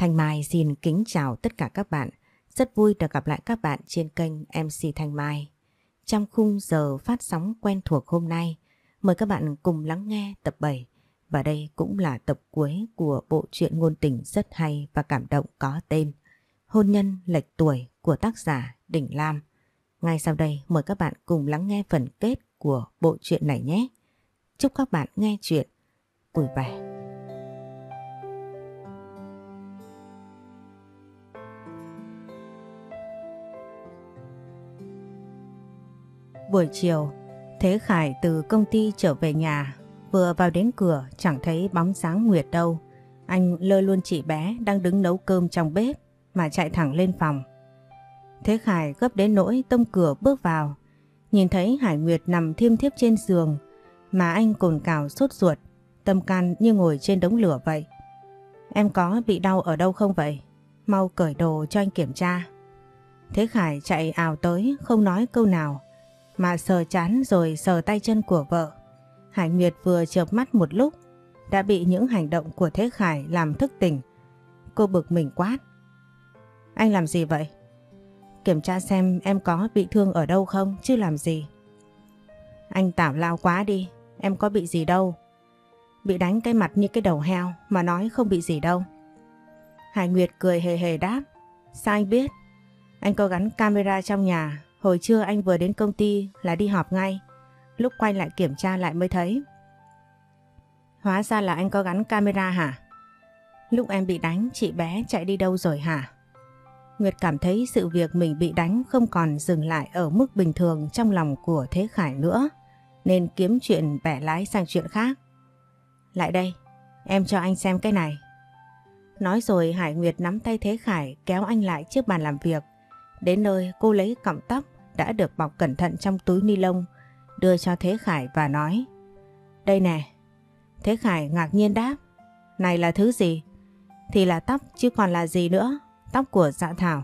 Thanh Mai xin kính chào tất cả các bạn. Rất vui được gặp lại các bạn trên kênh MC Thanh Mai. Trong khung giờ phát sóng quen thuộc hôm nay, mời các bạn cùng lắng nghe tập 7 và đây cũng là tập cuối của bộ truyện ngôn tình rất hay và cảm động có tên Hôn nhân lệch tuổi của tác giả Đỉnh Lam. Ngay sau đây mời các bạn cùng lắng nghe phần kết của bộ truyện này nhé. Chúc các bạn nghe chuyện vui vẻ. Buổi chiều, Thế Khải từ công ty trở về nhà, vừa vào đến cửa chẳng thấy bóng sáng Nguyệt đâu. Anh lơ luôn chị bé đang đứng nấu cơm trong bếp mà chạy thẳng lên phòng. Thế Khải gấp đến nỗi tông cửa bước vào, nhìn thấy Hải Nguyệt nằm thiêm thiếp trên giường mà anh cồn cào sốt ruột, tâm can như ngồi trên đống lửa vậy. Em có bị đau ở đâu không vậy? Mau cởi đồ cho anh kiểm tra. Thế Khải chạy ào tới không nói câu nào mà sờ chán rồi sờ tay chân của vợ. Hải Nguyệt vừa chợp mắt một lúc đã bị những hành động của Thế Khải làm thức tỉnh. Cô bực mình quát. Anh làm gì vậy? Kiểm tra xem em có bị thương ở đâu không chứ làm gì? Anh tảo lao quá đi, em có bị gì đâu. Bị đánh cái mặt như cái đầu heo mà nói không bị gì đâu. Hải Nguyệt cười hề hề đáp. Sao anh biết? Anh có gắn camera trong nhà Hồi trưa anh vừa đến công ty là đi họp ngay. Lúc quay lại kiểm tra lại mới thấy. Hóa ra là anh có gắn camera hả? Lúc em bị đánh chị bé chạy đi đâu rồi hả? Nguyệt cảm thấy sự việc mình bị đánh không còn dừng lại ở mức bình thường trong lòng của Thế Khải nữa, nên kiếm chuyện bẻ lái sang chuyện khác. Lại đây, em cho anh xem cái này. Nói rồi Hải Nguyệt nắm tay Thế Khải kéo anh lại trước bàn làm việc. Đến nơi cô lấy cọng tóc đã được bọc cẩn thận trong túi ni lông đưa cho Thế Khải và nói Đây nè Thế Khải ngạc nhiên đáp Này là thứ gì? Thì là tóc chứ còn là gì nữa Tóc của dạ thảo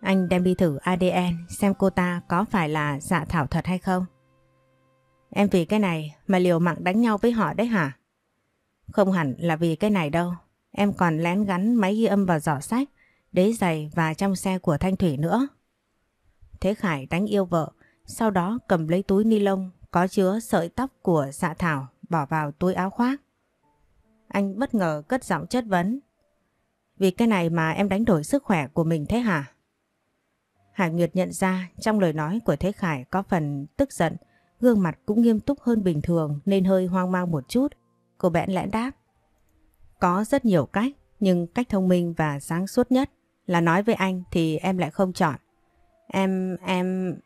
Anh đem đi thử ADN xem cô ta có phải là dạ thảo thật hay không Em vì cái này mà liều mạng đánh nhau với họ đấy hả? Không hẳn là vì cái này đâu Em còn lén gắn máy ghi âm vào giỏ sách Đế giày và trong xe của Thanh Thủy nữa Thế Khải đánh yêu vợ, sau đó cầm lấy túi ni lông có chứa sợi tóc của dạ thảo bỏ vào túi áo khoác. Anh bất ngờ cất giọng chất vấn. Vì cái này mà em đánh đổi sức khỏe của mình thế hả? Hải Nguyệt nhận ra trong lời nói của Thế Khải có phần tức giận, gương mặt cũng nghiêm túc hơn bình thường nên hơi hoang mang một chút. Cô bẽn lẽn đáp. Có rất nhiều cách, nhưng cách thông minh và sáng suốt nhất là nói với anh thì em lại không chọn. Em, em...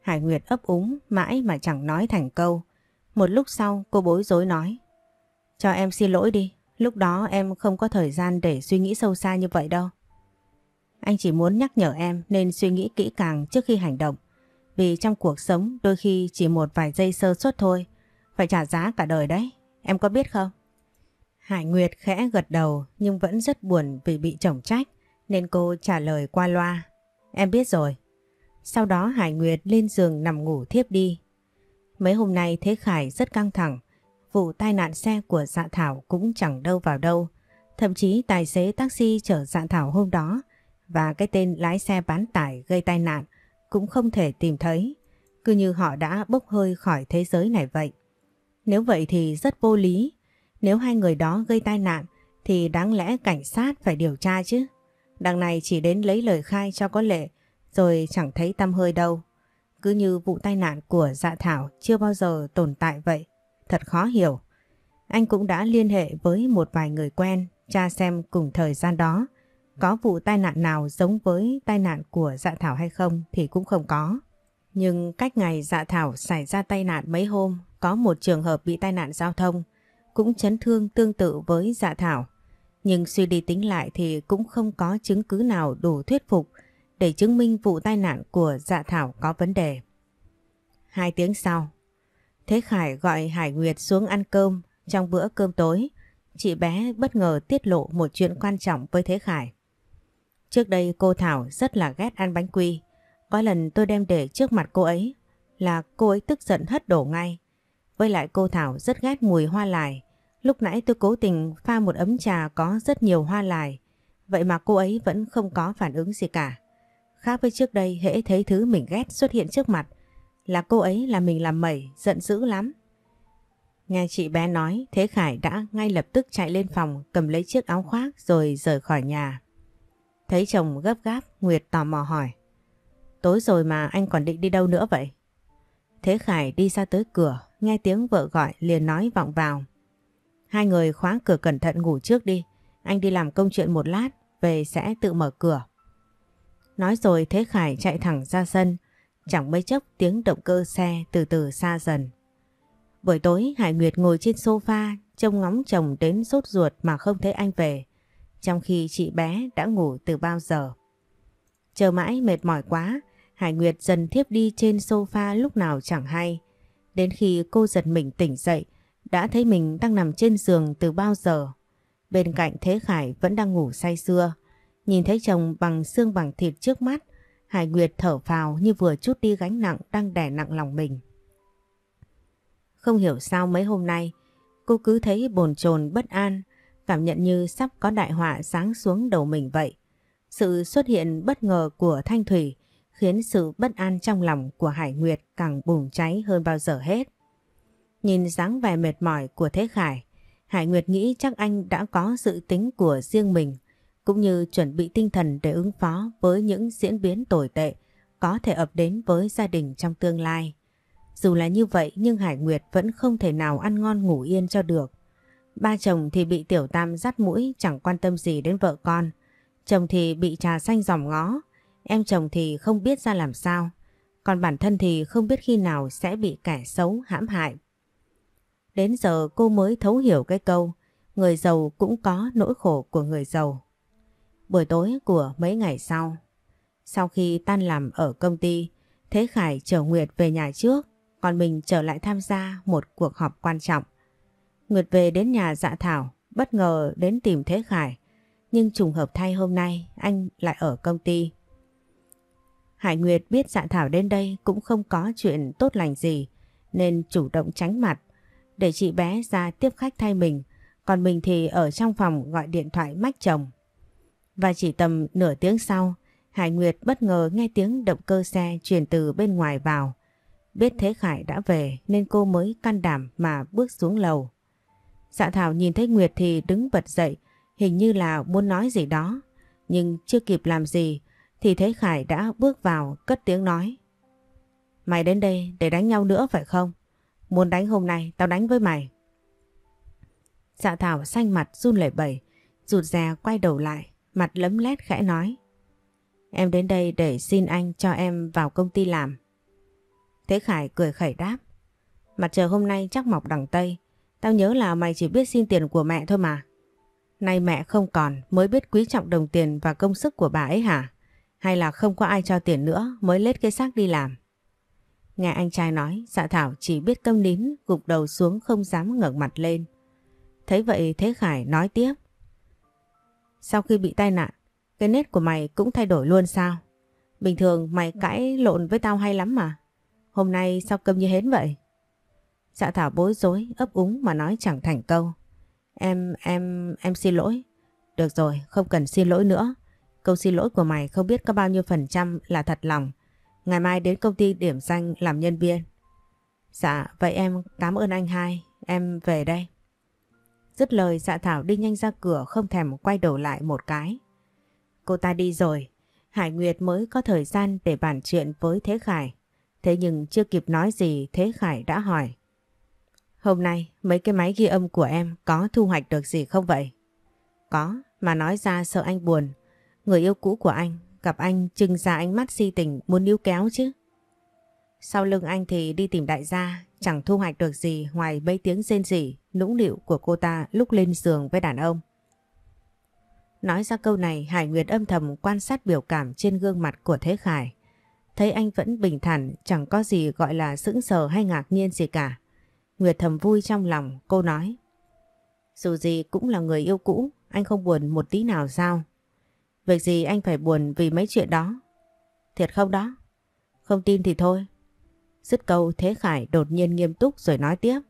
Hải Nguyệt ấp úng mãi mà chẳng nói thành câu. Một lúc sau cô bối rối nói. Cho em xin lỗi đi, lúc đó em không có thời gian để suy nghĩ sâu xa như vậy đâu. Anh chỉ muốn nhắc nhở em nên suy nghĩ kỹ càng trước khi hành động. Vì trong cuộc sống đôi khi chỉ một vài giây sơ suất thôi, phải trả giá cả đời đấy, em có biết không? Hải Nguyệt khẽ gật đầu nhưng vẫn rất buồn vì bị chồng trách nên cô trả lời qua loa. Em biết rồi. Sau đó Hải Nguyệt lên giường nằm ngủ thiếp đi. Mấy hôm nay Thế Khải rất căng thẳng, vụ tai nạn xe của Dạ Thảo cũng chẳng đâu vào đâu. Thậm chí tài xế taxi chở Dạ Thảo hôm đó và cái tên lái xe bán tải gây tai nạn cũng không thể tìm thấy. Cứ như họ đã bốc hơi khỏi thế giới này vậy. Nếu vậy thì rất vô lý. Nếu hai người đó gây tai nạn thì đáng lẽ cảnh sát phải điều tra chứ. Đằng này chỉ đến lấy lời khai cho có lệ rồi chẳng thấy tâm hơi đâu. Cứ như vụ tai nạn của dạ thảo chưa bao giờ tồn tại vậy. Thật khó hiểu. Anh cũng đã liên hệ với một vài người quen, tra xem cùng thời gian đó có vụ tai nạn nào giống với tai nạn của dạ thảo hay không thì cũng không có. Nhưng cách ngày dạ thảo xảy ra tai nạn mấy hôm có một trường hợp bị tai nạn giao thông cũng chấn thương tương tự với dạ thảo. Nhưng suy đi tính lại thì cũng không có chứng cứ nào đủ thuyết phục để chứng minh vụ tai nạn của dạ thảo có vấn đề. Hai tiếng sau, Thế Khải gọi Hải Nguyệt xuống ăn cơm trong bữa cơm tối. Chị bé bất ngờ tiết lộ một chuyện quan trọng với Thế Khải. Trước đây cô Thảo rất là ghét ăn bánh quy. Có lần tôi đem để trước mặt cô ấy là cô ấy tức giận hất đổ ngay. Với lại cô Thảo rất ghét mùi hoa lài. Lúc nãy tôi cố tình pha một ấm trà có rất nhiều hoa lài. Vậy mà cô ấy vẫn không có phản ứng gì cả. Khác với trước đây hễ thấy thứ mình ghét xuất hiện trước mặt là cô ấy là mình làm mẩy, giận dữ lắm. Nghe chị bé nói, Thế Khải đã ngay lập tức chạy lên phòng cầm lấy chiếc áo khoác rồi rời khỏi nhà. Thấy chồng gấp gáp, Nguyệt tò mò hỏi. Tối rồi mà anh còn định đi đâu nữa vậy? Thế Khải đi ra tới cửa, nghe tiếng vợ gọi liền nói vọng vào. Hai người khóa cửa cẩn thận ngủ trước đi, anh đi làm công chuyện một lát, về sẽ tự mở cửa. Nói rồi Thế Khải chạy thẳng ra sân, chẳng mấy chốc tiếng động cơ xe từ từ xa dần. Buổi tối Hải Nguyệt ngồi trên sofa trông ngóng chồng đến sốt ruột mà không thấy anh về, trong khi chị bé đã ngủ từ bao giờ. Chờ mãi mệt mỏi quá, Hải Nguyệt dần thiếp đi trên sofa lúc nào chẳng hay. Đến khi cô giật mình tỉnh dậy, đã thấy mình đang nằm trên giường từ bao giờ. Bên cạnh Thế Khải vẫn đang ngủ say sưa. Nhìn thấy chồng bằng xương bằng thịt trước mắt, Hải Nguyệt thở phào như vừa chút đi gánh nặng đang đè nặng lòng mình. Không hiểu sao mấy hôm nay, cô cứ thấy bồn chồn bất an, cảm nhận như sắp có đại họa sáng xuống đầu mình vậy. Sự xuất hiện bất ngờ của Thanh Thủy khiến sự bất an trong lòng của Hải Nguyệt càng bùng cháy hơn bao giờ hết. Nhìn dáng vẻ mệt mỏi của Thế Khải, Hải Nguyệt nghĩ chắc anh đã có dự tính của riêng mình cũng như chuẩn bị tinh thần để ứng phó với những diễn biến tồi tệ có thể ập đến với gia đình trong tương lai. Dù là như vậy nhưng Hải Nguyệt vẫn không thể nào ăn ngon ngủ yên cho được. Ba chồng thì bị tiểu tam dắt mũi chẳng quan tâm gì đến vợ con. Chồng thì bị trà xanh dòng ngó. Em chồng thì không biết ra làm sao. Còn bản thân thì không biết khi nào sẽ bị kẻ xấu hãm hại. Đến giờ cô mới thấu hiểu cái câu Người giàu cũng có nỗi khổ của người giàu. Buổi tối của mấy ngày sau, sau khi tan làm ở công ty, Thế Khải chở Nguyệt về nhà trước, còn mình trở lại tham gia một cuộc họp quan trọng. Nguyệt về đến nhà dạ thảo, bất ngờ đến tìm Thế Khải, nhưng trùng hợp thay hôm nay anh lại ở công ty. Hải Nguyệt biết dạ thảo đến đây cũng không có chuyện tốt lành gì, nên chủ động tránh mặt, để chị bé ra tiếp khách thay mình, còn mình thì ở trong phòng gọi điện thoại mách chồng. Và chỉ tầm nửa tiếng sau, Hải Nguyệt bất ngờ nghe tiếng động cơ xe truyền từ bên ngoài vào. Biết Thế Khải đã về nên cô mới can đảm mà bước xuống lầu. Dạ Thảo nhìn thấy Nguyệt thì đứng bật dậy, hình như là muốn nói gì đó. Nhưng chưa kịp làm gì thì Thế Khải đã bước vào cất tiếng nói. Mày đến đây để đánh nhau nữa phải không? Muốn đánh hôm nay tao đánh với mày. Dạ Thảo xanh mặt run lẩy bẩy, rụt rè quay đầu lại mặt lấm lét khẽ nói. Em đến đây để xin anh cho em vào công ty làm. Thế Khải cười khẩy đáp. Mặt trời hôm nay chắc mọc đằng Tây. Tao nhớ là mày chỉ biết xin tiền của mẹ thôi mà. Nay mẹ không còn mới biết quý trọng đồng tiền và công sức của bà ấy hả? Hay là không có ai cho tiền nữa mới lết cái xác đi làm? Nghe anh trai nói, dạ Thảo chỉ biết câm nín, gục đầu xuống không dám ngẩng mặt lên. Thấy vậy Thế Khải nói tiếp. Sau khi bị tai nạn, cái nét của mày cũng thay đổi luôn sao? Bình thường mày cãi lộn với tao hay lắm mà. Hôm nay sao câm như hến vậy? Dạ Thảo bối rối, ấp úng mà nói chẳng thành câu. Em, em, em xin lỗi. Được rồi, không cần xin lỗi nữa. Câu xin lỗi của mày không biết có bao nhiêu phần trăm là thật lòng. Ngày mai đến công ty điểm danh làm nhân viên. Dạ, vậy em cảm ơn anh hai. Em về đây. Dứt lời dạ Thảo đi nhanh ra cửa không thèm quay đầu lại một cái. Cô ta đi rồi, Hải Nguyệt mới có thời gian để bàn chuyện với Thế Khải. Thế nhưng chưa kịp nói gì Thế Khải đã hỏi. Hôm nay mấy cái máy ghi âm của em có thu hoạch được gì không vậy? Có, mà nói ra sợ anh buồn. Người yêu cũ của anh gặp anh trưng ra ánh mắt si tình muốn níu kéo chứ. Sau lưng anh thì đi tìm đại gia Chẳng thu hoạch được gì ngoài mấy tiếng rên rỉ, nũng nịu của cô ta lúc lên giường với đàn ông. Nói ra câu này Hải Nguyệt âm thầm quan sát biểu cảm trên gương mặt của Thế Khải. Thấy anh vẫn bình thản chẳng có gì gọi là sững sờ hay ngạc nhiên gì cả. Nguyệt thầm vui trong lòng cô nói. Dù gì cũng là người yêu cũ, anh không buồn một tí nào sao? Việc gì anh phải buồn vì mấy chuyện đó? Thiệt không đó? Không tin thì thôi, Dứt câu Thế Khải đột nhiên nghiêm túc rồi nói tiếp.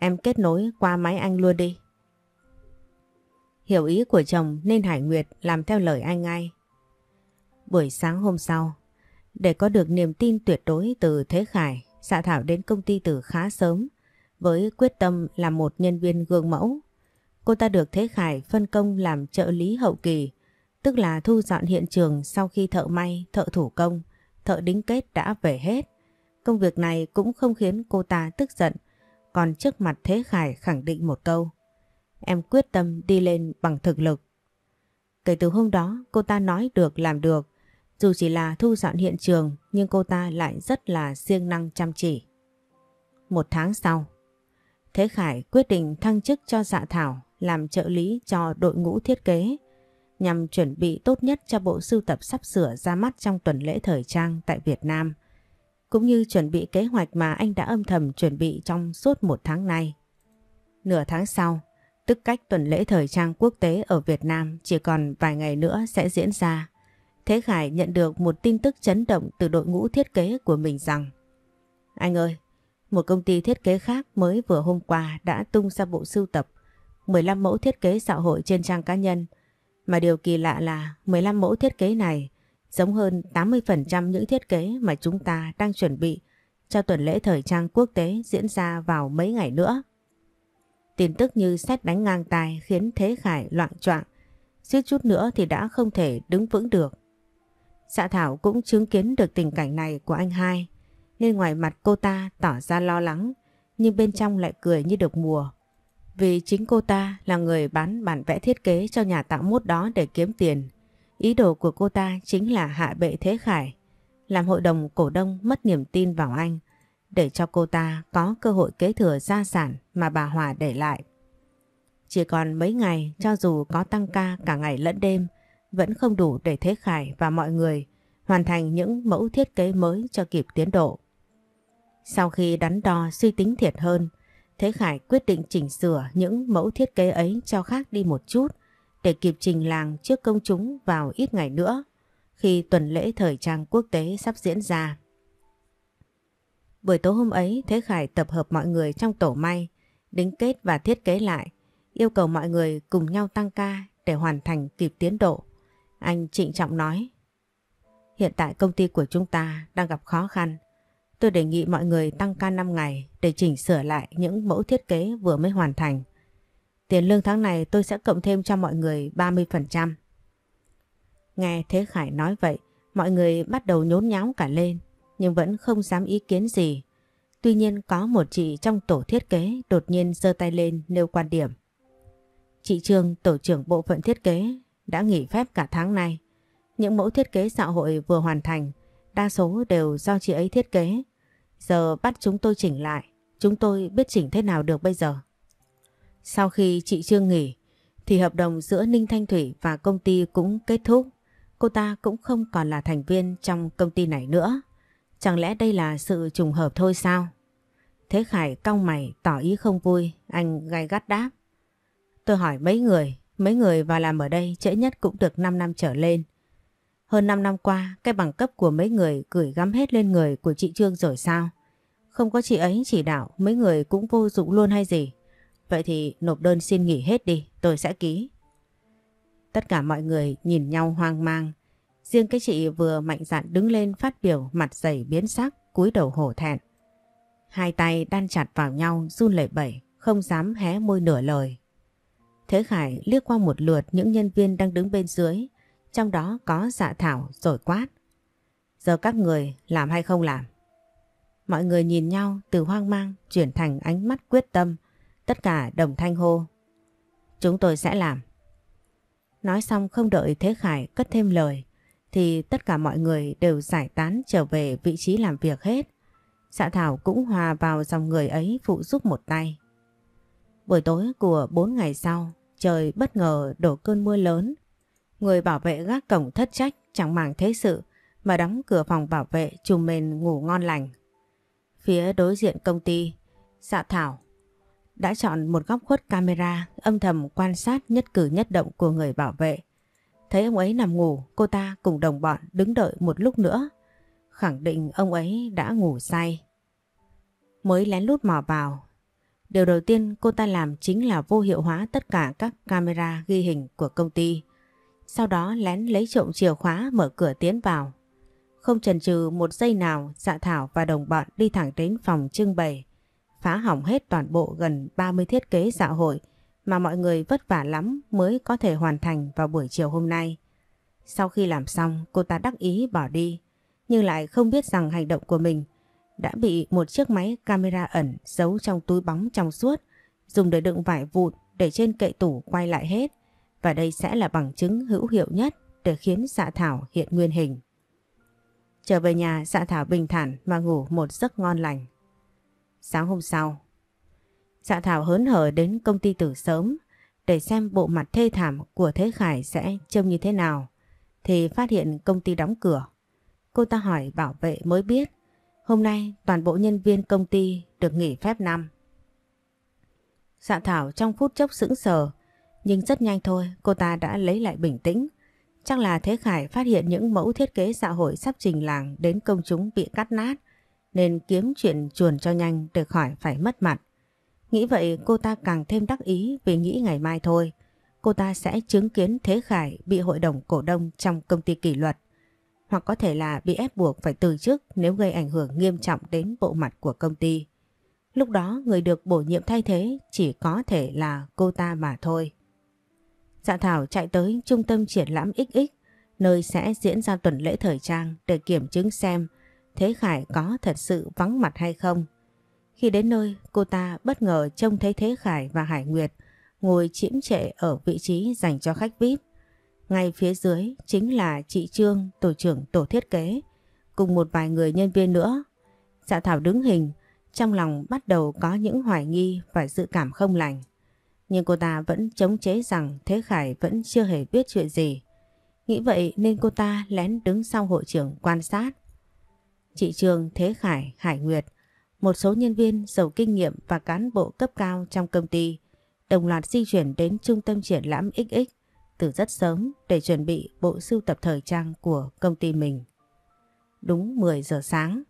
Em kết nối qua máy anh luôn đi. Hiểu ý của chồng nên Hải Nguyệt làm theo lời anh ngay. Buổi sáng hôm sau, để có được niềm tin tuyệt đối từ Thế Khải, xạ dạ Thảo đến công ty từ khá sớm với quyết tâm là một nhân viên gương mẫu. Cô ta được Thế Khải phân công làm trợ lý hậu kỳ, tức là thu dọn hiện trường sau khi thợ may, thợ thủ công, thợ đính kết đã về hết. Công việc này cũng không khiến cô ta tức giận, còn trước mặt Thế Khải khẳng định một câu. Em quyết tâm đi lên bằng thực lực. Kể từ hôm đó cô ta nói được làm được, dù chỉ là thu dọn hiện trường nhưng cô ta lại rất là siêng năng chăm chỉ. Một tháng sau, Thế Khải quyết định thăng chức cho dạ thảo làm trợ lý cho đội ngũ thiết kế nhằm chuẩn bị tốt nhất cho bộ sưu tập sắp sửa ra mắt trong tuần lễ thời trang tại Việt Nam cũng như chuẩn bị kế hoạch mà anh đã âm thầm chuẩn bị trong suốt một tháng nay. Nửa tháng sau, tức cách tuần lễ thời trang quốc tế ở Việt Nam chỉ còn vài ngày nữa sẽ diễn ra. Thế Khải nhận được một tin tức chấn động từ đội ngũ thiết kế của mình rằng Anh ơi, một công ty thiết kế khác mới vừa hôm qua đã tung ra bộ sưu tập 15 mẫu thiết kế xã hội trên trang cá nhân mà điều kỳ lạ là 15 mẫu thiết kế này giống hơn 80% những thiết kế mà chúng ta đang chuẩn bị cho tuần lễ thời trang quốc tế diễn ra vào mấy ngày nữa. Tin tức như xét đánh ngang tai khiến Thế Khải loạn choạng, suýt chút nữa thì đã không thể đứng vững được. Dạ Thảo cũng chứng kiến được tình cảnh này của anh hai, nên ngoài mặt cô ta tỏ ra lo lắng, nhưng bên trong lại cười như được mùa. Vì chính cô ta là người bán bản vẽ thiết kế cho nhà tạo mốt đó để kiếm tiền, Ý đồ của cô ta chính là hạ bệ Thế Khải, làm hội đồng cổ đông mất niềm tin vào anh, để cho cô ta có cơ hội kế thừa gia sản mà bà Hòa để lại. Chỉ còn mấy ngày cho dù có tăng ca cả ngày lẫn đêm, vẫn không đủ để Thế Khải và mọi người hoàn thành những mẫu thiết kế mới cho kịp tiến độ. Sau khi đắn đo suy tính thiệt hơn, Thế Khải quyết định chỉnh sửa những mẫu thiết kế ấy cho khác đi một chút để kịp trình làng trước công chúng vào ít ngày nữa khi tuần lễ thời trang quốc tế sắp diễn ra. Buổi tối hôm ấy, Thế Khải tập hợp mọi người trong tổ may, đính kết và thiết kế lại, yêu cầu mọi người cùng nhau tăng ca để hoàn thành kịp tiến độ. Anh trịnh trọng nói, hiện tại công ty của chúng ta đang gặp khó khăn. Tôi đề nghị mọi người tăng ca 5 ngày để chỉnh sửa lại những mẫu thiết kế vừa mới hoàn thành. Tiền lương tháng này tôi sẽ cộng thêm cho mọi người 30%. Nghe Thế Khải nói vậy, mọi người bắt đầu nhốn nháo cả lên, nhưng vẫn không dám ý kiến gì. Tuy nhiên có một chị trong tổ thiết kế đột nhiên giơ tay lên nêu quan điểm. Chị Trương, tổ trưởng bộ phận thiết kế, đã nghỉ phép cả tháng nay. Những mẫu thiết kế xã hội vừa hoàn thành, đa số đều do chị ấy thiết kế. Giờ bắt chúng tôi chỉnh lại, chúng tôi biết chỉnh thế nào được bây giờ. Sau khi chị Trương nghỉ thì hợp đồng giữa Ninh Thanh Thủy và công ty cũng kết thúc. Cô ta cũng không còn là thành viên trong công ty này nữa. Chẳng lẽ đây là sự trùng hợp thôi sao? Thế Khải cong mày tỏ ý không vui, anh gai gắt đáp. Tôi hỏi mấy người, mấy người vào làm ở đây trễ nhất cũng được 5 năm trở lên. Hơn 5 năm qua, cái bằng cấp của mấy người gửi gắm hết lên người của chị Trương rồi sao? Không có chị ấy chỉ đạo, mấy người cũng vô dụng luôn hay gì? Vậy thì nộp đơn xin nghỉ hết đi, tôi sẽ ký. Tất cả mọi người nhìn nhau hoang mang. Riêng cái chị vừa mạnh dạn đứng lên phát biểu mặt dày biến sắc cúi đầu hổ thẹn. Hai tay đan chặt vào nhau run lẩy bẩy, không dám hé môi nửa lời. Thế Khải liếc qua một lượt những nhân viên đang đứng bên dưới, trong đó có dạ thảo rồi quát. Giờ các người làm hay không làm? Mọi người nhìn nhau từ hoang mang chuyển thành ánh mắt quyết tâm, Tất cả đồng thanh hô. Chúng tôi sẽ làm. Nói xong không đợi Thế Khải cất thêm lời thì tất cả mọi người đều giải tán trở về vị trí làm việc hết. Dạ Thảo cũng hòa vào dòng người ấy phụ giúp một tay. Buổi tối của bốn ngày sau, trời bất ngờ đổ cơn mưa lớn. Người bảo vệ gác cổng thất trách chẳng màng thế sự mà đóng cửa phòng bảo vệ trùm mền ngủ ngon lành. Phía đối diện công ty, xạ dạ Thảo đã chọn một góc khuất camera âm thầm quan sát nhất cử nhất động của người bảo vệ. Thấy ông ấy nằm ngủ, cô ta cùng đồng bọn đứng đợi một lúc nữa. Khẳng định ông ấy đã ngủ say. Mới lén lút mò vào. Điều đầu tiên cô ta làm chính là vô hiệu hóa tất cả các camera ghi hình của công ty. Sau đó lén lấy trộm chìa khóa mở cửa tiến vào. Không chần chừ một giây nào, dạ thảo và đồng bọn đi thẳng đến phòng trưng bày phá hỏng hết toàn bộ gần 30 thiết kế dạ hội mà mọi người vất vả lắm mới có thể hoàn thành vào buổi chiều hôm nay. Sau khi làm xong, cô ta đắc ý bỏ đi, nhưng lại không biết rằng hành động của mình đã bị một chiếc máy camera ẩn giấu trong túi bóng trong suốt, dùng để đựng vải vụn để trên kệ tủ quay lại hết. Và đây sẽ là bằng chứng hữu hiệu nhất để khiến dạ thảo hiện nguyên hình. Trở về nhà, dạ thảo bình thản mà ngủ một giấc ngon lành. Sáng hôm sau, Dạ Thảo hớn hở đến công ty từ sớm để xem bộ mặt thê thảm của Thế Khải sẽ trông như thế nào. Thì phát hiện công ty đóng cửa. Cô ta hỏi bảo vệ mới biết hôm nay toàn bộ nhân viên công ty được nghỉ phép năm. Dạ Thảo trong phút chốc sững sờ nhưng rất nhanh thôi cô ta đã lấy lại bình tĩnh. Chắc là Thế Khải phát hiện những mẫu thiết kế xã hội sắp trình làng đến công chúng bị cắt nát nên kiếm chuyện chuồn cho nhanh để khỏi phải mất mặt. Nghĩ vậy cô ta càng thêm đắc ý vì nghĩ ngày mai thôi, cô ta sẽ chứng kiến Thế Khải bị hội đồng cổ đông trong công ty kỷ luật, hoặc có thể là bị ép buộc phải từ chức nếu gây ảnh hưởng nghiêm trọng đến bộ mặt của công ty. Lúc đó người được bổ nhiệm thay thế chỉ có thể là cô ta mà thôi. Dạ Thảo chạy tới trung tâm triển lãm XX, nơi sẽ diễn ra tuần lễ thời trang để kiểm chứng xem Thế Khải có thật sự vắng mặt hay không. Khi đến nơi, cô ta bất ngờ trông thấy Thế Khải và Hải Nguyệt ngồi chiếm trệ ở vị trí dành cho khách VIP. Ngay phía dưới chính là chị Trương, tổ trưởng tổ thiết kế, cùng một vài người nhân viên nữa. Dạ Thảo đứng hình, trong lòng bắt đầu có những hoài nghi và dự cảm không lành. Nhưng cô ta vẫn chống chế rằng Thế Khải vẫn chưa hề biết chuyện gì. Nghĩ vậy nên cô ta lén đứng sau hội trưởng quan sát chị Trường Thế Khải, Hải Nguyệt, một số nhân viên giàu kinh nghiệm và cán bộ cấp cao trong công ty đồng loạt di chuyển đến trung tâm triển lãm XX từ rất sớm để chuẩn bị bộ sưu tập thời trang của công ty mình. Đúng 10 giờ sáng,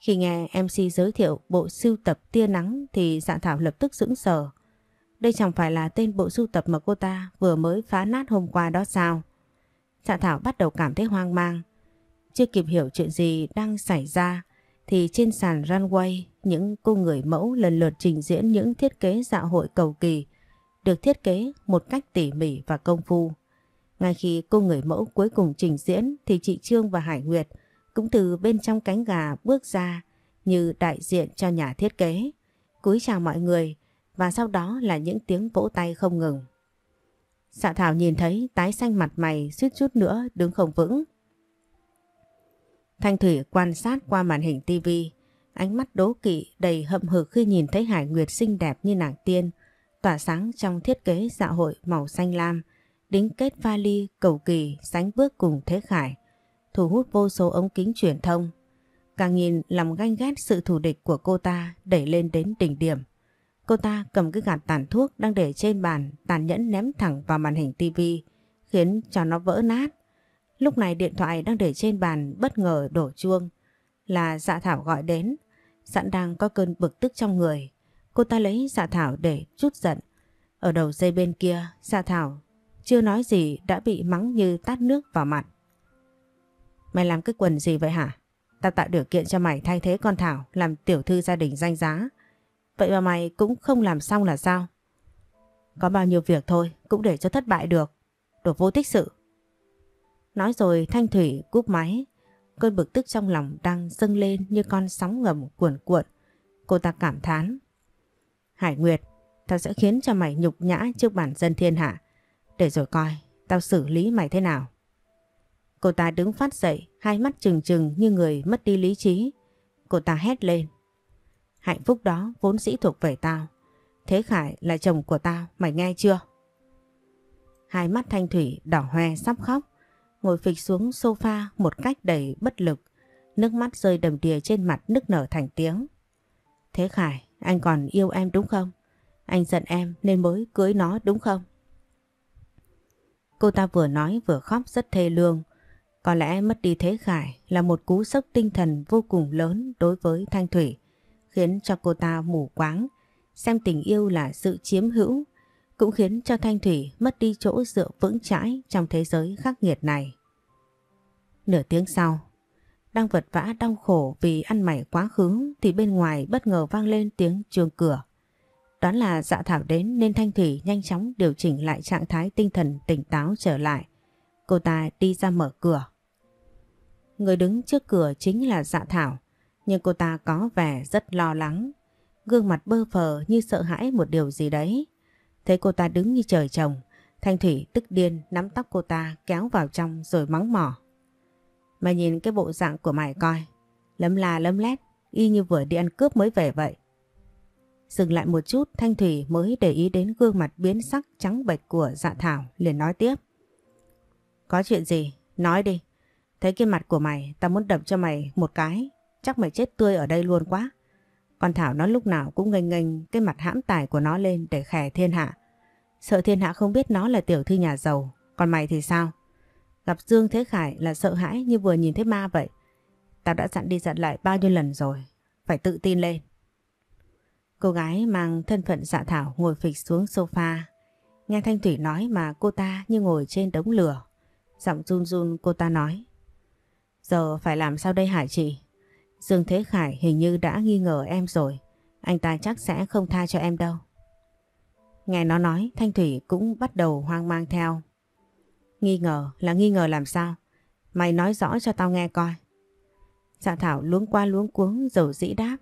khi nghe MC giới thiệu bộ sưu tập tia nắng thì dạ Thảo lập tức sững sờ. Đây chẳng phải là tên bộ sưu tập mà cô ta vừa mới phá nát hôm qua đó sao? Dạ Thảo bắt đầu cảm thấy hoang mang. Chưa kịp hiểu chuyện gì đang xảy ra thì trên sàn runway những cô người mẫu lần lượt trình diễn những thiết kế dạ hội cầu kỳ được thiết kế một cách tỉ mỉ và công phu. Ngay khi cô người mẫu cuối cùng trình diễn thì chị Trương và Hải Nguyệt cũng từ bên trong cánh gà bước ra như đại diện cho nhà thiết kế, cúi chào mọi người và sau đó là những tiếng vỗ tay không ngừng. Xạ dạ Thảo nhìn thấy tái xanh mặt mày suýt chút nữa đứng không vững. Thanh Thủy quan sát qua màn hình tivi, ánh mắt đố kỵ đầy hậm hực khi nhìn thấy Hải Nguyệt xinh đẹp như nàng tiên, tỏa sáng trong thiết kế dạ hội màu xanh lam, đính kết vali cầu kỳ sánh bước cùng Thế Khải, thu hút vô số ống kính truyền thông. Càng nhìn lòng ganh ghét sự thù địch của cô ta đẩy lên đến đỉnh điểm. Cô ta cầm cái gạt tàn thuốc đang để trên bàn tàn nhẫn ném thẳng vào màn hình tivi khiến cho nó vỡ nát. Lúc này điện thoại đang để trên bàn bất ngờ đổ chuông. Là dạ thảo gọi đến. Sẵn đang có cơn bực tức trong người. Cô ta lấy dạ thảo để chút giận. Ở đầu dây bên kia, dạ thảo chưa nói gì đã bị mắng như tát nước vào mặt. Mày làm cái quần gì vậy hả? ta tạo điều kiện cho mày thay thế con Thảo làm tiểu thư gia đình danh giá. Vậy mà mày cũng không làm xong là sao? Có bao nhiêu việc thôi cũng để cho thất bại được. Đồ vô tích sự. Nói rồi Thanh Thủy cúp máy. Cơn bực tức trong lòng đang dâng lên như con sóng ngầm cuồn cuộn. Cô ta cảm thán. Hải Nguyệt, tao sẽ khiến cho mày nhục nhã trước bản dân thiên hạ. Để rồi coi, tao xử lý mày thế nào. Cô ta đứng phát dậy, hai mắt trừng trừng như người mất đi lý trí. Cô ta hét lên. Hạnh phúc đó vốn dĩ thuộc về tao. Thế Khải là chồng của tao, mày nghe chưa? Hai mắt Thanh Thủy đỏ hoe sắp khóc ngồi phịch xuống sofa một cách đầy bất lực, nước mắt rơi đầm đìa trên mặt nức nở thành tiếng. Thế Khải, anh còn yêu em đúng không? Anh giận em nên mới cưới nó đúng không? Cô ta vừa nói vừa khóc rất thê lương. Có lẽ mất đi Thế Khải là một cú sốc tinh thần vô cùng lớn đối với Thanh Thủy, khiến cho cô ta mù quáng, xem tình yêu là sự chiếm hữu cũng khiến cho Thanh Thủy mất đi chỗ dựa vững chãi trong thế giới khắc nghiệt này. Nửa tiếng sau, đang vật vã đau khổ vì ăn mày quá khứ thì bên ngoài bất ngờ vang lên tiếng chuông cửa. Đoán là dạ thảo đến nên Thanh Thủy nhanh chóng điều chỉnh lại trạng thái tinh thần tỉnh táo trở lại. Cô ta đi ra mở cửa. Người đứng trước cửa chính là dạ thảo, nhưng cô ta có vẻ rất lo lắng. Gương mặt bơ phờ như sợ hãi một điều gì đấy. Thấy cô ta đứng như trời trồng, Thanh Thủy tức điên nắm tóc cô ta kéo vào trong rồi mắng mỏ. Mà nhìn cái bộ dạng của mày coi, lấm la lấm lét, y như vừa đi ăn cướp mới về vậy. Dừng lại một chút, Thanh Thủy mới để ý đến gương mặt biến sắc trắng bệch của dạ thảo, liền nói tiếp. Có chuyện gì? Nói đi. Thấy cái mặt của mày, ta muốn đập cho mày một cái. Chắc mày chết tươi ở đây luôn quá. Con Thảo nó lúc nào cũng nghênh nghênh cái mặt hãm tài của nó lên để khè thiên hạ. Sợ thiên hạ không biết nó là tiểu thư nhà giàu, còn mày thì sao? Gặp Dương Thế Khải là sợ hãi như vừa nhìn thấy ma vậy. Tao đã dặn đi dặn lại bao nhiêu lần rồi, phải tự tin lên. Cô gái mang thân phận dạ thảo ngồi phịch xuống sofa. Nghe Thanh Thủy nói mà cô ta như ngồi trên đống lửa. Giọng run run cô ta nói. Giờ phải làm sao đây hả chị? Dương Thế Khải hình như đã nghi ngờ em rồi. Anh ta chắc sẽ không tha cho em đâu. Nghe nó nói Thanh Thủy cũng bắt đầu hoang mang theo. Nghi ngờ là nghi ngờ làm sao? Mày nói rõ cho tao nghe coi. Dạ Thảo luống qua luống cuống dầu dĩ đáp.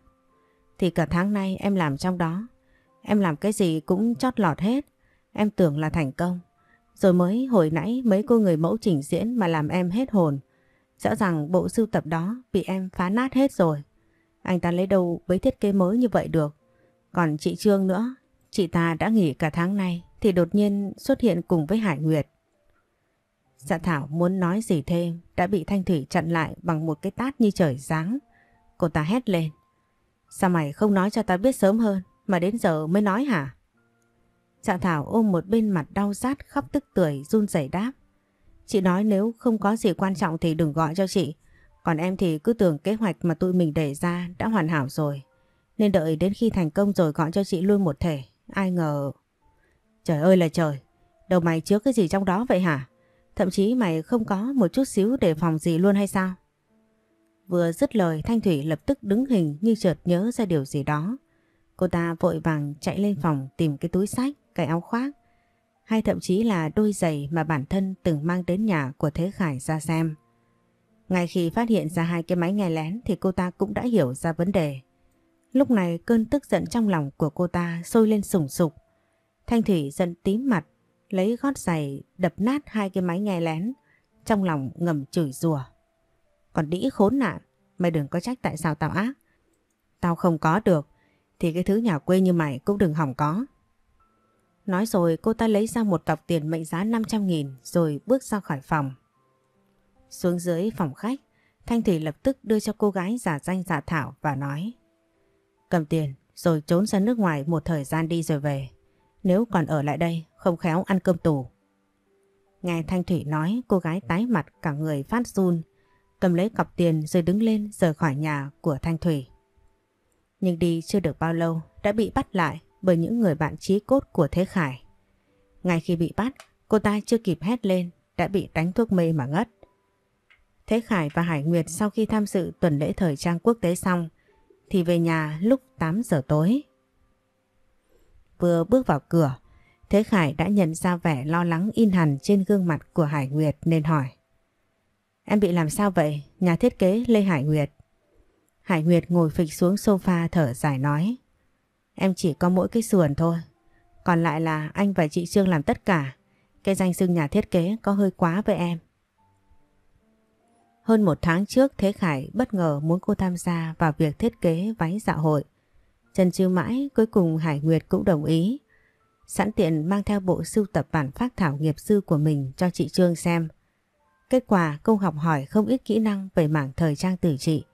Thì cả tháng nay em làm trong đó. Em làm cái gì cũng chót lọt hết. Em tưởng là thành công. Rồi mới hồi nãy mấy cô người mẫu trình diễn mà làm em hết hồn. Rõ ràng bộ sưu tập đó bị em phá nát hết rồi. Anh ta lấy đâu với thiết kế mới như vậy được. Còn chị Trương nữa, chị ta đã nghỉ cả tháng nay thì đột nhiên xuất hiện cùng với Hải Nguyệt. Dạ Thảo muốn nói gì thêm đã bị Thanh Thủy chặn lại bằng một cái tát như trời giáng. Cô ta hét lên. Sao mày không nói cho ta biết sớm hơn mà đến giờ mới nói hả? Dạ Thảo ôm một bên mặt đau rát khóc tức tuổi run rẩy đáp. Chị nói nếu không có gì quan trọng thì đừng gọi cho chị. Còn em thì cứ tưởng kế hoạch mà tụi mình đề ra đã hoàn hảo rồi. Nên đợi đến khi thành công rồi gọi cho chị luôn một thể. Ai ngờ... Trời ơi là trời, đầu mày chứa cái gì trong đó vậy hả? Thậm chí mày không có một chút xíu để phòng gì luôn hay sao? Vừa dứt lời Thanh Thủy lập tức đứng hình như chợt nhớ ra điều gì đó. Cô ta vội vàng chạy lên phòng tìm cái túi sách, cái áo khoác hay thậm chí là đôi giày mà bản thân từng mang đến nhà của Thế Khải ra xem. Ngay khi phát hiện ra hai cái máy nghe lén thì cô ta cũng đã hiểu ra vấn đề. Lúc này cơn tức giận trong lòng của cô ta sôi lên sùng sục. Thanh Thủy giận tím mặt, lấy gót giày đập nát hai cái máy nghe lén, trong lòng ngầm chửi rủa. Còn đĩ khốn nạn, mày đừng có trách tại sao tao ác. Tao không có được, thì cái thứ nhà quê như mày cũng đừng hỏng có. Nói rồi cô ta lấy ra một cọc tiền mệnh giá 500.000 rồi bước ra khỏi phòng. Xuống dưới phòng khách, Thanh Thủy lập tức đưa cho cô gái giả danh giả thảo và nói Cầm tiền rồi trốn ra nước ngoài một thời gian đi rồi về. Nếu còn ở lại đây không khéo ăn cơm tù. Nghe Thanh Thủy nói cô gái tái mặt cả người phát run cầm lấy cọc tiền rồi đứng lên rời khỏi nhà của Thanh Thủy. Nhưng đi chưa được bao lâu đã bị bắt lại bởi những người bạn trí cốt của Thế Khải. Ngay khi bị bắt, cô ta chưa kịp hét lên đã bị đánh thuốc mê mà ngất. Thế Khải và Hải Nguyệt sau khi tham dự tuần lễ thời trang quốc tế xong thì về nhà lúc 8 giờ tối. Vừa bước vào cửa, Thế Khải đã nhận ra vẻ lo lắng in hẳn trên gương mặt của Hải Nguyệt nên hỏi. Em bị làm sao vậy? Nhà thiết kế Lê Hải Nguyệt. Hải Nguyệt ngồi phịch xuống sofa thở dài nói. Em chỉ có mỗi cái sườn thôi. Còn lại là anh và chị Trương làm tất cả. Cái danh xưng nhà thiết kế có hơi quá với em. Hơn một tháng trước Thế Khải bất ngờ muốn cô tham gia vào việc thiết kế váy dạ hội. Trần Chư mãi cuối cùng Hải Nguyệt cũng đồng ý. Sẵn tiện mang theo bộ sưu tập bản phát thảo nghiệp sư của mình cho chị Trương xem. Kết quả cô học hỏi không ít kỹ năng về mảng thời trang từ chị.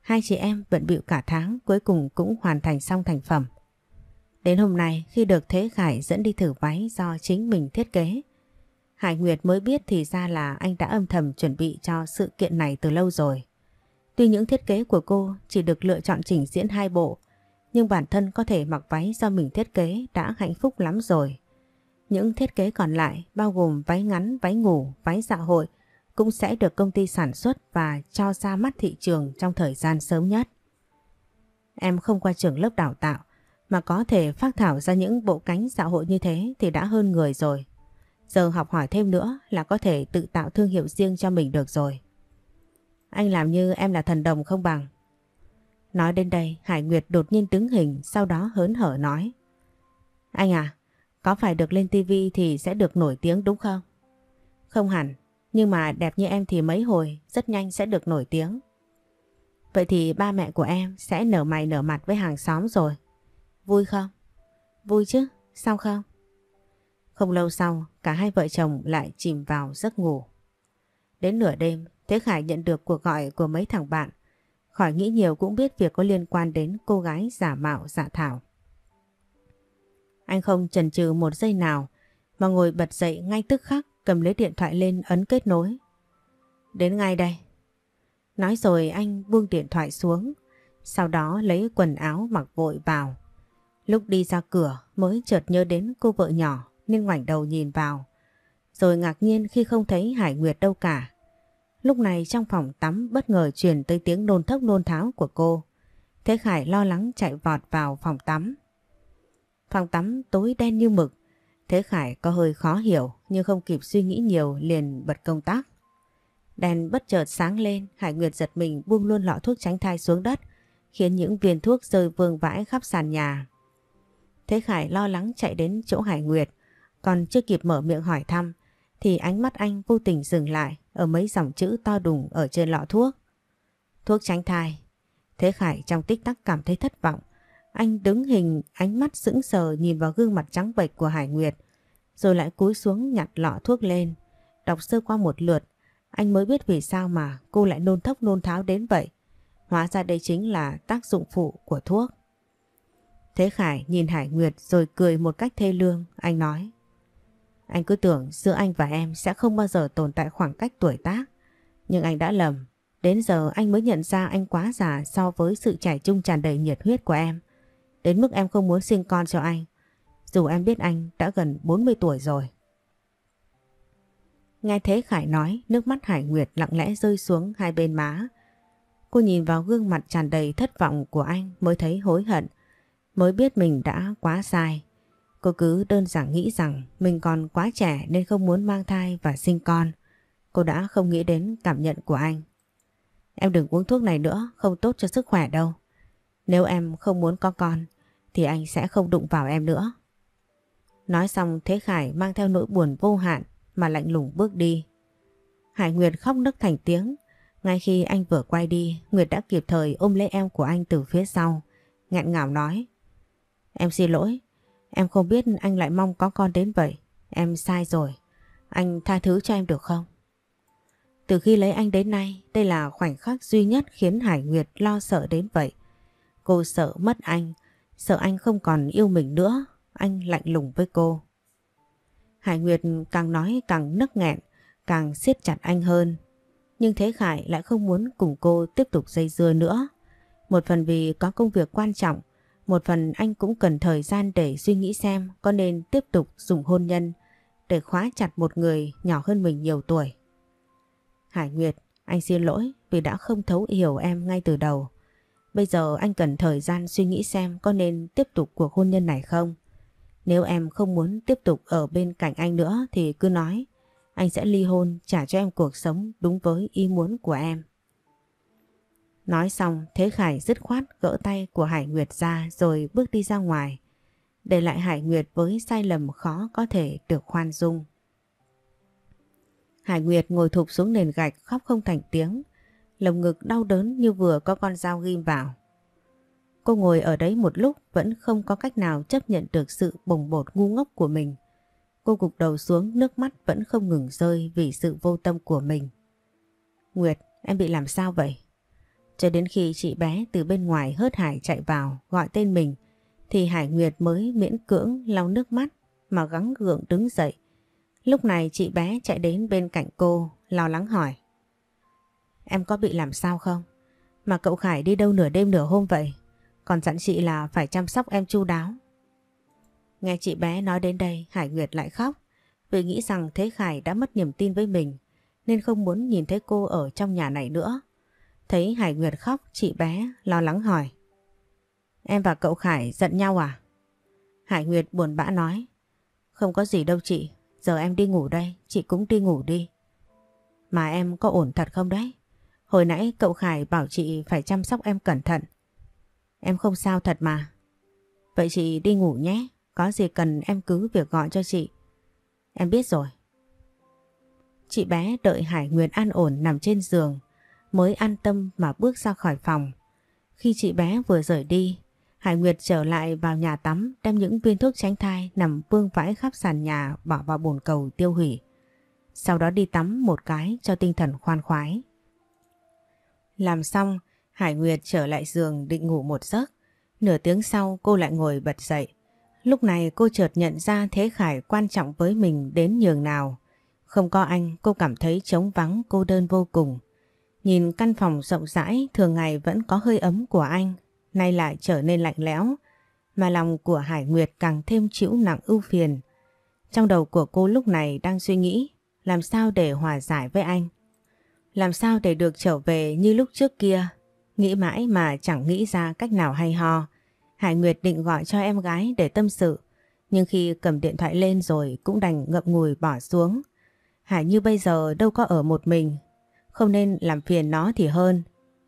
Hai chị em bận bịu cả tháng cuối cùng cũng hoàn thành xong thành phẩm. Đến hôm nay khi được Thế Khải dẫn đi thử váy do chính mình thiết kế, Hải Nguyệt mới biết thì ra là anh đã âm thầm chuẩn bị cho sự kiện này từ lâu rồi. Tuy những thiết kế của cô chỉ được lựa chọn chỉnh diễn hai bộ, nhưng bản thân có thể mặc váy do mình thiết kế đã hạnh phúc lắm rồi. Những thiết kế còn lại bao gồm váy ngắn, váy ngủ, váy dạ hội cũng sẽ được công ty sản xuất và cho ra mắt thị trường trong thời gian sớm nhất. Em không qua trường lớp đào tạo, mà có thể phát thảo ra những bộ cánh xã hội như thế thì đã hơn người rồi. Giờ học hỏi thêm nữa là có thể tự tạo thương hiệu riêng cho mình được rồi. Anh làm như em là thần đồng không bằng. Nói đến đây Hải Nguyệt đột nhiên đứng hình sau đó hớn hở nói. Anh à, có phải được lên tivi thì sẽ được nổi tiếng đúng không? Không hẳn, nhưng mà đẹp như em thì mấy hồi rất nhanh sẽ được nổi tiếng. Vậy thì ba mẹ của em sẽ nở mày nở mặt với hàng xóm rồi. Vui không? Vui chứ, sao không? Không lâu sau, cả hai vợ chồng lại chìm vào giấc ngủ. Đến nửa đêm, Thế Khải nhận được cuộc gọi của mấy thằng bạn. Khỏi nghĩ nhiều cũng biết việc có liên quan đến cô gái giả mạo giả thảo. Anh không chần chừ một giây nào mà ngồi bật dậy ngay tức khắc cầm lấy điện thoại lên ấn kết nối. Đến ngay đây. Nói rồi anh buông điện thoại xuống, sau đó lấy quần áo mặc vội vào. Lúc đi ra cửa mới chợt nhớ đến cô vợ nhỏ nên ngoảnh đầu nhìn vào. Rồi ngạc nhiên khi không thấy Hải Nguyệt đâu cả. Lúc này trong phòng tắm bất ngờ truyền tới tiếng nôn thốc nôn tháo của cô. Thế Khải lo lắng chạy vọt vào phòng tắm. Phòng tắm tối đen như mực. Thế Khải có hơi khó hiểu nhưng không kịp suy nghĩ nhiều liền bật công tắc. Đèn bất chợt sáng lên, Hải Nguyệt giật mình buông luôn lọ thuốc tránh thai xuống đất, khiến những viên thuốc rơi vương vãi khắp sàn nhà. Thế Khải lo lắng chạy đến chỗ Hải Nguyệt, còn chưa kịp mở miệng hỏi thăm, thì ánh mắt anh vô tình dừng lại ở mấy dòng chữ to đùng ở trên lọ thuốc. Thuốc tránh thai. Thế Khải trong tích tắc cảm thấy thất vọng. Anh đứng hình ánh mắt sững sờ nhìn vào gương mặt trắng bệch của Hải Nguyệt, rồi lại cúi xuống nhặt lọ thuốc lên. Đọc sơ qua một lượt, anh mới biết vì sao mà cô lại nôn thốc nôn tháo đến vậy. Hóa ra đây chính là tác dụng phụ của thuốc. Thế Khải nhìn Hải Nguyệt rồi cười một cách thê lương, anh nói. Anh cứ tưởng giữa anh và em sẽ không bao giờ tồn tại khoảng cách tuổi tác. Nhưng anh đã lầm, đến giờ anh mới nhận ra anh quá già so với sự trải trung tràn đầy nhiệt huyết của em. Đến mức em không muốn sinh con cho anh, dù em biết anh đã gần 40 tuổi rồi. Nghe thế Khải nói, nước mắt Hải Nguyệt lặng lẽ rơi xuống hai bên má. Cô nhìn vào gương mặt tràn đầy thất vọng của anh mới thấy hối hận mới biết mình đã quá sai. Cô cứ đơn giản nghĩ rằng mình còn quá trẻ nên không muốn mang thai và sinh con. Cô đã không nghĩ đến cảm nhận của anh. Em đừng uống thuốc này nữa, không tốt cho sức khỏe đâu. Nếu em không muốn có con thì anh sẽ không đụng vào em nữa. Nói xong Thế Khải mang theo nỗi buồn vô hạn mà lạnh lùng bước đi. Hải Nguyệt khóc nức thành tiếng. Ngay khi anh vừa quay đi, Nguyệt đã kịp thời ôm lấy em của anh từ phía sau. Ngạn ngào nói. Em xin lỗi, em không biết anh lại mong có con đến vậy. Em sai rồi, anh tha thứ cho em được không? Từ khi lấy anh đến nay, đây là khoảnh khắc duy nhất khiến Hải Nguyệt lo sợ đến vậy. Cô sợ mất anh, sợ anh không còn yêu mình nữa, anh lạnh lùng với cô. Hải Nguyệt càng nói càng nức nghẹn, càng siết chặt anh hơn. Nhưng Thế Khải lại không muốn cùng cô tiếp tục dây dưa nữa. Một phần vì có công việc quan trọng, một phần anh cũng cần thời gian để suy nghĩ xem có nên tiếp tục dùng hôn nhân để khóa chặt một người nhỏ hơn mình nhiều tuổi. Hải Nguyệt, anh xin lỗi vì đã không thấu hiểu em ngay từ đầu. Bây giờ anh cần thời gian suy nghĩ xem có nên tiếp tục cuộc hôn nhân này không. Nếu em không muốn tiếp tục ở bên cạnh anh nữa thì cứ nói. Anh sẽ ly hôn trả cho em cuộc sống đúng với ý muốn của em. Nói xong Thế Khải dứt khoát gỡ tay của Hải Nguyệt ra rồi bước đi ra ngoài. Để lại Hải Nguyệt với sai lầm khó có thể được khoan dung. Hải Nguyệt ngồi thụp xuống nền gạch khóc không thành tiếng. Lồng ngực đau đớn như vừa có con dao ghim vào. Cô ngồi ở đấy một lúc vẫn không có cách nào chấp nhận được sự bồng bột ngu ngốc của mình. Cô gục đầu xuống nước mắt vẫn không ngừng rơi vì sự vô tâm của mình. Nguyệt, em bị làm sao vậy? Cho đến khi chị bé từ bên ngoài hớt hải chạy vào gọi tên mình thì Hải Nguyệt mới miễn cưỡng lau nước mắt mà gắng gượng đứng dậy. Lúc này chị bé chạy đến bên cạnh cô lo lắng hỏi Em có bị làm sao không? Mà cậu Khải đi đâu nửa đêm nửa hôm vậy? Còn dặn chị là phải chăm sóc em chu đáo. Nghe chị bé nói đến đây Hải Nguyệt lại khóc vì nghĩ rằng Thế Khải đã mất niềm tin với mình nên không muốn nhìn thấy cô ở trong nhà này nữa. Thấy Hải Nguyệt khóc, chị bé lo lắng hỏi. Em và cậu Khải giận nhau à? Hải Nguyệt buồn bã nói. Không có gì đâu chị, giờ em đi ngủ đây, chị cũng đi ngủ đi. Mà em có ổn thật không đấy? Hồi nãy cậu Khải bảo chị phải chăm sóc em cẩn thận. Em không sao thật mà. Vậy chị đi ngủ nhé, có gì cần em cứ việc gọi cho chị. Em biết rồi. Chị bé đợi Hải Nguyệt an ổn nằm trên giường, mới an tâm mà bước ra khỏi phòng. Khi chị bé vừa rời đi, Hải Nguyệt trở lại vào nhà tắm đem những viên thuốc tránh thai nằm vương vãi khắp sàn nhà bỏ vào bồn cầu tiêu hủy. Sau đó đi tắm một cái cho tinh thần khoan khoái. Làm xong, Hải Nguyệt trở lại giường định ngủ một giấc. Nửa tiếng sau cô lại ngồi bật dậy. Lúc này cô chợt nhận ra Thế Khải quan trọng với mình đến nhường nào. Không có anh cô cảm thấy trống vắng cô đơn vô cùng. Nhìn căn phòng rộng rãi thường ngày vẫn có hơi ấm của anh, nay lại trở nên lạnh lẽo, mà lòng của Hải Nguyệt càng thêm chịu nặng ưu phiền. Trong đầu của cô lúc này đang suy nghĩ làm sao để hòa giải với anh. Làm sao để được trở về như lúc trước kia, nghĩ mãi mà chẳng nghĩ ra cách nào hay ho. Hải Nguyệt định gọi cho em gái để tâm sự, nhưng khi cầm điện thoại lên rồi cũng đành ngậm ngùi bỏ xuống. Hải như bây giờ đâu có ở một mình không nên làm phiền nó thì hơn.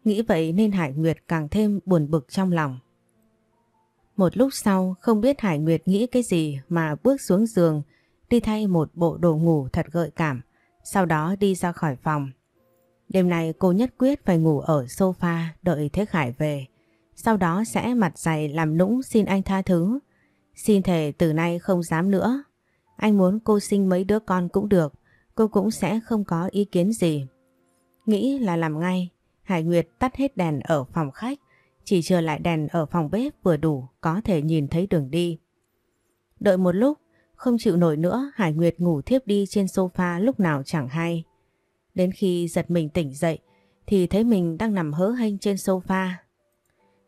Nghĩ vậy nên Hải Nguyệt càng thêm buồn bực trong lòng. Một lúc sau không biết Hải Nguyệt nghĩ cái gì mà bước xuống giường đi thay một bộ đồ ngủ thật gợi cảm sau đó đi ra khỏi phòng. Đêm nay cô nhất quyết phải ngủ ở sofa đợi Thế Khải về. Sau đó sẽ mặt dày làm nũng xin anh tha thứ. Xin thề từ nay không dám nữa. Anh muốn cô sinh mấy đứa con cũng được, cô cũng sẽ không có ý kiến gì. Nghĩ là làm ngay, Hải Nguyệt tắt hết đèn ở phòng khách, chỉ trở lại đèn ở phòng bếp vừa đủ có thể nhìn thấy đường đi. Đợi một lúc, không chịu nổi nữa Hải Nguyệt ngủ thiếp đi trên sofa lúc nào chẳng hay. Đến khi giật mình tỉnh dậy thì thấy mình đang nằm hớ hênh trên sofa.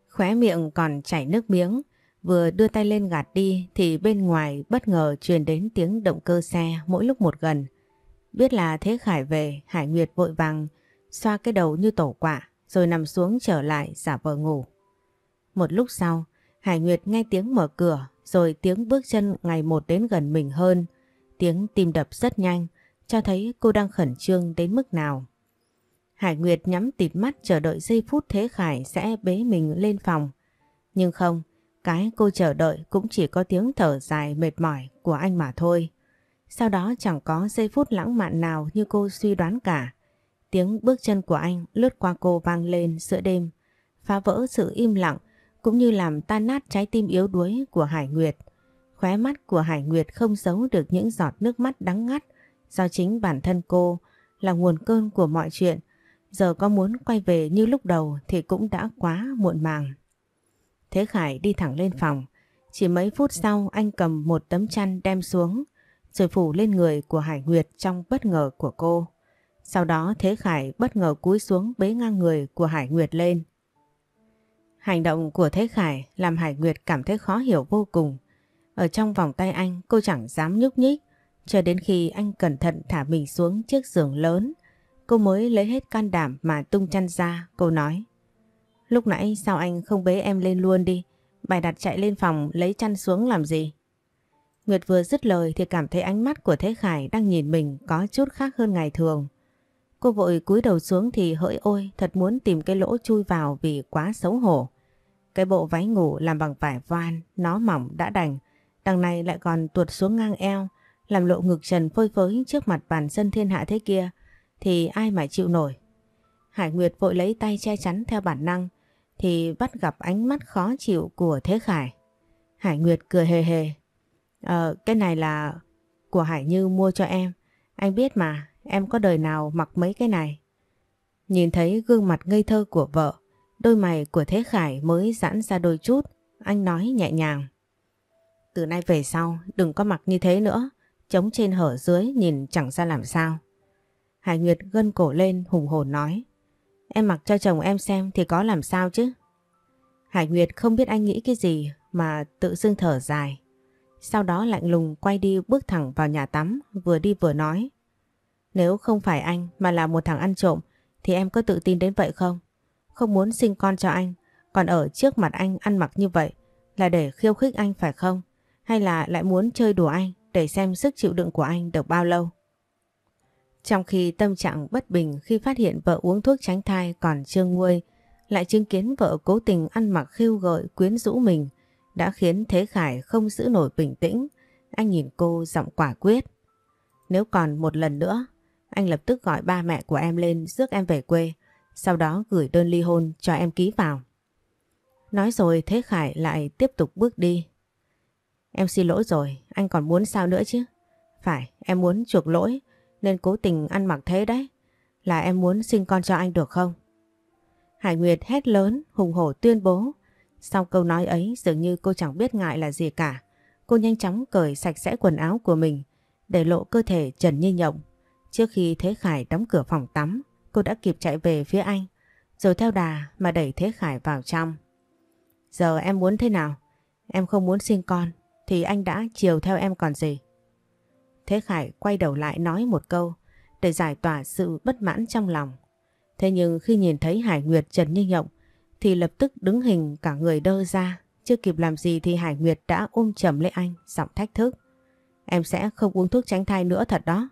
Khóe miệng còn chảy nước miếng, vừa đưa tay lên gạt đi thì bên ngoài bất ngờ truyền đến tiếng động cơ xe mỗi lúc một gần. Biết là Thế Khải về, Hải Nguyệt vội vàng xoa cái đầu như tổ quả rồi nằm xuống trở lại giả vờ ngủ. Một lúc sau, Hải Nguyệt nghe tiếng mở cửa rồi tiếng bước chân ngày một đến gần mình hơn, tiếng tim đập rất nhanh, cho thấy cô đang khẩn trương đến mức nào. Hải Nguyệt nhắm tịt mắt chờ đợi giây phút Thế Khải sẽ bế mình lên phòng. Nhưng không, cái cô chờ đợi cũng chỉ có tiếng thở dài mệt mỏi của anh mà thôi. Sau đó chẳng có giây phút lãng mạn nào như cô suy đoán cả. Tiếng bước chân của anh lướt qua cô vang lên giữa đêm, phá vỡ sự im lặng cũng như làm tan nát trái tim yếu đuối của Hải Nguyệt. Khóe mắt của Hải Nguyệt không giấu được những giọt nước mắt đắng ngắt do chính bản thân cô là nguồn cơn của mọi chuyện. Giờ có muốn quay về như lúc đầu thì cũng đã quá muộn màng. Thế Khải đi thẳng lên phòng. Chỉ mấy phút sau anh cầm một tấm chăn đem xuống rồi phủ lên người của Hải Nguyệt trong bất ngờ của cô. Sau đó Thế Khải bất ngờ cúi xuống bế ngang người của Hải Nguyệt lên. Hành động của Thế Khải làm Hải Nguyệt cảm thấy khó hiểu vô cùng. Ở trong vòng tay anh cô chẳng dám nhúc nhích cho đến khi anh cẩn thận thả mình xuống chiếc giường lớn. Cô mới lấy hết can đảm mà tung chăn ra, cô nói. Lúc nãy sao anh không bế em lên luôn đi, bài đặt chạy lên phòng lấy chăn xuống làm gì? Nguyệt vừa dứt lời thì cảm thấy ánh mắt của Thế Khải đang nhìn mình có chút khác hơn ngày thường. Cô vội cúi đầu xuống thì hỡi ôi thật muốn tìm cái lỗ chui vào vì quá xấu hổ. Cái bộ váy ngủ làm bằng vải voan, nó mỏng đã đành, đằng này lại còn tuột xuống ngang eo, làm lộ ngực trần phơi phới trước mặt bàn dân thiên hạ thế kia, thì ai mà chịu nổi. Hải Nguyệt vội lấy tay che chắn theo bản năng, thì bắt gặp ánh mắt khó chịu của Thế Khải. Hải Nguyệt cười hề hề. Ờ, cái này là của Hải Như mua cho em. Anh biết mà, em có đời nào mặc mấy cái này. Nhìn thấy gương mặt ngây thơ của vợ, đôi mày của Thế Khải mới giãn ra đôi chút, anh nói nhẹ nhàng. Từ nay về sau, đừng có mặc như thế nữa, chống trên hở dưới nhìn chẳng ra làm sao. Hải Nguyệt gân cổ lên hùng hồn nói. Em mặc cho chồng em xem thì có làm sao chứ? Hải Nguyệt không biết anh nghĩ cái gì mà tự dưng thở dài. Sau đó lạnh lùng quay đi bước thẳng vào nhà tắm vừa đi vừa nói. Nếu không phải anh mà là một thằng ăn trộm thì em có tự tin đến vậy không? Không muốn sinh con cho anh, còn ở trước mặt anh ăn mặc như vậy là để khiêu khích anh phải không? Hay là lại muốn chơi đùa anh để xem sức chịu đựng của anh được bao lâu? Trong khi tâm trạng bất bình khi phát hiện vợ uống thuốc tránh thai còn chưa nguôi, lại chứng kiến vợ cố tình ăn mặc khiêu gợi quyến rũ mình, đã khiến Thế Khải không giữ nổi bình tĩnh. Anh nhìn cô giọng quả quyết. Nếu còn một lần nữa anh lập tức gọi ba mẹ của em lên rước em về quê, sau đó gửi đơn ly hôn cho em ký vào. Nói rồi Thế Khải lại tiếp tục bước đi. Em xin lỗi rồi, anh còn muốn sao nữa chứ? Phải, em muốn chuộc lỗi nên cố tình ăn mặc thế đấy. Là em muốn sinh con cho anh được không? Hải Nguyệt hét lớn, hùng hổ tuyên bố. Sau câu nói ấy dường như cô chẳng biết ngại là gì cả. Cô nhanh chóng cởi sạch sẽ quần áo của mình để lộ cơ thể trần như nhộng Trước khi Thế Khải đóng cửa phòng tắm, cô đã kịp chạy về phía anh, rồi theo đà mà đẩy Thế Khải vào trong. Giờ em muốn thế nào? Em không muốn sinh con, thì anh đã chiều theo em còn gì? Thế Khải quay đầu lại nói một câu để giải tỏa sự bất mãn trong lòng. Thế nhưng khi nhìn thấy Hải Nguyệt Trần Như Nhộng thì lập tức đứng hình cả người đơ ra. Chưa kịp làm gì thì Hải Nguyệt đã ôm chầm lấy anh, giọng thách thức. Em sẽ không uống thuốc tránh thai nữa thật đó.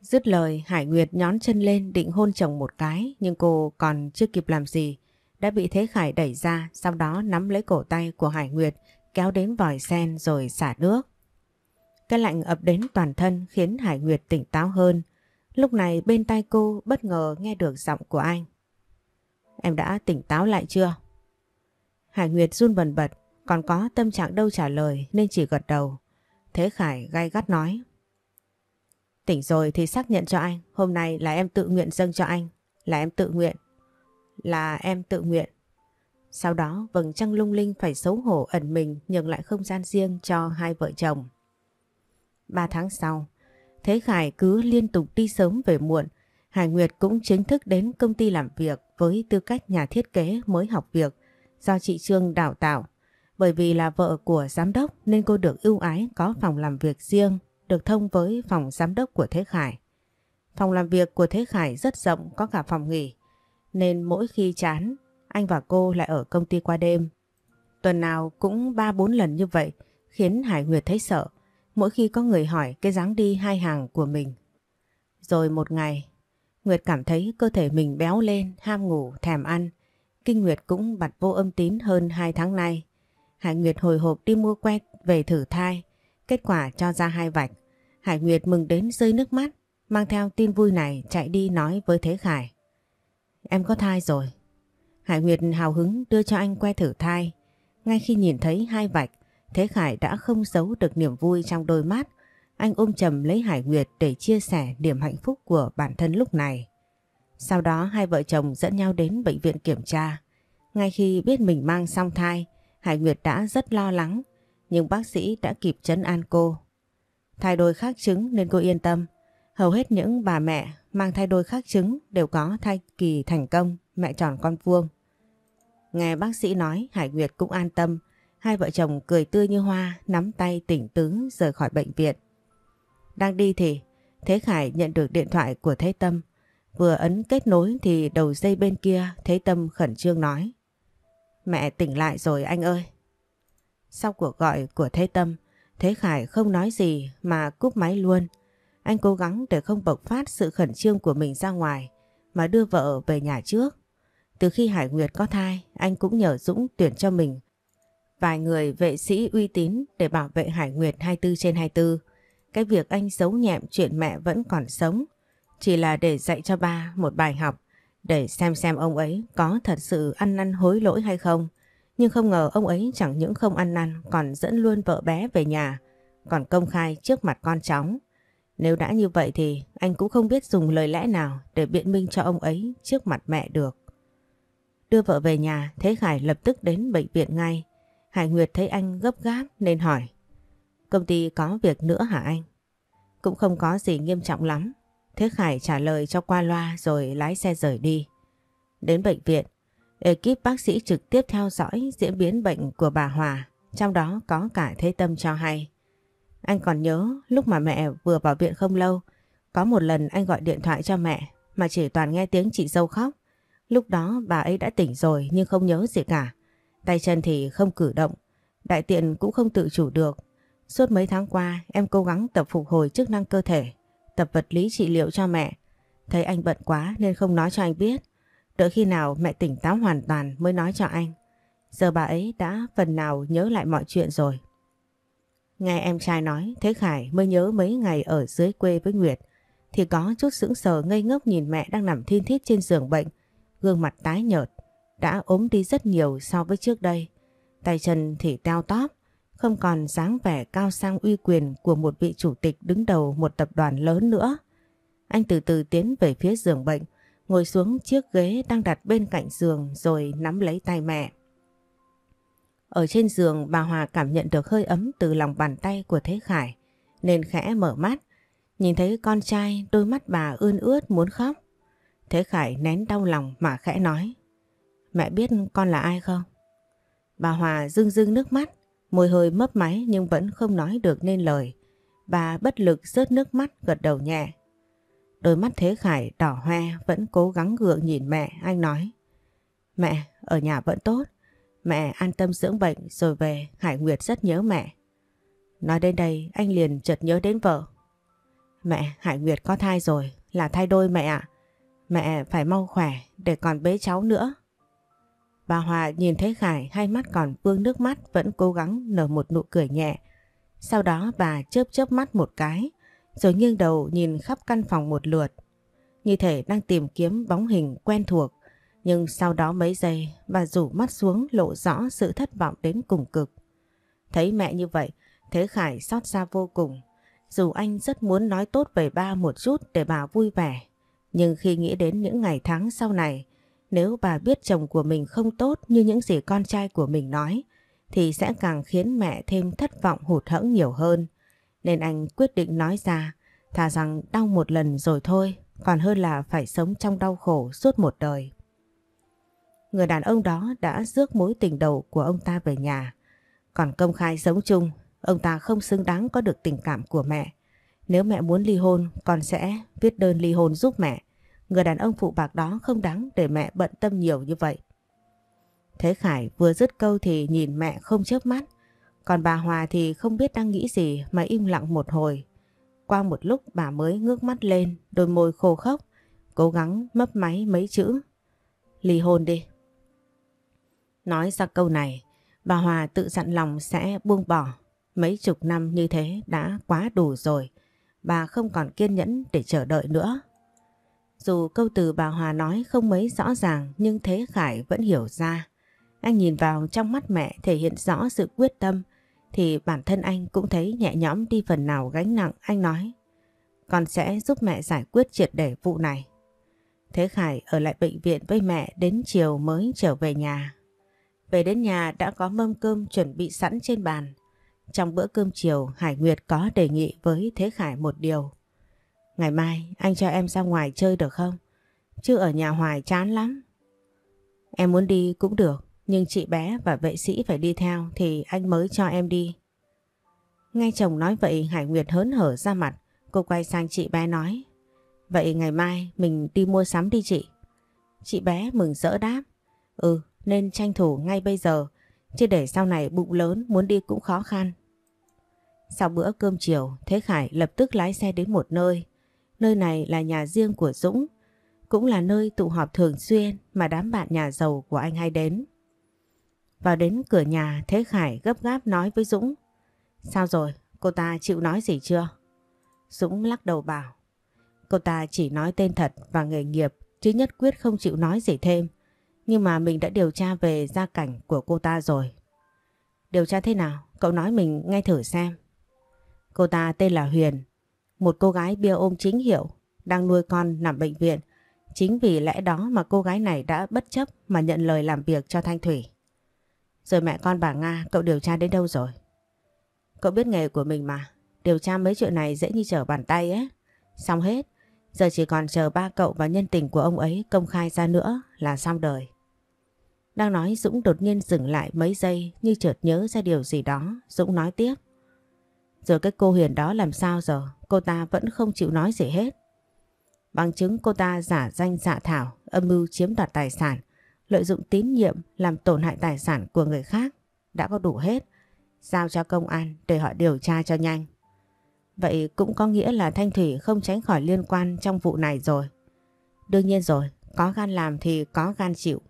Dứt lời Hải Nguyệt nhón chân lên định hôn chồng một cái nhưng cô còn chưa kịp làm gì. Đã bị Thế Khải đẩy ra sau đó nắm lấy cổ tay của Hải Nguyệt kéo đến vòi sen rồi xả nước. Cái lạnh ập đến toàn thân khiến Hải Nguyệt tỉnh táo hơn. Lúc này bên tai cô bất ngờ nghe được giọng của anh. Em đã tỉnh táo lại chưa? Hải Nguyệt run bần bật, còn có tâm trạng đâu trả lời nên chỉ gật đầu. Thế Khải gai gắt nói. Tỉnh rồi thì xác nhận cho anh, hôm nay là em tự nguyện dâng cho anh, là em tự nguyện. Là em tự nguyện. Sau đó vầng trăng lung linh phải xấu hổ ẩn mình nhường lại không gian riêng cho hai vợ chồng. Ba tháng sau, Thế Khải cứ liên tục đi sớm về muộn, Hải Nguyệt cũng chính thức đến công ty làm việc với tư cách nhà thiết kế mới học việc do chị Trương đào tạo. Bởi vì là vợ của giám đốc nên cô được ưu ái có phòng làm việc riêng được thông với phòng giám đốc của Thế Khải. Phòng làm việc của Thế Khải rất rộng có cả phòng nghỉ, nên mỗi khi chán, anh và cô lại ở công ty qua đêm. Tuần nào cũng 3-4 lần như vậy khiến Hải Nguyệt thấy sợ mỗi khi có người hỏi cái dáng đi hai hàng của mình. Rồi một ngày, Nguyệt cảm thấy cơ thể mình béo lên, ham ngủ, thèm ăn. Kinh Nguyệt cũng bật vô âm tín hơn 2 tháng nay. Hải Nguyệt hồi hộp đi mua que về thử thai Kết quả cho ra hai vạch. Hải Nguyệt mừng đến rơi nước mắt, mang theo tin vui này chạy đi nói với Thế Khải. Em có thai rồi. Hải Nguyệt hào hứng đưa cho anh que thử thai. Ngay khi nhìn thấy hai vạch, Thế Khải đã không giấu được niềm vui trong đôi mắt. Anh ôm chầm lấy Hải Nguyệt để chia sẻ niềm hạnh phúc của bản thân lúc này. Sau đó hai vợ chồng dẫn nhau đến bệnh viện kiểm tra. Ngay khi biết mình mang song thai, Hải Nguyệt đã rất lo lắng nhưng bác sĩ đã kịp chấn an cô. Thai đôi khác trứng nên cô yên tâm. Hầu hết những bà mẹ mang thai đôi khác trứng đều có thai kỳ thành công, mẹ tròn con vuông. Nghe bác sĩ nói Hải Nguyệt cũng an tâm, hai vợ chồng cười tươi như hoa, nắm tay tỉnh tứ rời khỏi bệnh viện. Đang đi thì Thế Khải nhận được điện thoại của Thế Tâm. Vừa ấn kết nối thì đầu dây bên kia Thế Tâm khẩn trương nói. Mẹ tỉnh lại rồi anh ơi. Sau cuộc gọi của Thế Tâm, Thế Khải không nói gì mà cúp máy luôn. Anh cố gắng để không bộc phát sự khẩn trương của mình ra ngoài mà đưa vợ về nhà trước. Từ khi Hải Nguyệt có thai, anh cũng nhờ Dũng tuyển cho mình vài người vệ sĩ uy tín để bảo vệ Hải Nguyệt 24 trên 24. Cái việc anh giấu nhẹm chuyện mẹ vẫn còn sống chỉ là để dạy cho ba một bài học để xem xem ông ấy có thật sự ăn năn hối lỗi hay không. Nhưng không ngờ ông ấy chẳng những không ăn năn còn dẫn luôn vợ bé về nhà, còn công khai trước mặt con cháu. Nếu đã như vậy thì anh cũng không biết dùng lời lẽ nào để biện minh cho ông ấy trước mặt mẹ được. Đưa vợ về nhà, Thế Khải lập tức đến bệnh viện ngay. Hải Nguyệt thấy anh gấp gáp nên hỏi. Công ty có việc nữa hả anh? Cũng không có gì nghiêm trọng lắm. Thế Khải trả lời cho qua loa rồi lái xe rời đi. Đến bệnh viện, Ekip bác sĩ trực tiếp theo dõi diễn biến bệnh của bà Hòa, trong đó có cả Thế Tâm cho hay. Anh còn nhớ lúc mà mẹ vừa vào viện không lâu, có một lần anh gọi điện thoại cho mẹ mà chỉ toàn nghe tiếng chị dâu khóc. Lúc đó bà ấy đã tỉnh rồi nhưng không nhớ gì cả. Tay chân thì không cử động, đại tiện cũng không tự chủ được. Suốt mấy tháng qua em cố gắng tập phục hồi chức năng cơ thể, tập vật lý trị liệu cho mẹ. Thấy anh bận quá nên không nói cho anh biết. Đợi khi nào mẹ tỉnh táo hoàn toàn mới nói cho anh. Giờ bà ấy đã phần nào nhớ lại mọi chuyện rồi. Nghe em trai nói, Thế Khải mới nhớ mấy ngày ở dưới quê với Nguyệt thì có chút sững sờ ngây ngốc nhìn mẹ đang nằm thiên thiết trên giường bệnh, gương mặt tái nhợt, đã ốm đi rất nhiều so với trước đây. Tay chân thì teo tóp, không còn dáng vẻ cao sang uy quyền của một vị chủ tịch đứng đầu một tập đoàn lớn nữa. Anh từ từ tiến về phía giường bệnh, ngồi xuống chiếc ghế đang đặt bên cạnh giường rồi nắm lấy tay mẹ. Ở trên giường bà Hòa cảm nhận được hơi ấm từ lòng bàn tay của Thế Khải nên khẽ mở mắt, nhìn thấy con trai đôi mắt bà ươn ướt muốn khóc. Thế Khải nén đau lòng mà khẽ nói Mẹ biết con là ai không? Bà Hòa rưng rưng nước mắt, môi hơi mấp máy nhưng vẫn không nói được nên lời. Bà bất lực rớt nước mắt gật đầu nhẹ. Đôi mắt Thế Khải đỏ hoe vẫn cố gắng gượng nhìn mẹ, anh nói. Mẹ, ở nhà vẫn tốt. Mẹ an tâm dưỡng bệnh rồi về, Hải Nguyệt rất nhớ mẹ. Nói đến đây, anh liền chợt nhớ đến vợ. Mẹ, Hải Nguyệt có thai rồi, là thai đôi mẹ ạ. Mẹ phải mau khỏe để còn bế cháu nữa. Bà Hòa nhìn Thế Khải hai mắt còn vương nước mắt vẫn cố gắng nở một nụ cười nhẹ. Sau đó bà chớp chớp mắt một cái rồi nghiêng đầu nhìn khắp căn phòng một lượt. Như thể đang tìm kiếm bóng hình quen thuộc, nhưng sau đó mấy giây bà rủ mắt xuống lộ rõ sự thất vọng đến cùng cực. Thấy mẹ như vậy, Thế Khải xót xa vô cùng. Dù anh rất muốn nói tốt về ba một chút để bà vui vẻ, nhưng khi nghĩ đến những ngày tháng sau này, nếu bà biết chồng của mình không tốt như những gì con trai của mình nói, thì sẽ càng khiến mẹ thêm thất vọng hụt hẫng nhiều hơn nên anh quyết định nói ra, thà rằng đau một lần rồi thôi, còn hơn là phải sống trong đau khổ suốt một đời. Người đàn ông đó đã rước mối tình đầu của ông ta về nhà, còn công khai sống chung, ông ta không xứng đáng có được tình cảm của mẹ. Nếu mẹ muốn ly hôn, con sẽ viết đơn ly hôn giúp mẹ. Người đàn ông phụ bạc đó không đáng để mẹ bận tâm nhiều như vậy. Thế Khải vừa dứt câu thì nhìn mẹ không chớp mắt. Còn bà Hòa thì không biết đang nghĩ gì mà im lặng một hồi. Qua một lúc bà mới ngước mắt lên, đôi môi khô khốc, cố gắng mấp máy mấy chữ. Ly hôn đi. Nói ra câu này, bà Hòa tự dặn lòng sẽ buông bỏ. Mấy chục năm như thế đã quá đủ rồi. Bà không còn kiên nhẫn để chờ đợi nữa. Dù câu từ bà Hòa nói không mấy rõ ràng nhưng Thế Khải vẫn hiểu ra. Anh nhìn vào trong mắt mẹ thể hiện rõ sự quyết tâm thì bản thân anh cũng thấy nhẹ nhõm đi phần nào gánh nặng anh nói. Con sẽ giúp mẹ giải quyết triệt để vụ này. Thế Khải ở lại bệnh viện với mẹ đến chiều mới trở về nhà. Về đến nhà đã có mâm cơm chuẩn bị sẵn trên bàn. Trong bữa cơm chiều Hải Nguyệt có đề nghị với Thế Khải một điều. Ngày mai anh cho em ra ngoài chơi được không? Chứ ở nhà hoài chán lắm. Em muốn đi cũng được. Nhưng chị bé và vệ sĩ phải đi theo thì anh mới cho em đi. ngay chồng nói vậy Hải Nguyệt hớn hở ra mặt. Cô quay sang chị bé nói. Vậy ngày mai mình đi mua sắm đi chị. Chị bé mừng rỡ đáp. Ừ, nên tranh thủ ngay bây giờ. Chứ để sau này bụng lớn muốn đi cũng khó khăn. Sau bữa cơm chiều, Thế Khải lập tức lái xe đến một nơi. Nơi này là nhà riêng của Dũng, cũng là nơi tụ họp thường xuyên mà đám bạn nhà giàu của anh hay đến. Vào đến cửa nhà thế Khải gấp gáp nói với Dũng. Sao rồi, cô ta chịu nói gì chưa? Dũng lắc đầu bảo. Cô ta chỉ nói tên thật và nghề nghiệp chứ nhất quyết không chịu nói gì thêm. Nhưng mà mình đã điều tra về gia cảnh của cô ta rồi. Điều tra thế nào? Cậu nói mình nghe thử xem. Cô ta tên là Huyền, một cô gái bia ôm chính hiệu, đang nuôi con nằm bệnh viện. Chính vì lẽ đó mà cô gái này đã bất chấp mà nhận lời làm việc cho Thanh Thủy. Rồi mẹ con bà Nga cậu điều tra đến đâu rồi? Cậu biết nghề của mình mà. Điều tra mấy chuyện này dễ như trở bàn tay ấy. Xong hết. Giờ chỉ còn chờ ba cậu và nhân tình của ông ấy công khai ra nữa là xong đời. Đang nói Dũng đột nhiên dừng lại mấy giây như chợt nhớ ra điều gì đó. Dũng nói tiếp. Rồi cái cô Huyền đó làm sao giờ? Cô ta vẫn không chịu nói gì hết. Bằng chứng cô ta giả danh giả thảo, âm mưu chiếm đoạt tài sản lợi dụng tín nhiệm làm tổn hại tài sản của người khác đã có đủ hết. Giao cho công an để họ điều tra cho nhanh. Vậy cũng có nghĩa là Thanh Thủy không tránh khỏi liên quan trong vụ này rồi. Đương nhiên rồi, có gan làm thì có gan chịu.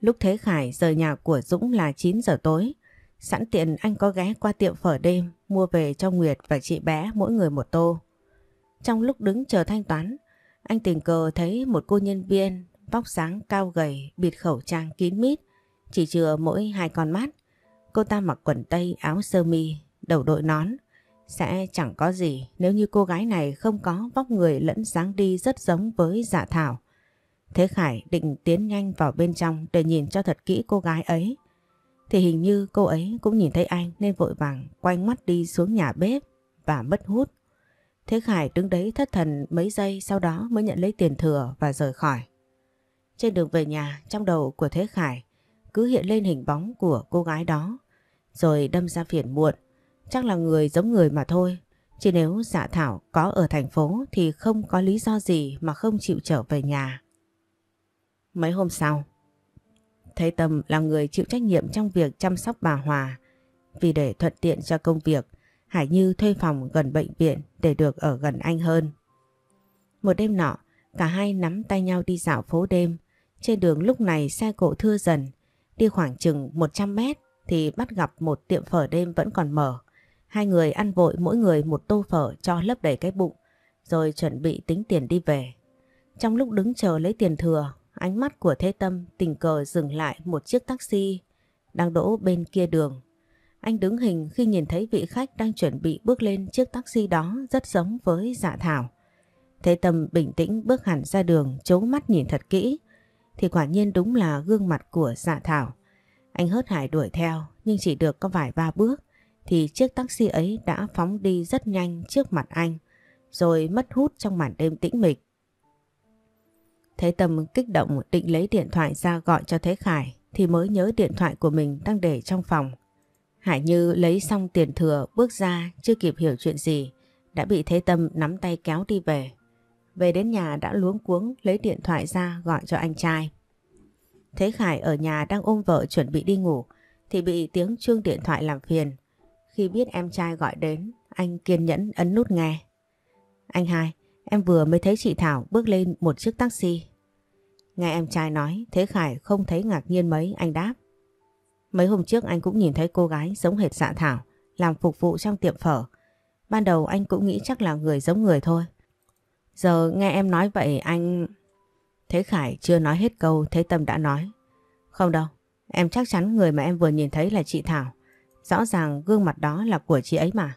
Lúc Thế Khải rời nhà của Dũng là 9 giờ tối. Sẵn tiện anh có ghé qua tiệm phở đêm mua về cho Nguyệt và chị bé mỗi người một tô. Trong lúc đứng chờ thanh toán, anh tình cờ thấy một cô nhân viên vóc dáng cao gầy, bịt khẩu trang kín mít, chỉ chừa mỗi hai con mắt. Cô ta mặc quần tây, áo sơ mi, đầu đội nón. Sẽ chẳng có gì nếu như cô gái này không có vóc người lẫn dáng đi rất giống với dạ thảo. Thế Khải định tiến nhanh vào bên trong để nhìn cho thật kỹ cô gái ấy. Thì hình như cô ấy cũng nhìn thấy anh nên vội vàng quay mắt đi xuống nhà bếp và mất hút. Thế Khải đứng đấy thất thần mấy giây sau đó mới nhận lấy tiền thừa và rời khỏi. Trên đường về nhà, trong đầu của Thế Khải cứ hiện lên hình bóng của cô gái đó, rồi đâm ra phiền muộn. Chắc là người giống người mà thôi, chỉ nếu dạ Thảo có ở thành phố thì không có lý do gì mà không chịu trở về nhà. Mấy hôm sau, Thế Tâm là người chịu trách nhiệm trong việc chăm sóc bà Hòa. Vì để thuận tiện cho công việc, Hải Như thuê phòng gần bệnh viện để được ở gần anh hơn. Một đêm nọ, cả hai nắm tay nhau đi dạo phố đêm trên đường lúc này xe cộ thưa dần, đi khoảng chừng 100 mét thì bắt gặp một tiệm phở đêm vẫn còn mở. Hai người ăn vội mỗi người một tô phở cho lấp đầy cái bụng, rồi chuẩn bị tính tiền đi về. Trong lúc đứng chờ lấy tiền thừa, ánh mắt của Thế Tâm tình cờ dừng lại một chiếc taxi đang đỗ bên kia đường. Anh đứng hình khi nhìn thấy vị khách đang chuẩn bị bước lên chiếc taxi đó rất giống với dạ thảo. Thế Tâm bình tĩnh bước hẳn ra đường, chấu mắt nhìn thật kỹ, thì quả nhiên đúng là gương mặt của dạ thảo. Anh hớt hải đuổi theo nhưng chỉ được có vài ba bước thì chiếc taxi ấy đã phóng đi rất nhanh trước mặt anh rồi mất hút trong màn đêm tĩnh mịch. Thế Tâm kích động định lấy điện thoại ra gọi cho Thế Khải thì mới nhớ điện thoại của mình đang để trong phòng. Hải Như lấy xong tiền thừa bước ra chưa kịp hiểu chuyện gì đã bị Thế Tâm nắm tay kéo đi về. Về đến nhà đã luống cuống lấy điện thoại ra gọi cho anh trai. Thế Khải ở nhà đang ôm vợ chuẩn bị đi ngủ thì bị tiếng chuông điện thoại làm phiền. Khi biết em trai gọi đến, anh kiên nhẫn ấn nút nghe. Anh hai, em vừa mới thấy chị Thảo bước lên một chiếc taxi. Nghe em trai nói, Thế Khải không thấy ngạc nhiên mấy, anh đáp. Mấy hôm trước anh cũng nhìn thấy cô gái giống hệt dạ Thảo, làm phục vụ trong tiệm phở. Ban đầu anh cũng nghĩ chắc là người giống người thôi. Giờ nghe em nói vậy anh... Thế Khải chưa nói hết câu thấy Tâm đã nói. Không đâu, em chắc chắn người mà em vừa nhìn thấy là chị Thảo. Rõ ràng gương mặt đó là của chị ấy mà.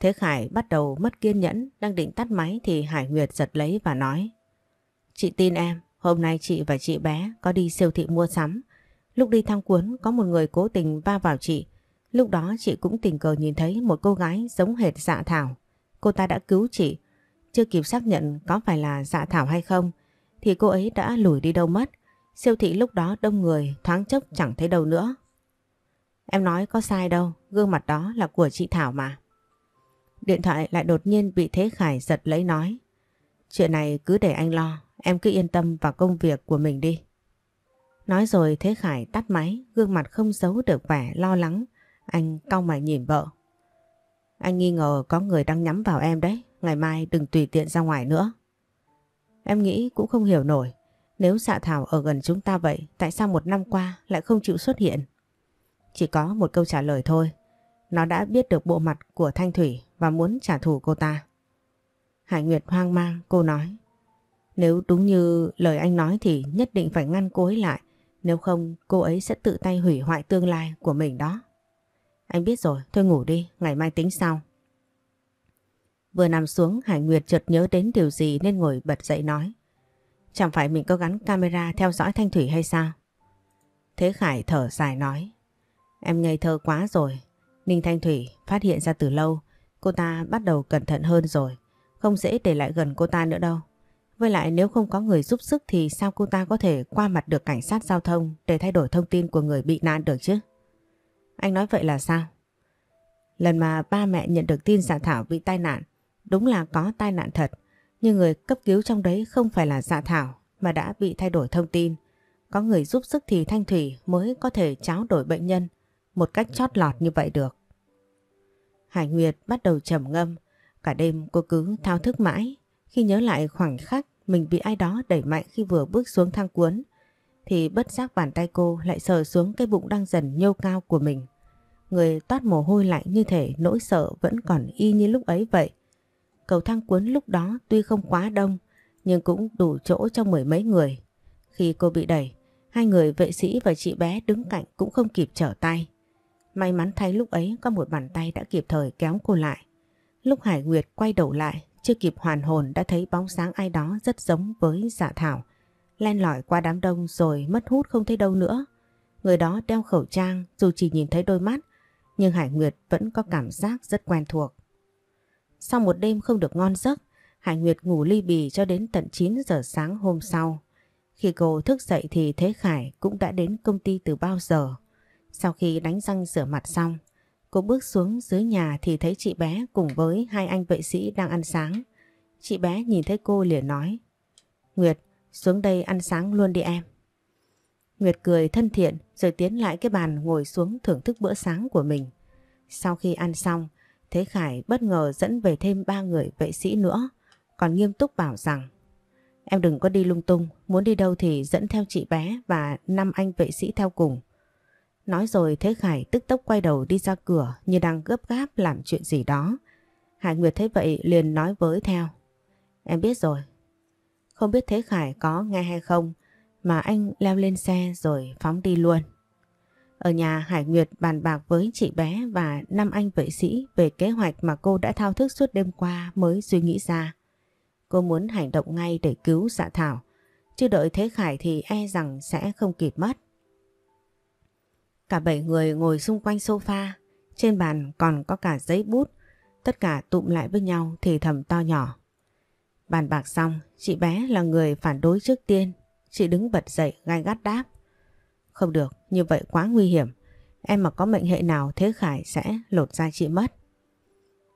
Thế Khải bắt đầu mất kiên nhẫn, đang định tắt máy thì Hải Nguyệt giật lấy và nói. Chị tin em, hôm nay chị và chị bé có đi siêu thị mua sắm. Lúc đi thang cuốn có một người cố tình va vào chị. Lúc đó chị cũng tình cờ nhìn thấy một cô gái giống hệt dạ Thảo. Cô ta đã cứu chị, chưa kịp xác nhận có phải là dạ thảo hay không thì cô ấy đã lùi đi đâu mất. Siêu thị lúc đó đông người thoáng chốc chẳng thấy đâu nữa. Em nói có sai đâu, gương mặt đó là của chị Thảo mà. Điện thoại lại đột nhiên bị Thế Khải giật lấy nói. Chuyện này cứ để anh lo, em cứ yên tâm vào công việc của mình đi. Nói rồi Thế Khải tắt máy, gương mặt không giấu được vẻ lo lắng. Anh cau mày nhìn vợ. Anh nghi ngờ có người đang nhắm vào em đấy. Ngày mai đừng tùy tiện ra ngoài nữa. Em nghĩ cũng không hiểu nổi. Nếu xạ thảo ở gần chúng ta vậy, tại sao một năm qua lại không chịu xuất hiện? Chỉ có một câu trả lời thôi. Nó đã biết được bộ mặt của Thanh Thủy và muốn trả thù cô ta. Hải Nguyệt hoang mang, cô nói. Nếu đúng như lời anh nói thì nhất định phải ngăn cô ấy lại. Nếu không cô ấy sẽ tự tay hủy hoại tương lai của mình đó. Anh biết rồi, thôi ngủ đi, ngày mai tính sau. Vừa nằm xuống Hải Nguyệt chợt nhớ đến điều gì nên ngồi bật dậy nói. Chẳng phải mình có gắn camera theo dõi Thanh Thủy hay sao? Thế Khải thở dài nói. Em ngây thơ quá rồi. Ninh Thanh Thủy phát hiện ra từ lâu. Cô ta bắt đầu cẩn thận hơn rồi. Không dễ để lại gần cô ta nữa đâu. Với lại nếu không có người giúp sức thì sao cô ta có thể qua mặt được cảnh sát giao thông để thay đổi thông tin của người bị nạn được chứ? Anh nói vậy là sao? Lần mà ba mẹ nhận được tin giả thảo bị tai nạn Đúng là có tai nạn thật, nhưng người cấp cứu trong đấy không phải là dạ thảo mà đã bị thay đổi thông tin. Có người giúp sức thì Thanh Thủy mới có thể tráo đổi bệnh nhân một cách chót lọt như vậy được. Hải Nguyệt bắt đầu trầm ngâm, cả đêm cô cứ thao thức mãi khi nhớ lại khoảnh khắc mình bị ai đó đẩy mạnh khi vừa bước xuống thang cuốn thì bất giác bàn tay cô lại sờ xuống cái bụng đang dần nhô cao của mình. Người toát mồ hôi lạnh như thể nỗi sợ vẫn còn y như lúc ấy vậy Cầu thang cuốn lúc đó tuy không quá đông nhưng cũng đủ chỗ cho mười mấy người. Khi cô bị đẩy, hai người vệ sĩ và chị bé đứng cạnh cũng không kịp trở tay. May mắn thay lúc ấy có một bàn tay đã kịp thời kéo cô lại. Lúc Hải Nguyệt quay đầu lại, chưa kịp hoàn hồn đã thấy bóng sáng ai đó rất giống với giả dạ thảo. Len lỏi qua đám đông rồi mất hút không thấy đâu nữa. Người đó đeo khẩu trang dù chỉ nhìn thấy đôi mắt, nhưng Hải Nguyệt vẫn có cảm giác rất quen thuộc. Sau một đêm không được ngon giấc, Hải Nguyệt ngủ ly bì cho đến tận 9 giờ sáng hôm sau. Khi cô thức dậy thì Thế Khải cũng đã đến công ty từ bao giờ. Sau khi đánh răng rửa mặt xong, cô bước xuống dưới nhà thì thấy chị bé cùng với hai anh vệ sĩ đang ăn sáng. Chị bé nhìn thấy cô liền nói Nguyệt, xuống đây ăn sáng luôn đi em. Nguyệt cười thân thiện rồi tiến lại cái bàn ngồi xuống thưởng thức bữa sáng của mình. Sau khi ăn xong, Thế Khải bất ngờ dẫn về thêm ba người vệ sĩ nữa, còn nghiêm túc bảo rằng Em đừng có đi lung tung, muốn đi đâu thì dẫn theo chị bé và năm anh vệ sĩ theo cùng. Nói rồi Thế Khải tức tốc quay đầu đi ra cửa như đang gấp gáp làm chuyện gì đó. Hải Nguyệt thấy vậy liền nói với theo. Em biết rồi. Không biết Thế Khải có nghe hay không mà anh leo lên xe rồi phóng đi luôn. Ở nhà Hải Nguyệt bàn bạc với chị bé và năm anh vệ sĩ về kế hoạch mà cô đã thao thức suốt đêm qua mới suy nghĩ ra. Cô muốn hành động ngay để cứu dạ Thảo, chứ đợi Thế Khải thì e rằng sẽ không kịp mất. Cả bảy người ngồi xung quanh sofa, trên bàn còn có cả giấy bút, tất cả tụm lại với nhau thì thầm to nhỏ. Bàn bạc xong, chị bé là người phản đối trước tiên, chị đứng bật dậy gai gắt đáp. Không được, như vậy quá nguy hiểm. Em mà có mệnh hệ nào Thế Khải sẽ lột da chị mất.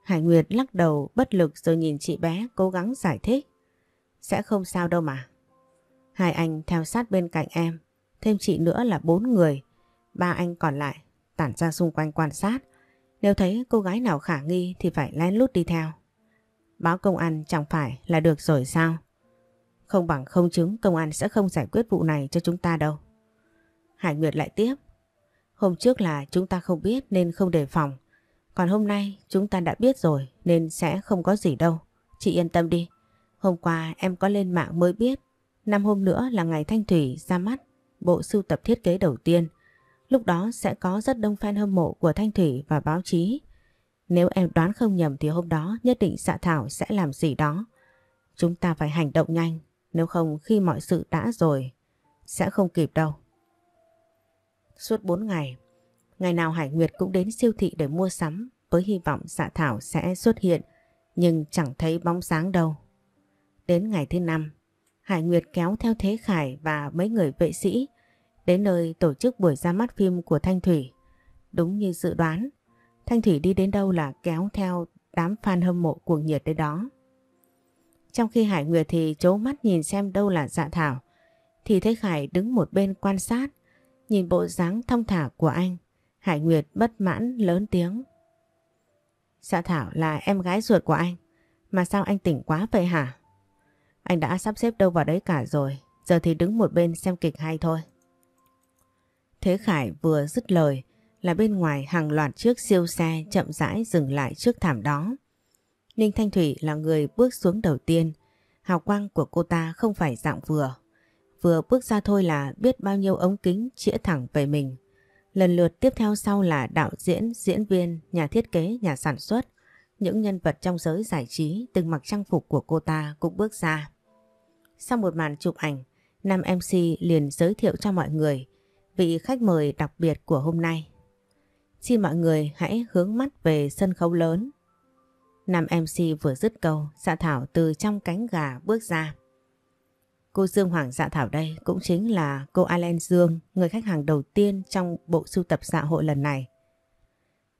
Hải Nguyệt lắc đầu bất lực rồi nhìn chị bé cố gắng giải thích. Sẽ không sao đâu mà. Hai anh theo sát bên cạnh em, thêm chị nữa là bốn người. Ba anh còn lại tản ra xung quanh quan sát. Nếu thấy cô gái nào khả nghi thì phải lén lút đi theo. Báo công an chẳng phải là được rồi sao? Không bằng không chứng công an sẽ không giải quyết vụ này cho chúng ta đâu. Hải Nguyệt lại tiếp. Hôm trước là chúng ta không biết nên không đề phòng. Còn hôm nay chúng ta đã biết rồi nên sẽ không có gì đâu. Chị yên tâm đi. Hôm qua em có lên mạng mới biết. Năm hôm nữa là ngày Thanh Thủy ra mắt bộ sưu tập thiết kế đầu tiên. Lúc đó sẽ có rất đông fan hâm mộ của Thanh Thủy và báo chí. Nếu em đoán không nhầm thì hôm đó nhất định xạ dạ thảo sẽ làm gì đó. Chúng ta phải hành động nhanh, nếu không khi mọi sự đã rồi, sẽ không kịp đâu suốt 4 ngày. Ngày nào Hải Nguyệt cũng đến siêu thị để mua sắm với hy vọng dạ thảo sẽ xuất hiện nhưng chẳng thấy bóng sáng đâu. Đến ngày thứ năm, Hải Nguyệt kéo theo Thế Khải và mấy người vệ sĩ đến nơi tổ chức buổi ra mắt phim của Thanh Thủy. Đúng như dự đoán, Thanh Thủy đi đến đâu là kéo theo đám fan hâm mộ cuồng nhiệt đến đó. Trong khi Hải Nguyệt thì chố mắt nhìn xem đâu là dạ thảo, thì Thế Khải đứng một bên quan sát Nhìn bộ dáng thông thả của anh, Hải Nguyệt bất mãn lớn tiếng. Dạ Thảo là em gái ruột của anh, mà sao anh tỉnh quá vậy hả? Anh đã sắp xếp đâu vào đấy cả rồi, giờ thì đứng một bên xem kịch hay thôi. Thế Khải vừa dứt lời là bên ngoài hàng loạt chiếc siêu xe chậm rãi dừng lại trước thảm đó. Ninh Thanh Thủy là người bước xuống đầu tiên, hào quang của cô ta không phải dạng vừa. Vừa bước ra thôi là biết bao nhiêu ống kính chĩa thẳng về mình. Lần lượt tiếp theo sau là đạo diễn, diễn viên, nhà thiết kế, nhà sản xuất. Những nhân vật trong giới giải trí từng mặc trang phục của cô ta cũng bước ra. Sau một màn chụp ảnh, nam MC liền giới thiệu cho mọi người vị khách mời đặc biệt của hôm nay. Xin mọi người hãy hướng mắt về sân khấu lớn. Nam MC vừa dứt câu, xạ dạ thảo từ trong cánh gà bước ra. Cô Dương Hoàng Dạ Thảo đây cũng chính là cô Alan Dương, người khách hàng đầu tiên trong bộ sưu tập dạ hội lần này.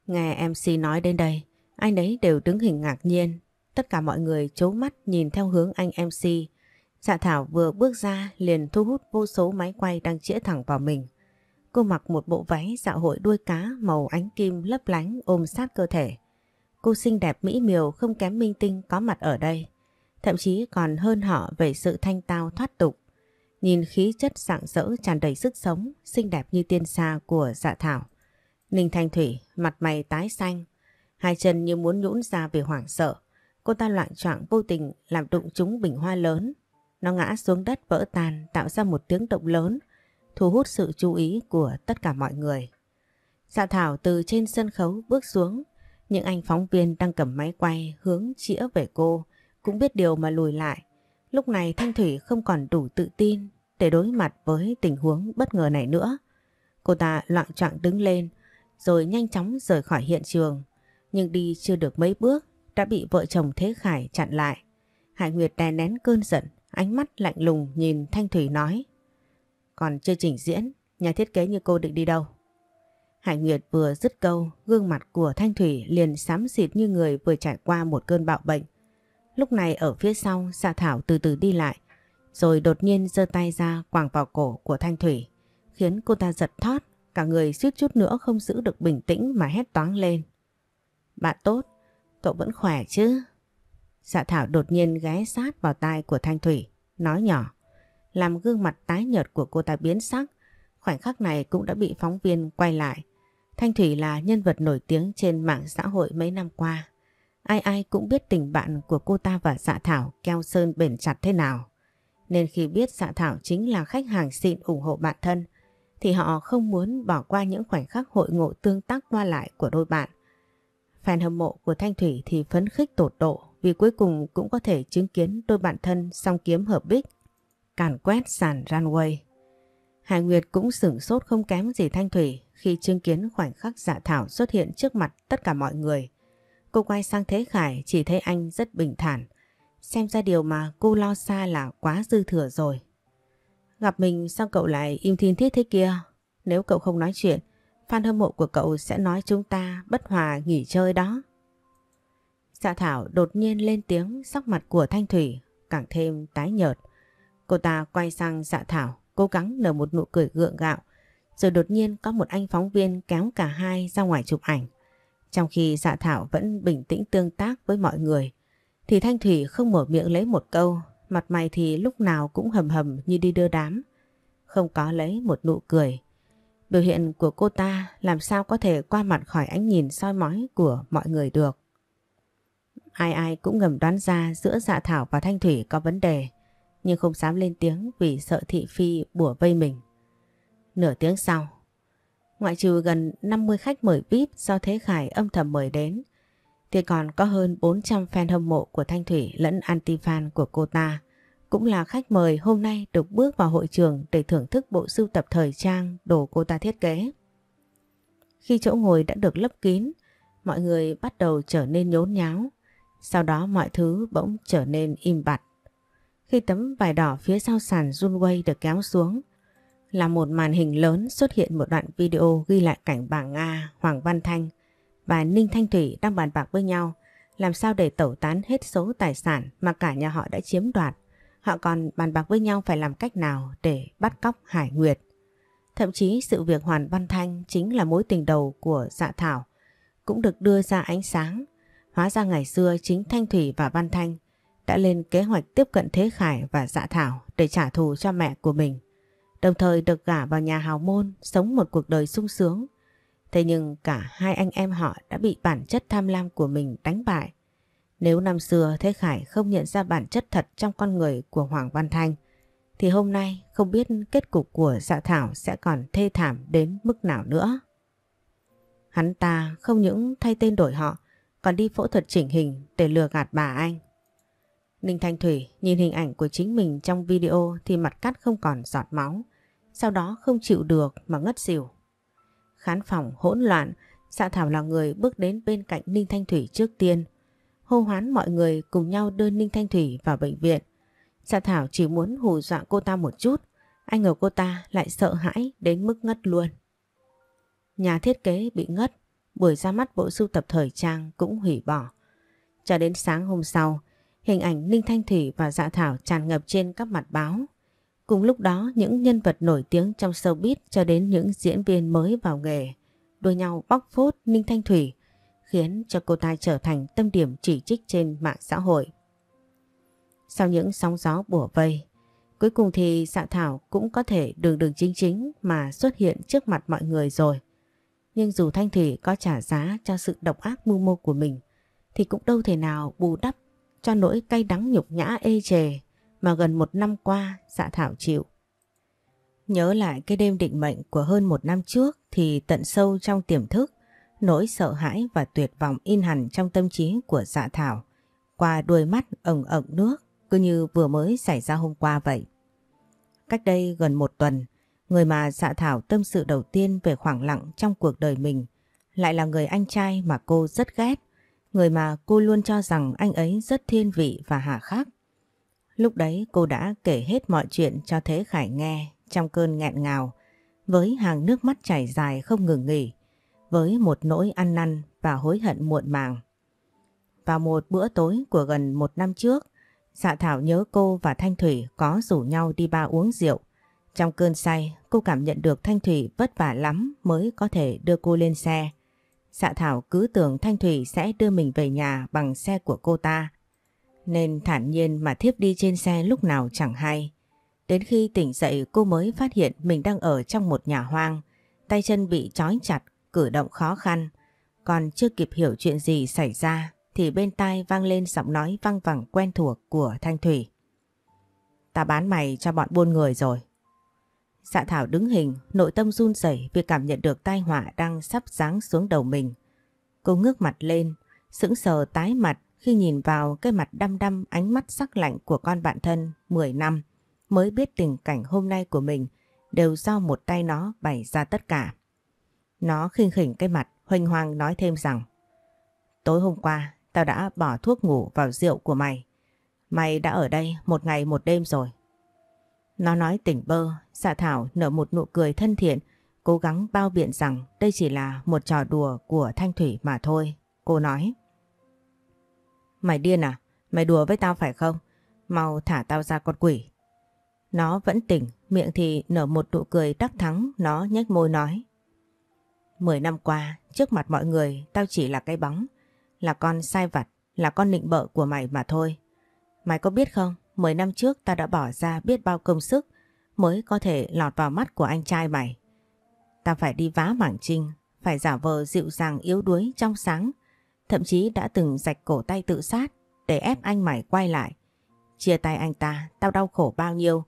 Nghe MC nói đến đây, anh ấy đều đứng hình ngạc nhiên. Tất cả mọi người chố mắt nhìn theo hướng anh MC. Dạ Thảo vừa bước ra liền thu hút vô số máy quay đang chĩa thẳng vào mình. Cô mặc một bộ váy dạ hội đuôi cá màu ánh kim lấp lánh ôm sát cơ thể. Cô xinh đẹp mỹ miều không kém minh tinh có mặt ở đây thậm chí còn hơn họ về sự thanh tao thoát tục. Nhìn khí chất sảng rỡ tràn đầy sức sống, xinh đẹp như tiên sa của dạ thảo. Ninh Thanh Thủy, mặt mày tái xanh, hai chân như muốn nhũn ra vì hoảng sợ. Cô ta loạn trọng vô tình làm đụng chúng bình hoa lớn. Nó ngã xuống đất vỡ tan tạo ra một tiếng động lớn, thu hút sự chú ý của tất cả mọi người. Dạ Thảo từ trên sân khấu bước xuống, những anh phóng viên đang cầm máy quay hướng chĩa về cô cũng biết điều mà lùi lại. Lúc này Thanh Thủy không còn đủ tự tin để đối mặt với tình huống bất ngờ này nữa. Cô ta loạn trọng đứng lên rồi nhanh chóng rời khỏi hiện trường. Nhưng đi chưa được mấy bước đã bị vợ chồng Thế Khải chặn lại. Hải Nguyệt đè nén cơn giận, ánh mắt lạnh lùng nhìn Thanh Thủy nói. Còn chưa trình diễn, nhà thiết kế như cô định đi đâu? Hải Nguyệt vừa dứt câu, gương mặt của Thanh Thủy liền xám xịt như người vừa trải qua một cơn bạo bệnh. Lúc này ở phía sau Dạ Thảo từ từ đi lại rồi đột nhiên giơ tay ra quàng vào cổ của Thanh Thủy khiến cô ta giật thót cả người suýt chút nữa không giữ được bình tĩnh mà hét toáng lên. Bạn tốt, cậu vẫn khỏe chứ? Dạ Thảo đột nhiên ghé sát vào tai của Thanh Thủy nói nhỏ làm gương mặt tái nhợt của cô ta biến sắc khoảnh khắc này cũng đã bị phóng viên quay lại. Thanh Thủy là nhân vật nổi tiếng trên mạng xã hội mấy năm qua. Ai ai cũng biết tình bạn của cô ta và Dạ Thảo keo sơn bền chặt thế nào. Nên khi biết Dạ Thảo chính là khách hàng xịn ủng hộ bạn thân, thì họ không muốn bỏ qua những khoảnh khắc hội ngộ tương tác qua lại của đôi bạn. Fan hâm mộ của Thanh Thủy thì phấn khích tột độ vì cuối cùng cũng có thể chứng kiến đôi bạn thân song kiếm hợp bích, càn quét sàn runway. Hải Nguyệt cũng sửng sốt không kém gì Thanh Thủy khi chứng kiến khoảnh khắc dạ thảo xuất hiện trước mặt tất cả mọi người – Cô quay sang Thế Khải chỉ thấy anh rất bình thản. Xem ra điều mà cô lo xa là quá dư thừa rồi. Gặp mình sao cậu lại im thiên thiết thế kia? Nếu cậu không nói chuyện, fan hâm mộ của cậu sẽ nói chúng ta bất hòa nghỉ chơi đó. Dạ Thảo đột nhiên lên tiếng sắc mặt của Thanh Thủy càng thêm tái nhợt. Cô ta quay sang dạ Thảo, cố gắng nở một nụ cười gượng gạo. Rồi đột nhiên có một anh phóng viên kéo cả hai ra ngoài chụp ảnh. Trong khi dạ thảo vẫn bình tĩnh tương tác với mọi người thì Thanh Thủy không mở miệng lấy một câu mặt mày thì lúc nào cũng hầm hầm như đi đưa đám không có lấy một nụ cười. Biểu hiện của cô ta làm sao có thể qua mặt khỏi ánh nhìn soi mói của mọi người được. Ai ai cũng ngầm đoán ra giữa dạ thảo và thanh thủy có vấn đề, nhưng không dám lên tiếng vì sợ thị phi bủa vây mình. Nửa tiếng sau, Ngoại trừ gần 50 khách mời VIP do Thế Khải âm thầm mời đến, thì còn có hơn 400 fan hâm mộ của Thanh Thủy lẫn anti-fan của cô ta. Cũng là khách mời hôm nay được bước vào hội trường để thưởng thức bộ sưu tập thời trang đồ cô ta thiết kế. Khi chỗ ngồi đã được lấp kín, mọi người bắt đầu trở nên nhốn nháo. Sau đó mọi thứ bỗng trở nên im bặt. Khi tấm vải đỏ phía sau sàn Runway được kéo xuống, là một màn hình lớn xuất hiện một đoạn video ghi lại cảnh bà Nga, Hoàng Văn Thanh và Ninh Thanh Thủy đang bàn bạc với nhau làm sao để tẩu tán hết số tài sản mà cả nhà họ đã chiếm đoạt. Họ còn bàn bạc với nhau phải làm cách nào để bắt cóc Hải Nguyệt. Thậm chí sự việc Hoàng Văn Thanh chính là mối tình đầu của Dạ Thảo cũng được đưa ra ánh sáng. Hóa ra ngày xưa chính Thanh Thủy và Văn Thanh đã lên kế hoạch tiếp cận Thế Khải và Dạ Thảo để trả thù cho mẹ của mình. Đồng thời được gả vào nhà hào môn, sống một cuộc đời sung sướng. Thế nhưng cả hai anh em họ đã bị bản chất tham lam của mình đánh bại. Nếu năm xưa Thế Khải không nhận ra bản chất thật trong con người của Hoàng Văn Thanh, thì hôm nay không biết kết cục của dạ thảo sẽ còn thê thảm đến mức nào nữa. Hắn ta không những thay tên đổi họ, còn đi phẫu thuật chỉnh hình để lừa gạt bà anh. Ninh Thanh Thủy nhìn hình ảnh của chính mình trong video thì mặt cắt không còn giọt máu sau đó không chịu được mà ngất xỉu. Khán phòng hỗn loạn, Dạ Thảo là người bước đến bên cạnh Ninh Thanh Thủy trước tiên. Hô hoán mọi người cùng nhau đưa Ninh Thanh Thủy vào bệnh viện. Dạ Thảo chỉ muốn hù dọa cô ta một chút, anh ngờ cô ta lại sợ hãi đến mức ngất luôn. Nhà thiết kế bị ngất, buổi ra mắt bộ sưu tập thời trang cũng hủy bỏ. Cho đến sáng hôm sau, hình ảnh Ninh Thanh Thủy và Dạ Thảo tràn ngập trên các mặt báo. Cùng lúc đó những nhân vật nổi tiếng trong showbiz cho đến những diễn viên mới vào nghề đua nhau bóc phốt Ninh Thanh Thủy khiến cho cô ta trở thành tâm điểm chỉ trích trên mạng xã hội. Sau những sóng gió bủa vây, cuối cùng thì Dạ Thảo cũng có thể đường đường chính chính mà xuất hiện trước mặt mọi người rồi. Nhưng dù Thanh Thủy có trả giá cho sự độc ác mưu mô của mình thì cũng đâu thể nào bù đắp cho nỗi cay đắng nhục nhã ê chề mà gần một năm qua dạ thảo chịu. Nhớ lại cái đêm định mệnh của hơn một năm trước thì tận sâu trong tiềm thức, nỗi sợ hãi và tuyệt vọng in hẳn trong tâm trí của dạ thảo qua đuôi mắt ẩn ẩn nước cứ như vừa mới xảy ra hôm qua vậy. Cách đây gần một tuần, người mà dạ thảo tâm sự đầu tiên về khoảng lặng trong cuộc đời mình lại là người anh trai mà cô rất ghét, người mà cô luôn cho rằng anh ấy rất thiên vị và hà khắc. Lúc đấy cô đã kể hết mọi chuyện cho Thế Khải nghe trong cơn nghẹn ngào, với hàng nước mắt chảy dài không ngừng nghỉ, với một nỗi ăn năn và hối hận muộn màng. Vào một bữa tối của gần một năm trước, Dạ Thảo nhớ cô và Thanh Thủy có rủ nhau đi ba uống rượu. Trong cơn say, cô cảm nhận được Thanh Thủy vất vả lắm mới có thể đưa cô lên xe. Dạ Thảo cứ tưởng Thanh Thủy sẽ đưa mình về nhà bằng xe của cô ta nên thản nhiên mà thiếp đi trên xe lúc nào chẳng hay. Đến khi tỉnh dậy cô mới phát hiện mình đang ở trong một nhà hoang, tay chân bị trói chặt, cử động khó khăn. Còn chưa kịp hiểu chuyện gì xảy ra thì bên tai vang lên giọng nói văng vẳng quen thuộc của Thanh Thủy. Ta bán mày cho bọn buôn người rồi. Dạ Thảo đứng hình, nội tâm run rẩy vì cảm nhận được tai họa đang sắp giáng xuống đầu mình. Cô ngước mặt lên, sững sờ tái mặt khi nhìn vào cái mặt đăm đăm ánh mắt sắc lạnh của con bạn thân 10 năm mới biết tình cảnh hôm nay của mình đều do một tay nó bày ra tất cả. Nó khinh khỉnh cái mặt hoành hoang nói thêm rằng Tối hôm qua tao đã bỏ thuốc ngủ vào rượu của mày. Mày đã ở đây một ngày một đêm rồi. Nó nói tỉnh bơ, xạ thảo nở một nụ cười thân thiện cố gắng bao biện rằng đây chỉ là một trò đùa của Thanh Thủy mà thôi. Cô nói Mày điên à? Mày đùa với tao phải không? Mau thả tao ra con quỷ. Nó vẫn tỉnh, miệng thì nở một nụ cười đắc thắng, nó nhếch môi nói. Mười năm qua, trước mặt mọi người, tao chỉ là cái bóng, là con sai vặt, là con nịnh bợ của mày mà thôi. Mày có biết không, mười năm trước tao đã bỏ ra biết bao công sức mới có thể lọt vào mắt của anh trai mày. Tao phải đi vá mảng trinh, phải giả vờ dịu dàng yếu đuối trong sáng Thậm chí đã từng rạch cổ tay tự sát để ép anh mày quay lại. Chia tay anh ta, tao đau khổ bao nhiêu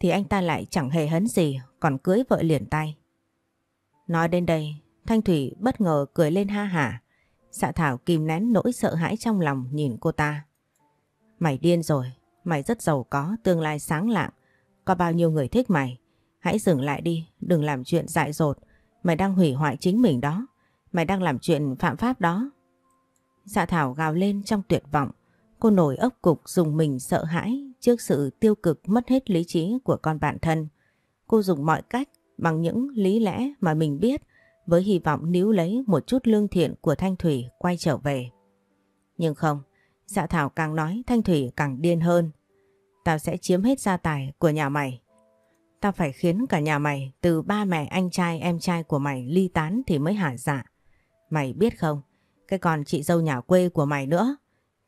thì anh ta lại chẳng hề hấn gì còn cưới vợ liền tay. Nói đến đây, Thanh Thủy bất ngờ cười lên ha hả. Dạ Thảo kìm nén nỗi sợ hãi trong lòng nhìn cô ta. Mày điên rồi, mày rất giàu có, tương lai sáng lạng, có bao nhiêu người thích mày. Hãy dừng lại đi, đừng làm chuyện dại dột, mày đang hủy hoại chính mình đó, mày đang làm chuyện phạm pháp đó. Dạ Thảo gào lên trong tuyệt vọng. Cô nổi ốc cục dùng mình sợ hãi trước sự tiêu cực mất hết lý trí của con bạn thân. Cô dùng mọi cách bằng những lý lẽ mà mình biết với hy vọng níu lấy một chút lương thiện của Thanh Thủy quay trở về. Nhưng không, dạ Thảo càng nói Thanh Thủy càng điên hơn. Tao sẽ chiếm hết gia tài của nhà mày. Tao phải khiến cả nhà mày từ ba mẹ anh trai em trai của mày ly tán thì mới hả dạ. Mày biết không, cái còn chị dâu nhà quê của mày nữa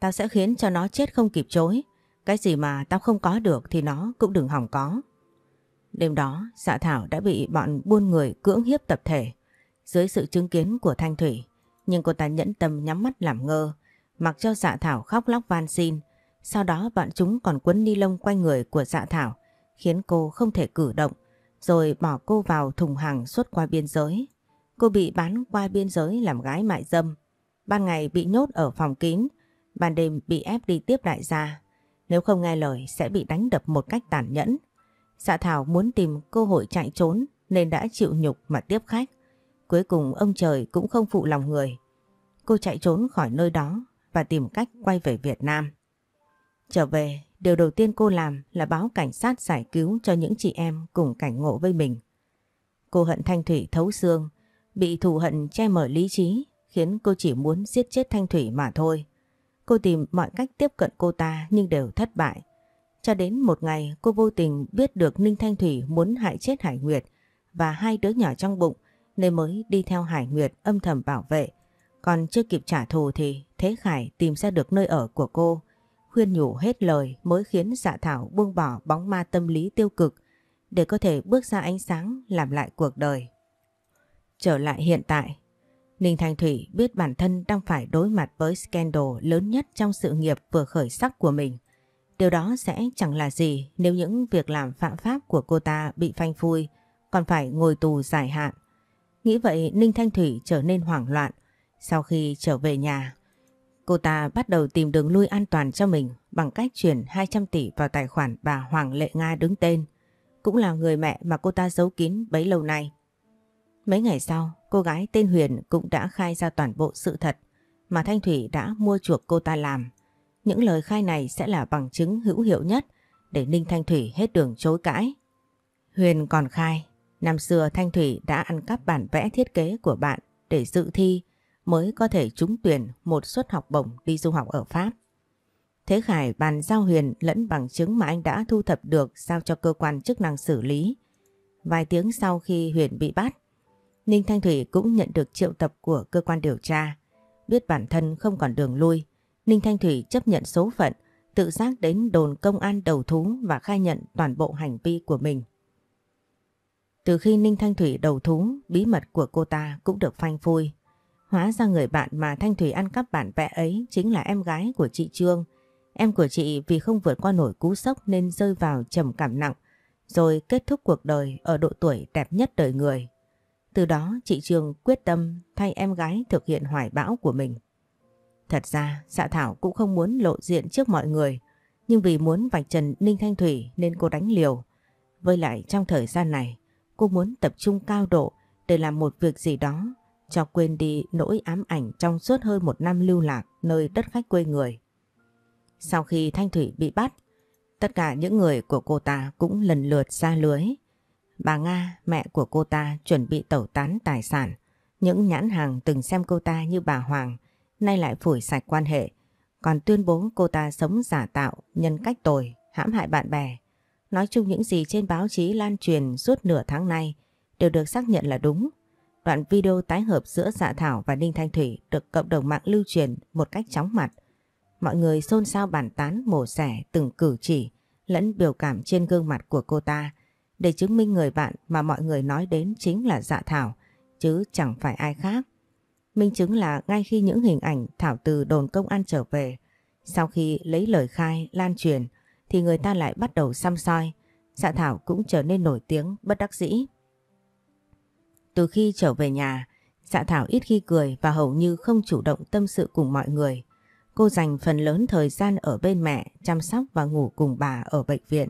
Tao sẽ khiến cho nó chết không kịp chối Cái gì mà tao không có được Thì nó cũng đừng hỏng có Đêm đó dạ Thảo đã bị bọn buôn người cưỡng hiếp tập thể Dưới sự chứng kiến của Thanh Thủy Nhưng cô ta nhẫn tâm nhắm mắt làm ngơ Mặc cho dạ Thảo khóc lóc van xin Sau đó bọn chúng còn quấn ni lông quanh người của dạ Thảo Khiến cô không thể cử động Rồi bỏ cô vào thùng hàng xuất qua biên giới Cô bị bán qua biên giới làm gái mại dâm Ban ngày bị nhốt ở phòng kín, ban đêm bị ép đi tiếp đại gia. Nếu không nghe lời sẽ bị đánh đập một cách tàn nhẫn. Dạ Thảo muốn tìm cơ hội chạy trốn nên đã chịu nhục mà tiếp khách. Cuối cùng ông trời cũng không phụ lòng người. Cô chạy trốn khỏi nơi đó và tìm cách quay về Việt Nam. Trở về, điều đầu tiên cô làm là báo cảnh sát giải cứu cho những chị em cùng cảnh ngộ với mình. Cô hận Thanh Thủy thấu xương, bị thù hận che mở lý trí khiến cô chỉ muốn giết chết Thanh Thủy mà thôi. Cô tìm mọi cách tiếp cận cô ta nhưng đều thất bại. Cho đến một ngày cô vô tình biết được Ninh Thanh Thủy muốn hại chết Hải Nguyệt và hai đứa nhỏ trong bụng nên mới đi theo Hải Nguyệt âm thầm bảo vệ. Còn chưa kịp trả thù thì Thế Khải tìm ra được nơi ở của cô. Khuyên nhủ hết lời mới khiến dạ thảo buông bỏ bóng ma tâm lý tiêu cực để có thể bước ra ánh sáng làm lại cuộc đời. Trở lại hiện tại, Ninh Thanh Thủy biết bản thân đang phải đối mặt với scandal lớn nhất trong sự nghiệp vừa khởi sắc của mình. Điều đó sẽ chẳng là gì nếu những việc làm phạm pháp của cô ta bị phanh phui, còn phải ngồi tù dài hạn. Nghĩ vậy Ninh Thanh Thủy trở nên hoảng loạn. Sau khi trở về nhà, cô ta bắt đầu tìm đường lui an toàn cho mình bằng cách chuyển 200 tỷ vào tài khoản bà Hoàng Lệ Nga đứng tên, cũng là người mẹ mà cô ta giấu kín bấy lâu nay. Mấy ngày sau, Cô gái tên Huyền cũng đã khai ra toàn bộ sự thật mà Thanh Thủy đã mua chuộc cô ta làm. Những lời khai này sẽ là bằng chứng hữu hiệu nhất để Ninh Thanh Thủy hết đường chối cãi. Huyền còn khai, năm xưa Thanh Thủy đã ăn cắp bản vẽ thiết kế của bạn để dự thi mới có thể trúng tuyển một suất học bổng đi du học ở Pháp. Thế Khải bàn giao Huyền lẫn bằng chứng mà anh đã thu thập được sao cho cơ quan chức năng xử lý. Vài tiếng sau khi Huyền bị bắt, Ninh Thanh Thủy cũng nhận được triệu tập của cơ quan điều tra. Biết bản thân không còn đường lui, Ninh Thanh Thủy chấp nhận số phận, tự giác đến đồn công an đầu thú và khai nhận toàn bộ hành vi của mình. Từ khi Ninh Thanh Thủy đầu thú, bí mật của cô ta cũng được phanh phui. Hóa ra người bạn mà Thanh Thủy ăn cắp bản vẽ ấy chính là em gái của chị Trương. Em của chị vì không vượt qua nổi cú sốc nên rơi vào trầm cảm nặng, rồi kết thúc cuộc đời ở độ tuổi đẹp nhất đời người. Từ đó chị trường quyết tâm thay em gái thực hiện hoài bão của mình. Thật ra xạ dạ Thảo cũng không muốn lộ diện trước mọi người nhưng vì muốn vạch trần Ninh Thanh Thủy nên cô đánh liều. Với lại trong thời gian này cô muốn tập trung cao độ để làm một việc gì đó cho quên đi nỗi ám ảnh trong suốt hơn một năm lưu lạc nơi đất khách quê người. Sau khi Thanh Thủy bị bắt tất cả những người của cô ta cũng lần lượt ra lưới Bà Nga, mẹ của cô ta chuẩn bị tẩu tán tài sản. Những nhãn hàng từng xem cô ta như bà Hoàng, nay lại phủi sạch quan hệ. Còn tuyên bố cô ta sống giả tạo, nhân cách tồi, hãm hại bạn bè. Nói chung những gì trên báo chí lan truyền suốt nửa tháng nay đều được xác nhận là đúng. Đoạn video tái hợp giữa Dạ Thảo và Ninh Thanh Thủy được cộng đồng mạng lưu truyền một cách chóng mặt. Mọi người xôn xao bàn tán mổ xẻ từng cử chỉ lẫn biểu cảm trên gương mặt của cô ta để chứng minh người bạn mà mọi người nói đến chính là Dạ Thảo, chứ chẳng phải ai khác. Minh chứng là ngay khi những hình ảnh Thảo từ đồn công an trở về, sau khi lấy lời khai, lan truyền, thì người ta lại bắt đầu xăm soi. Dạ Thảo cũng trở nên nổi tiếng, bất đắc dĩ. Từ khi trở về nhà, Dạ Thảo ít khi cười và hầu như không chủ động tâm sự cùng mọi người. Cô dành phần lớn thời gian ở bên mẹ, chăm sóc và ngủ cùng bà ở bệnh viện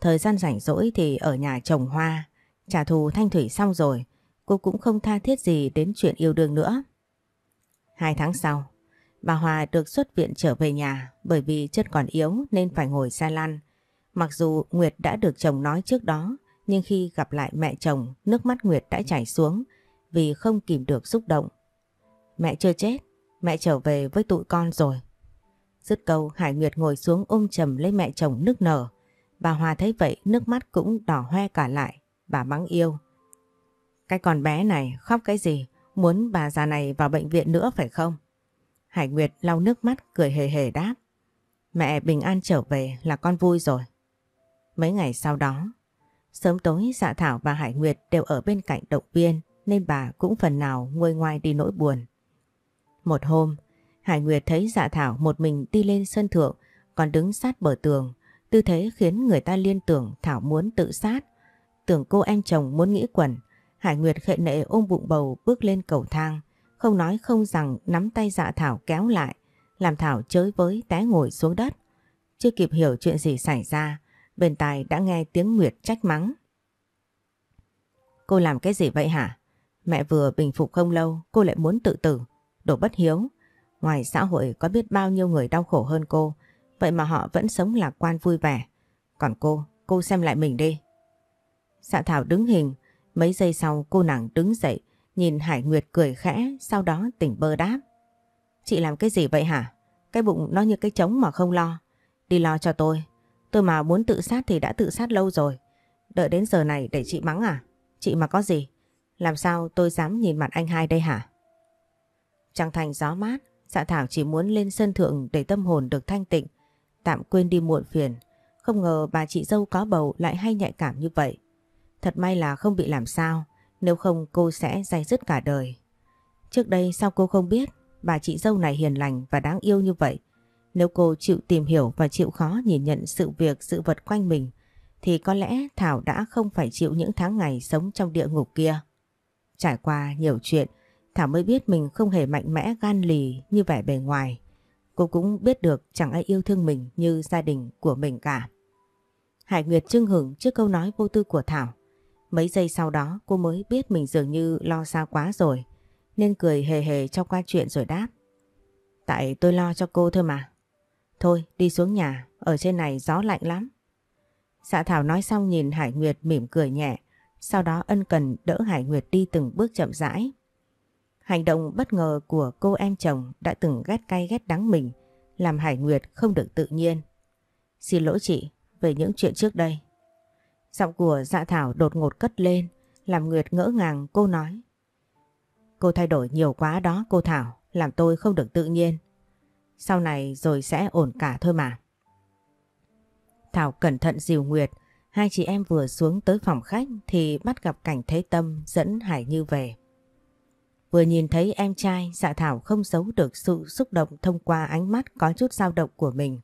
Thời gian rảnh rỗi thì ở nhà trồng hoa, trả thù Thanh Thủy xong rồi, cô cũng không tha thiết gì đến chuyện yêu đương nữa. Hai tháng sau, bà Hòa được xuất viện trở về nhà bởi vì chân còn yếu nên phải ngồi xe lăn. Mặc dù Nguyệt đã được chồng nói trước đó, nhưng khi gặp lại mẹ chồng, nước mắt Nguyệt đã chảy xuống vì không kìm được xúc động. Mẹ chưa chết, mẹ trở về với tụi con rồi. Dứt câu Hải Nguyệt ngồi xuống ôm chầm lấy mẹ chồng nức nở. Bà Hòa thấy vậy nước mắt cũng đỏ hoe cả lại. Bà mắng yêu. Cái con bé này khóc cái gì? Muốn bà già này vào bệnh viện nữa phải không? Hải Nguyệt lau nước mắt cười hề hề đáp. Mẹ bình an trở về là con vui rồi. Mấy ngày sau đó, sớm tối dạ Thảo và Hải Nguyệt đều ở bên cạnh động viên nên bà cũng phần nào nguôi ngoai đi nỗi buồn. Một hôm, Hải Nguyệt thấy dạ Thảo một mình đi lên sân thượng còn đứng sát bờ tường. Tư thế khiến người ta liên tưởng Thảo muốn tự sát. Tưởng cô em chồng muốn nghĩ quẩn. Hải Nguyệt khệ nệ ôm bụng bầu bước lên cầu thang. Không nói không rằng nắm tay dạ Thảo kéo lại. Làm Thảo chới với té ngồi xuống đất. Chưa kịp hiểu chuyện gì xảy ra. Bên tài đã nghe tiếng Nguyệt trách mắng. Cô làm cái gì vậy hả? Mẹ vừa bình phục không lâu cô lại muốn tự tử. đổ bất hiếu. Ngoài xã hội có biết bao nhiêu người đau khổ hơn cô. Cô Vậy mà họ vẫn sống lạc quan vui vẻ. Còn cô, cô xem lại mình đi. Dạ Thảo đứng hình, mấy giây sau cô nàng đứng dậy, nhìn Hải Nguyệt cười khẽ, sau đó tỉnh bơ đáp. Chị làm cái gì vậy hả? Cái bụng nó như cái trống mà không lo. Đi lo cho tôi. Tôi mà muốn tự sát thì đã tự sát lâu rồi. Đợi đến giờ này để chị mắng à? Chị mà có gì? Làm sao tôi dám nhìn mặt anh hai đây hả? Trăng thành gió mát, dạ Thảo chỉ muốn lên sân thượng để tâm hồn được thanh tịnh, tạm quên đi muộn phiền. Không ngờ bà chị dâu có bầu lại hay nhạy cảm như vậy. Thật may là không bị làm sao, nếu không cô sẽ day dứt cả đời. Trước đây sao cô không biết bà chị dâu này hiền lành và đáng yêu như vậy. Nếu cô chịu tìm hiểu và chịu khó nhìn nhận sự việc sự vật quanh mình thì có lẽ Thảo đã không phải chịu những tháng ngày sống trong địa ngục kia. Trải qua nhiều chuyện, Thảo mới biết mình không hề mạnh mẽ gan lì như vẻ bề ngoài. Cô cũng biết được chẳng ai yêu thương mình như gia đình của mình cả. Hải Nguyệt chưng hửng trước câu nói vô tư của Thảo. Mấy giây sau đó cô mới biết mình dường như lo xa quá rồi. Nên cười hề hề cho qua chuyện rồi đáp. Tại tôi lo cho cô thôi mà. Thôi đi xuống nhà, ở trên này gió lạnh lắm. Dạ Thảo nói xong nhìn Hải Nguyệt mỉm cười nhẹ. Sau đó ân cần đỡ Hải Nguyệt đi từng bước chậm rãi. Hành động bất ngờ của cô em chồng đã từng ghét cay ghét đắng mình, làm Hải Nguyệt không được tự nhiên. Xin lỗi chị về những chuyện trước đây. Giọng của dạ thảo đột ngột cất lên, làm Nguyệt ngỡ ngàng cô nói. Cô thay đổi nhiều quá đó cô Thảo, làm tôi không được tự nhiên. Sau này rồi sẽ ổn cả thôi mà. Thảo cẩn thận dìu Nguyệt, hai chị em vừa xuống tới phòng khách thì bắt gặp cảnh Thế Tâm dẫn Hải Như về. Vừa nhìn thấy em trai, dạ Thảo không giấu được sự xúc động thông qua ánh mắt có chút dao động của mình.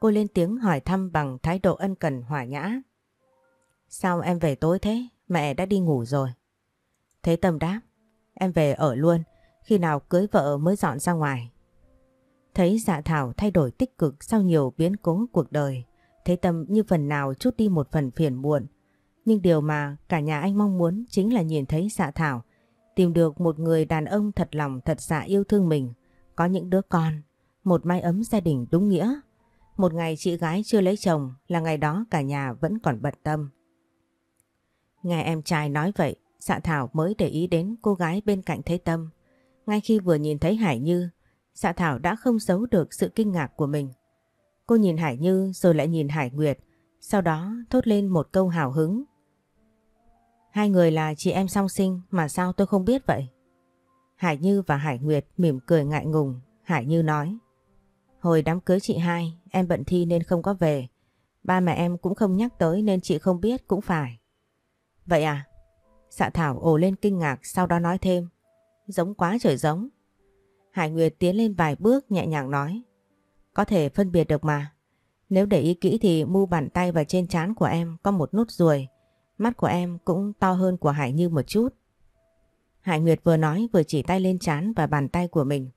Cô lên tiếng hỏi thăm bằng thái độ ân cần hòa nhã. Sao em về tối thế? Mẹ đã đi ngủ rồi. Thế Tâm đáp, em về ở luôn, khi nào cưới vợ mới dọn ra ngoài. Thấy dạ Thảo thay đổi tích cực sau nhiều biến cố cuộc đời, Thế Tâm như phần nào chút đi một phần phiền muộn. Nhưng điều mà cả nhà anh mong muốn chính là nhìn thấy dạ Thảo Tìm được một người đàn ông thật lòng thật dạ yêu thương mình, có những đứa con, một mái ấm gia đình đúng nghĩa. Một ngày chị gái chưa lấy chồng là ngày đó cả nhà vẫn còn bận tâm. Nghe em trai nói vậy, dạ Thảo mới để ý đến cô gái bên cạnh thấy tâm. Ngay khi vừa nhìn thấy Hải Như, dạ Thảo đã không giấu được sự kinh ngạc của mình. Cô nhìn Hải Như rồi lại nhìn Hải Nguyệt, sau đó thốt lên một câu hào hứng. Hai người là chị em song sinh mà sao tôi không biết vậy? Hải Như và Hải Nguyệt mỉm cười ngại ngùng. Hải Như nói. Hồi đám cưới chị hai, em bận thi nên không có về. Ba mẹ em cũng không nhắc tới nên chị không biết cũng phải. Vậy à? Dạ Thảo ồ lên kinh ngạc sau đó nói thêm. Giống quá trời giống. Hải Nguyệt tiến lên vài bước nhẹ nhàng nói. Có thể phân biệt được mà. Nếu để ý kỹ thì mu bàn tay và trên trán của em có một nút ruồi. Mắt của em cũng to hơn của Hải Như một chút. Hải Nguyệt vừa nói vừa chỉ tay lên trán và bàn tay của mình.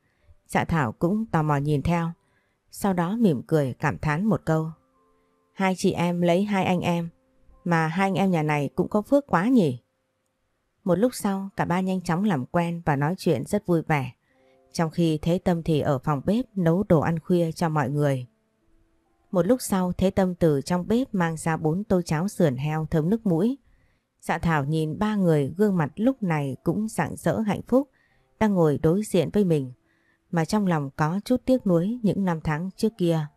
Dạ Thảo cũng tò mò nhìn theo. Sau đó mỉm cười cảm thán một câu. Hai chị em lấy hai anh em. Mà hai anh em nhà này cũng có phước quá nhỉ. Một lúc sau cả ba nhanh chóng làm quen và nói chuyện rất vui vẻ. Trong khi Thế Tâm thì ở phòng bếp nấu đồ ăn khuya cho mọi người. Một lúc sau thế tâm từ trong bếp mang ra bốn tô cháo sườn heo thơm nước mũi. Dạ Thảo nhìn ba người gương mặt lúc này cũng rạng rỡ hạnh phúc, đang ngồi đối diện với mình, mà trong lòng có chút tiếc nuối những năm tháng trước kia.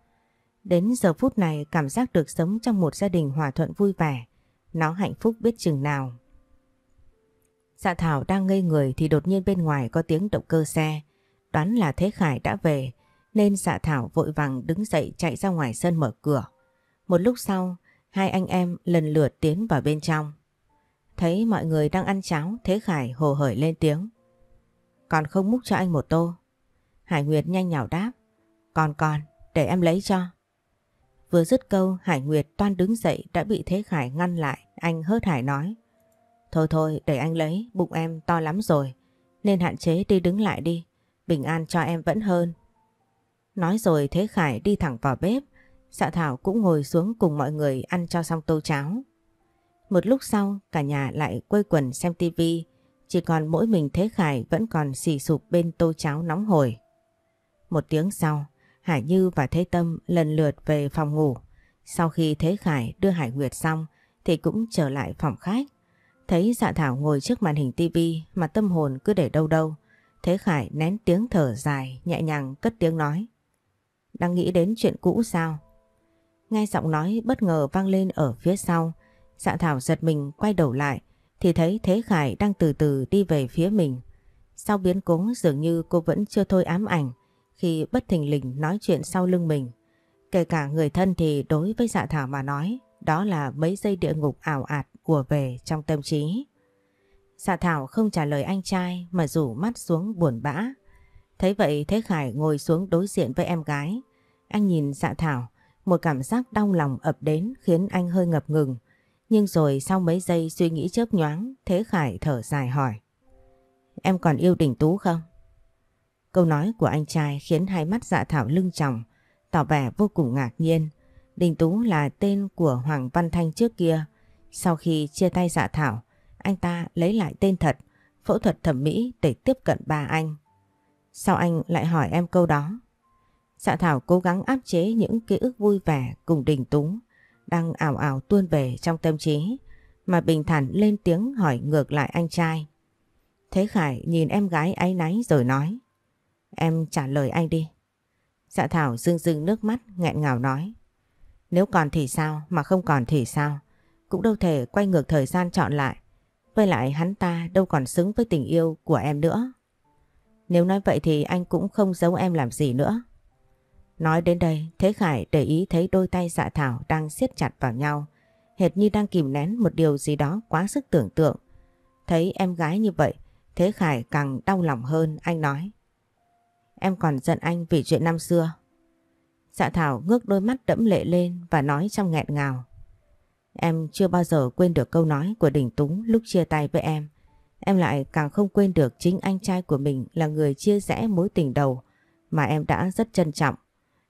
Đến giờ phút này cảm giác được sống trong một gia đình hòa thuận vui vẻ, nó hạnh phúc biết chừng nào. Dạ Thảo đang ngây người thì đột nhiên bên ngoài có tiếng động cơ xe, đoán là Thế Khải đã về, nên dạ Thảo vội vàng đứng dậy chạy ra ngoài sân mở cửa. Một lúc sau, hai anh em lần lượt tiến vào bên trong. Thấy mọi người đang ăn cháo, Thế Khải hồ hởi lên tiếng. Còn không múc cho anh một tô. Hải Nguyệt nhanh nhảu đáp. Còn còn, để em lấy cho. Vừa dứt câu, Hải Nguyệt toan đứng dậy đã bị Thế Khải ngăn lại. Anh hớt hải nói. Thôi thôi, để anh lấy, bụng em to lắm rồi. Nên hạn chế đi đứng lại đi. Bình an cho em vẫn hơn. Nói rồi Thế Khải đi thẳng vào bếp, Dạ Thảo cũng ngồi xuống cùng mọi người ăn cho xong tô cháo. Một lúc sau cả nhà lại quây quần xem tivi, chỉ còn mỗi mình Thế Khải vẫn còn xì sụp bên tô cháo nóng hổi. Một tiếng sau, Hải Như và Thế Tâm lần lượt về phòng ngủ. Sau khi Thế Khải đưa Hải Nguyệt xong thì cũng trở lại phòng khách. Thấy dạ thảo ngồi trước màn hình tivi mà tâm hồn cứ để đâu đâu. Thế Khải nén tiếng thở dài nhẹ nhàng cất tiếng nói. Đang nghĩ đến chuyện cũ sao? Nghe giọng nói bất ngờ vang lên ở phía sau. Dạ Thảo giật mình quay đầu lại thì thấy Thế Khải đang từ từ đi về phía mình. Sau biến cố dường như cô vẫn chưa thôi ám ảnh khi bất thình lình nói chuyện sau lưng mình. Kể cả người thân thì đối với dạ thảo mà nói, đó là mấy giây địa ngục ảo ạt của về trong tâm trí. Dạ thảo không trả lời anh trai mà rủ mắt xuống buồn bã. Thấy vậy Thế Khải ngồi xuống đối diện với em gái. Anh nhìn dạ thảo, một cảm giác đau lòng ập đến khiến anh hơi ngập ngừng. Nhưng rồi sau mấy giây suy nghĩ chớp nhoáng, Thế Khải thở dài hỏi. Em còn yêu đỉnh tú không? Câu nói của anh trai khiến hai mắt dạ thảo lưng tròng, tỏ vẻ vô cùng ngạc nhiên. Đình Tú là tên của Hoàng Văn Thanh trước kia. Sau khi chia tay dạ thảo, anh ta lấy lại tên thật, phẫu thuật thẩm mỹ để tiếp cận bà anh. Sao anh lại hỏi em câu đó? Dạ Thảo cố gắng áp chế những ký ức vui vẻ cùng đình túng đang ảo ảo tuôn về trong tâm trí mà bình thản lên tiếng hỏi ngược lại anh trai. Thế Khải nhìn em gái áy náy rồi nói Em trả lời anh đi. Dạ Thảo rưng rưng nước mắt nghẹn ngào nói Nếu còn thì sao mà không còn thì sao cũng đâu thể quay ngược thời gian chọn lại với lại hắn ta đâu còn xứng với tình yêu của em nữa. Nếu nói vậy thì anh cũng không giấu em làm gì nữa. Nói đến đây, Thế Khải để ý thấy đôi tay dạ thảo đang siết chặt vào nhau, hệt như đang kìm nén một điều gì đó quá sức tưởng tượng. Thấy em gái như vậy, Thế Khải càng đau lòng hơn, anh nói. Em còn giận anh vì chuyện năm xưa. Dạ Thảo ngước đôi mắt đẫm lệ lên và nói trong nghẹn ngào. Em chưa bao giờ quên được câu nói của Đình Túng lúc chia tay với em. Em lại càng không quên được chính anh trai của mình là người chia rẽ mối tình đầu mà em đã rất trân trọng.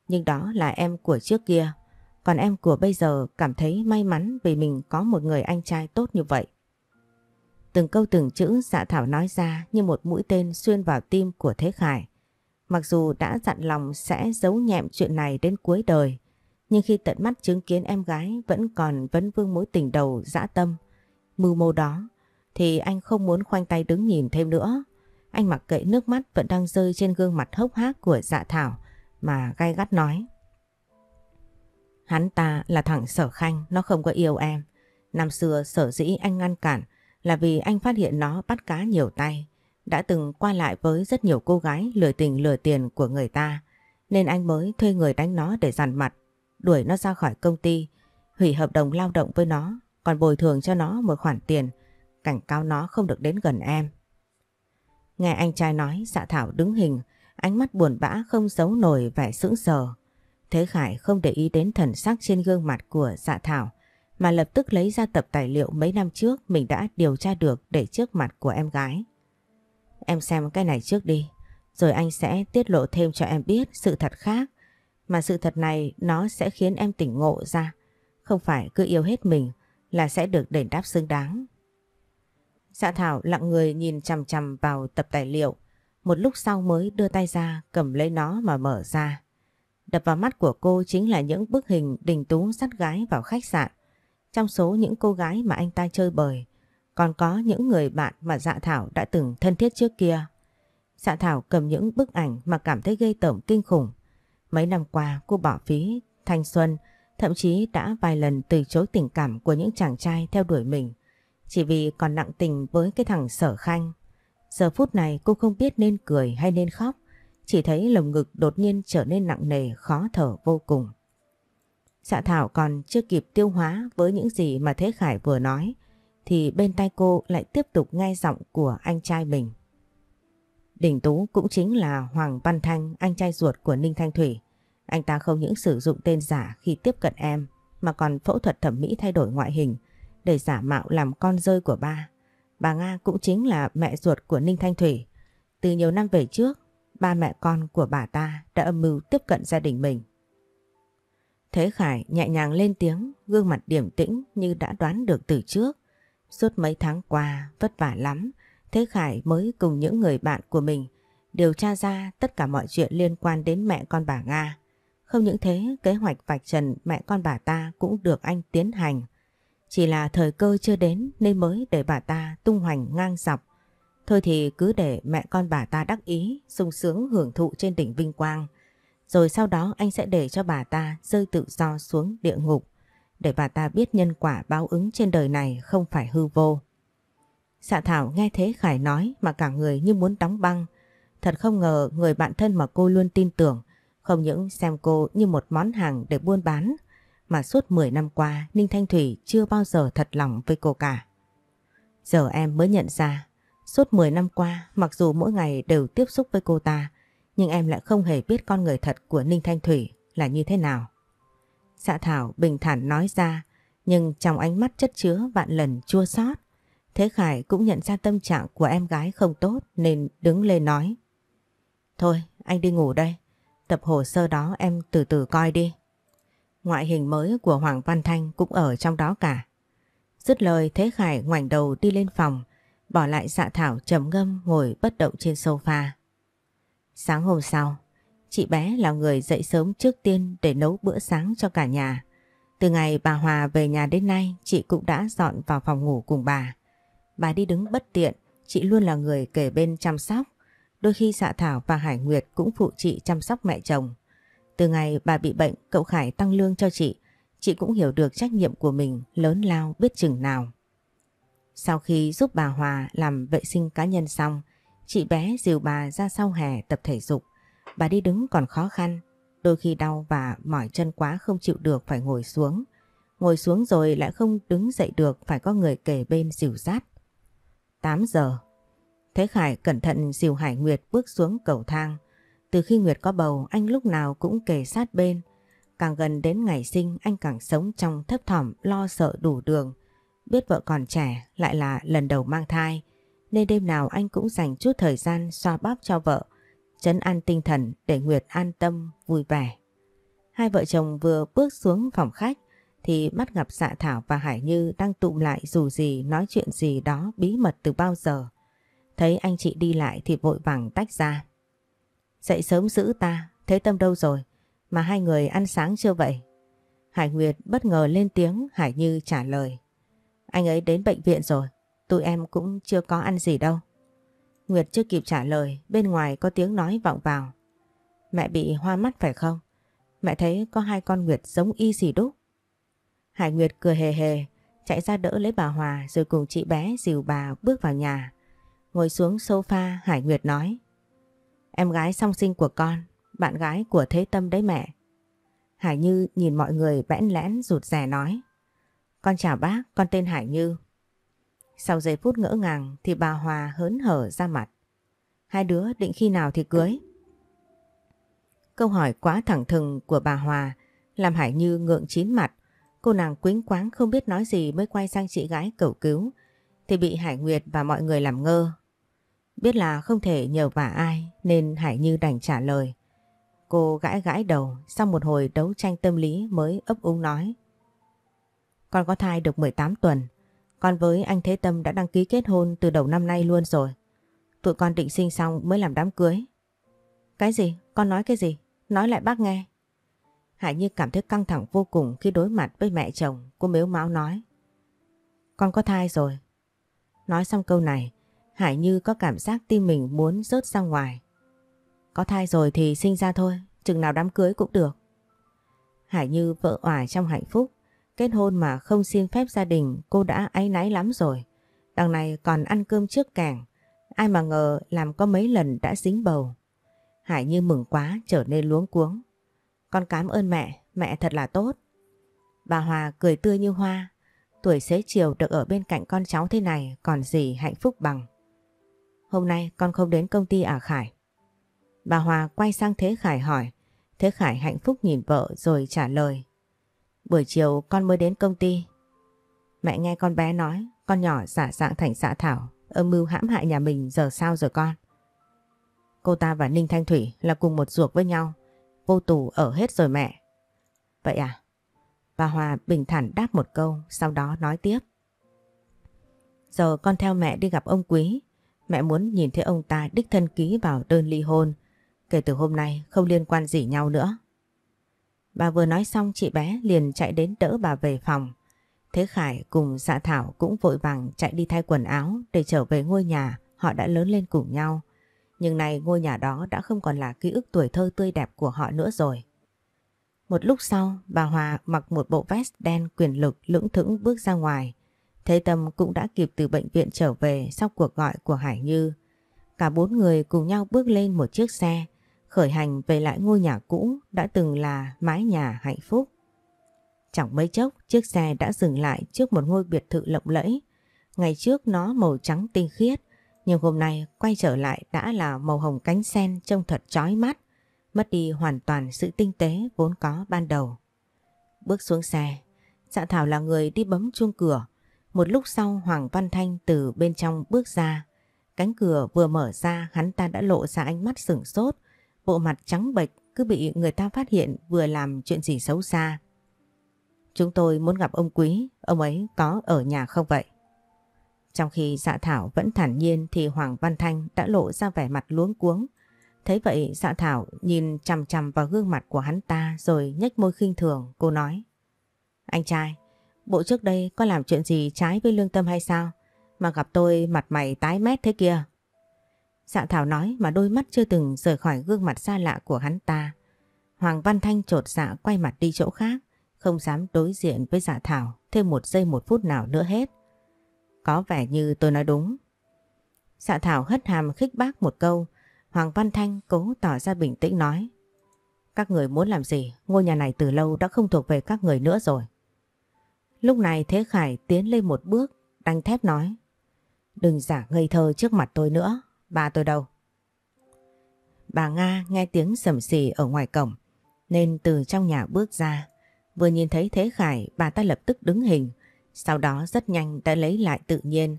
Nhưng đó là em của trước kia. Còn em của bây giờ cảm thấy may mắn vì mình có một người anh trai tốt như vậy. Từng câu từng chữ dạ thảo nói ra như một mũi tên xuyên vào tim của Thế Khải. Mặc dù đã dặn lòng sẽ giấu nhẹm chuyện này đến cuối đời, nhưng khi tận mắt chứng kiến em gái vẫn còn vấn vương mối tình đầu dã tâm, mưu mô đó, thì anh không muốn khoanh tay đứng nhìn thêm nữa. Anh mặc kệ nước mắt vẫn đang rơi trên gương mặt hốc hác của dạ thảo mà gay gắt nói. Hắn ta là thằng sở khanh, nó không có yêu em. Năm xưa sở dĩ anh ngăn cản là vì anh phát hiện nó bắt cá nhiều tay, đã từng qua lại với rất nhiều cô gái lừa tình lừa tiền của người ta, nên anh mới thuê người đánh nó để dằn mặt, đuổi nó ra khỏi công ty, hủy hợp đồng lao động với nó, còn bồi thường cho nó một khoản tiền, cảnh cáo nó không được đến gần em. Nghe anh trai nói, dạ Thảo đứng hình, Ánh mắt buồn bã không giấu nổi vẻ sững sờ. Thế Khải không để ý đến thần sắc trên gương mặt của dạ thảo mà lập tức lấy ra tập tài liệu mấy năm trước mình đã điều tra được để trước mặt của em gái. Em xem cái này trước đi, rồi anh sẽ tiết lộ thêm cho em biết sự thật khác. Mà sự thật này nó sẽ khiến em tỉnh ngộ ra. Không phải cứ yêu hết mình là sẽ được đền đáp xứng đáng. Dạ Thảo lặng người nhìn chằm chằm vào tập tài liệu một lúc sau mới đưa tay ra cầm lấy nó mà mở ra. Đập vào mắt của cô chính là những bức hình đình tú sát gái vào khách sạn. Trong số những cô gái mà anh ta chơi bời, còn có những người bạn mà dạ Thảo đã từng thân thiết trước kia. Dạ Thảo cầm những bức ảnh mà cảm thấy gây tởm kinh khủng. Mấy năm qua cô bỏ phí, thanh xuân, thậm chí đã vài lần từ chối tình cảm của những chàng trai theo đuổi mình. Chỉ vì còn nặng tình với cái thằng sở khanh. Giờ phút này cô không biết nên cười hay nên khóc, chỉ thấy lồng ngực đột nhiên trở nên nặng nề, khó thở vô cùng. Dạ Thảo còn chưa kịp tiêu hóa với những gì mà Thế Khải vừa nói, thì bên tai cô lại tiếp tục nghe giọng của anh trai mình. Đình Tú cũng chính là Hoàng Văn Thanh, anh trai ruột của Ninh Thanh Thủy. Anh ta không những sử dụng tên giả khi tiếp cận em, mà còn phẫu thuật thẩm mỹ thay đổi ngoại hình để giả mạo làm con rơi của ba. Bà Nga cũng chính là mẹ ruột của Ninh Thanh Thủy. Từ nhiều năm về trước, ba mẹ con của bà ta đã âm mưu tiếp cận gia đình mình. Thế Khải nhẹ nhàng lên tiếng, gương mặt điềm tĩnh như đã đoán được từ trước. Suốt mấy tháng qua, vất vả lắm, Thế Khải mới cùng những người bạn của mình điều tra ra tất cả mọi chuyện liên quan đến mẹ con bà Nga. Không những thế, kế hoạch vạch trần mẹ con bà ta cũng được anh tiến hành. Chỉ là thời cơ chưa đến nên mới để bà ta tung hoành ngang dọc. Thôi thì cứ để mẹ con bà ta đắc ý, sung sướng hưởng thụ trên đỉnh vinh quang. Rồi sau đó anh sẽ để cho bà ta rơi tự do xuống địa ngục, để bà ta biết nhân quả báo ứng trên đời này không phải hư vô. Xạ dạ Thảo nghe thế Khải nói mà cả người như muốn đóng băng. Thật không ngờ người bạn thân mà cô luôn tin tưởng, không những xem cô như một món hàng để buôn bán, mà suốt 10 năm qua Ninh Thanh Thủy chưa bao giờ thật lòng với cô cả. Giờ em mới nhận ra, suốt 10 năm qua mặc dù mỗi ngày đều tiếp xúc với cô ta, nhưng em lại không hề biết con người thật của Ninh Thanh Thủy là như thế nào. Dạ Thảo bình thản nói ra, nhưng trong ánh mắt chất chứa vạn lần chua xót Thế Khải cũng nhận ra tâm trạng của em gái không tốt nên đứng lên nói. Thôi, anh đi ngủ đây. Tập hồ sơ đó em từ từ coi đi ngoại hình mới của Hoàng Văn Thanh cũng ở trong đó cả. Dứt lời Thế Khải ngoảnh đầu đi lên phòng, bỏ lại dạ thảo trầm ngâm ngồi bất động trên sofa. Sáng hôm sau, chị bé là người dậy sớm trước tiên để nấu bữa sáng cho cả nhà. Từ ngày bà Hòa về nhà đến nay, chị cũng đã dọn vào phòng ngủ cùng bà. Bà đi đứng bất tiện, chị luôn là người kể bên chăm sóc. Đôi khi dạ thảo và Hải Nguyệt cũng phụ chị chăm sóc mẹ chồng. Từ ngày bà bị bệnh, cậu Khải tăng lương cho chị, chị cũng hiểu được trách nhiệm của mình lớn lao biết chừng nào. Sau khi giúp bà Hòa làm vệ sinh cá nhân xong, chị bé dìu bà ra sau hè tập thể dục. Bà đi đứng còn khó khăn, đôi khi đau và mỏi chân quá không chịu được phải ngồi xuống. Ngồi xuống rồi lại không đứng dậy được phải có người kề bên dìu rát. 8 giờ, Thế Khải cẩn thận dìu Hải Nguyệt bước xuống cầu thang. Từ khi Nguyệt có bầu anh lúc nào cũng kề sát bên. Càng gần đến ngày sinh anh càng sống trong thấp thỏm lo sợ đủ đường. Biết vợ còn trẻ lại là lần đầu mang thai. Nên đêm nào anh cũng dành chút thời gian xoa bóp cho vợ. Chấn an tinh thần để Nguyệt an tâm, vui vẻ. Hai vợ chồng vừa bước xuống phòng khách thì bắt gặp Dạ Thảo và Hải Như đang tụm lại dù gì nói chuyện gì đó bí mật từ bao giờ. Thấy anh chị đi lại thì vội vàng tách ra. Dậy sớm giữ ta, thế Tâm đâu rồi? Mà hai người ăn sáng chưa vậy? Hải Nguyệt bất ngờ lên tiếng Hải Như trả lời. Anh ấy đến bệnh viện rồi, tụi em cũng chưa có ăn gì đâu. Nguyệt chưa kịp trả lời, bên ngoài có tiếng nói vọng vào. Mẹ bị hoa mắt phải không? Mẹ thấy có hai con Nguyệt giống y gì đúc. Hải Nguyệt cười hề hề, chạy ra đỡ lấy bà Hòa rồi cùng chị bé dìu bà bước vào nhà. Ngồi xuống sofa Hải Nguyệt nói Em gái song sinh của con, bạn gái của Thế Tâm đấy mẹ. Hải Như nhìn mọi người bẽn lẽn rụt rè nói. Con chào bác, con tên Hải Như. Sau giây phút ngỡ ngàng thì bà Hòa hớn hở ra mặt. Hai đứa định khi nào thì cưới? Câu hỏi quá thẳng thừng của bà Hòa làm Hải Như ngượng chín mặt. Cô nàng quính quáng không biết nói gì mới quay sang chị gái cầu cứu thì bị Hải Nguyệt và mọi người làm ngơ Biết là không thể nhờ vả ai nên Hải Như đành trả lời. Cô gãi gãi đầu sau một hồi đấu tranh tâm lý mới ấp úng nói. Con có thai được 18 tuần. Con với anh Thế Tâm đã đăng ký kết hôn từ đầu năm nay luôn rồi. Tụi con định sinh xong mới làm đám cưới. Cái gì? Con nói cái gì? Nói lại bác nghe. Hải Như cảm thấy căng thẳng vô cùng khi đối mặt với mẹ chồng, cô mếu máu nói. Con có thai rồi. Nói xong câu này, Hải Như có cảm giác tim mình muốn rớt ra ngoài. Có thai rồi thì sinh ra thôi, chừng nào đám cưới cũng được. Hải Như vợ òa trong hạnh phúc, kết hôn mà không xin phép gia đình cô đã áy náy lắm rồi. Đằng này còn ăn cơm trước càng, ai mà ngờ làm có mấy lần đã dính bầu. Hải Như mừng quá trở nên luống cuống. Con cảm ơn mẹ, mẹ thật là tốt. Bà Hòa cười tươi như hoa, tuổi xế chiều được ở bên cạnh con cháu thế này còn gì hạnh phúc bằng hôm nay con không đến công ty à Khải? Bà Hòa quay sang Thế Khải hỏi. Thế Khải hạnh phúc nhìn vợ rồi trả lời. Buổi chiều con mới đến công ty. Mẹ nghe con bé nói, con nhỏ giả dạng thành xạ thảo, âm mưu hãm hại nhà mình giờ sao rồi con? Cô ta và Ninh Thanh Thủy là cùng một ruột với nhau, vô tù ở hết rồi mẹ. Vậy à? Bà Hòa bình thản đáp một câu, sau đó nói tiếp. Giờ con theo mẹ đi gặp ông Quý, Mẹ muốn nhìn thấy ông ta đích thân ký vào đơn ly hôn. Kể từ hôm nay không liên quan gì nhau nữa. Bà vừa nói xong chị bé liền chạy đến đỡ bà về phòng. Thế Khải cùng dạ Thảo cũng vội vàng chạy đi thay quần áo để trở về ngôi nhà họ đã lớn lên cùng nhau. Nhưng này ngôi nhà đó đã không còn là ký ức tuổi thơ tươi đẹp của họ nữa rồi. Một lúc sau, bà Hòa mặc một bộ vest đen quyền lực lưỡng thững bước ra ngoài. Thế Tâm cũng đã kịp từ bệnh viện trở về sau cuộc gọi của Hải Như. Cả bốn người cùng nhau bước lên một chiếc xe, khởi hành về lại ngôi nhà cũ đã từng là mái nhà hạnh phúc. Chẳng mấy chốc chiếc xe đã dừng lại trước một ngôi biệt thự lộng lẫy. Ngày trước nó màu trắng tinh khiết, nhưng hôm nay quay trở lại đã là màu hồng cánh sen trông thật chói mắt, mất đi hoàn toàn sự tinh tế vốn có ban đầu. Bước xuống xe, Dạ Thảo là người đi bấm chuông cửa, một lúc sau Hoàng Văn Thanh từ bên trong bước ra. Cánh cửa vừa mở ra hắn ta đã lộ ra ánh mắt sửng sốt. Bộ mặt trắng bệch cứ bị người ta phát hiện vừa làm chuyện gì xấu xa. Chúng tôi muốn gặp ông Quý, ông ấy có ở nhà không vậy? Trong khi dạ thảo vẫn thản nhiên thì Hoàng Văn Thanh đã lộ ra vẻ mặt luống cuống. Thấy vậy dạ thảo nhìn chằm chằm vào gương mặt của hắn ta rồi nhếch môi khinh thường cô nói. Anh trai, Bộ trước đây có làm chuyện gì trái với lương tâm hay sao? Mà gặp tôi mặt mày tái mét thế kia. Dạ Thảo nói mà đôi mắt chưa từng rời khỏi gương mặt xa lạ của hắn ta. Hoàng Văn Thanh trột dạ quay mặt đi chỗ khác, không dám đối diện với dạ Thảo thêm một giây một phút nào nữa hết. Có vẻ như tôi nói đúng. Dạ Thảo hất hàm khích bác một câu, Hoàng Văn Thanh cố tỏ ra bình tĩnh nói. Các người muốn làm gì, ngôi nhà này từ lâu đã không thuộc về các người nữa rồi. Lúc này Thế Khải tiến lên một bước, đanh thép nói. Đừng giả ngây thơ trước mặt tôi nữa, bà tôi đâu? Bà Nga nghe tiếng sầm xì ở ngoài cổng, nên từ trong nhà bước ra. Vừa nhìn thấy Thế Khải, bà ta lập tức đứng hình, sau đó rất nhanh đã lấy lại tự nhiên.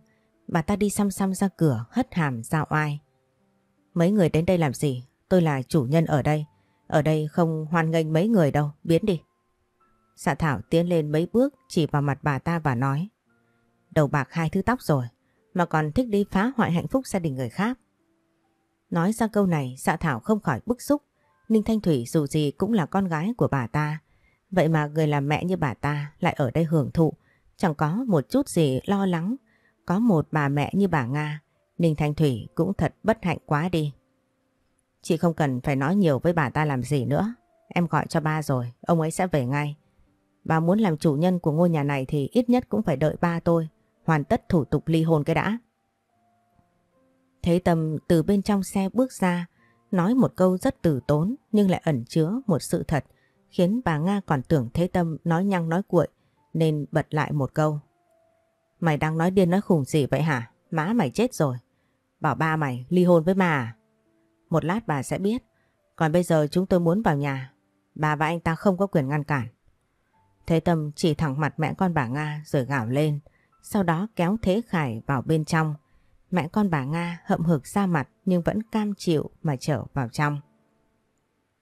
Bà ta đi xăm xăm ra cửa, hất hàm ra ai Mấy người đến đây làm gì? Tôi là chủ nhân ở đây. Ở đây không hoan nghênh mấy người đâu, biến đi. Dạ Thảo tiến lên mấy bước chỉ vào mặt bà ta và nói Đầu bạc hai thứ tóc rồi mà còn thích đi phá hoại hạnh phúc gia đình người khác. Nói ra câu này dạ Thảo không khỏi bức xúc Ninh Thanh Thủy dù gì cũng là con gái của bà ta Vậy mà người làm mẹ như bà ta lại ở đây hưởng thụ Chẳng có một chút gì lo lắng Có một bà mẹ như bà Nga Ninh Thanh Thủy cũng thật bất hạnh quá đi Chị không cần phải nói nhiều với bà ta làm gì nữa Em gọi cho ba rồi, ông ấy sẽ về ngay Bà muốn làm chủ nhân của ngôi nhà này thì ít nhất cũng phải đợi ba tôi hoàn tất thủ tục ly hôn cái đã. thế Tâm từ bên trong xe bước ra, nói một câu rất từ tốn nhưng lại ẩn chứa một sự thật khiến bà Nga còn tưởng Thế Tâm nói nhăng nói cuội nên bật lại một câu. Mày đang nói điên nói khủng gì vậy hả? Má mày chết rồi. Bảo ba mày ly hôn với mà à? Một lát bà sẽ biết. Còn bây giờ chúng tôi muốn vào nhà. Bà và anh ta không có quyền ngăn cản. Thế Tâm chỉ thẳng mặt mẹ con bà Nga rồi gào lên, sau đó kéo Thế Khải vào bên trong. Mẹ con bà Nga hậm hực ra mặt nhưng vẫn cam chịu mà trở vào trong.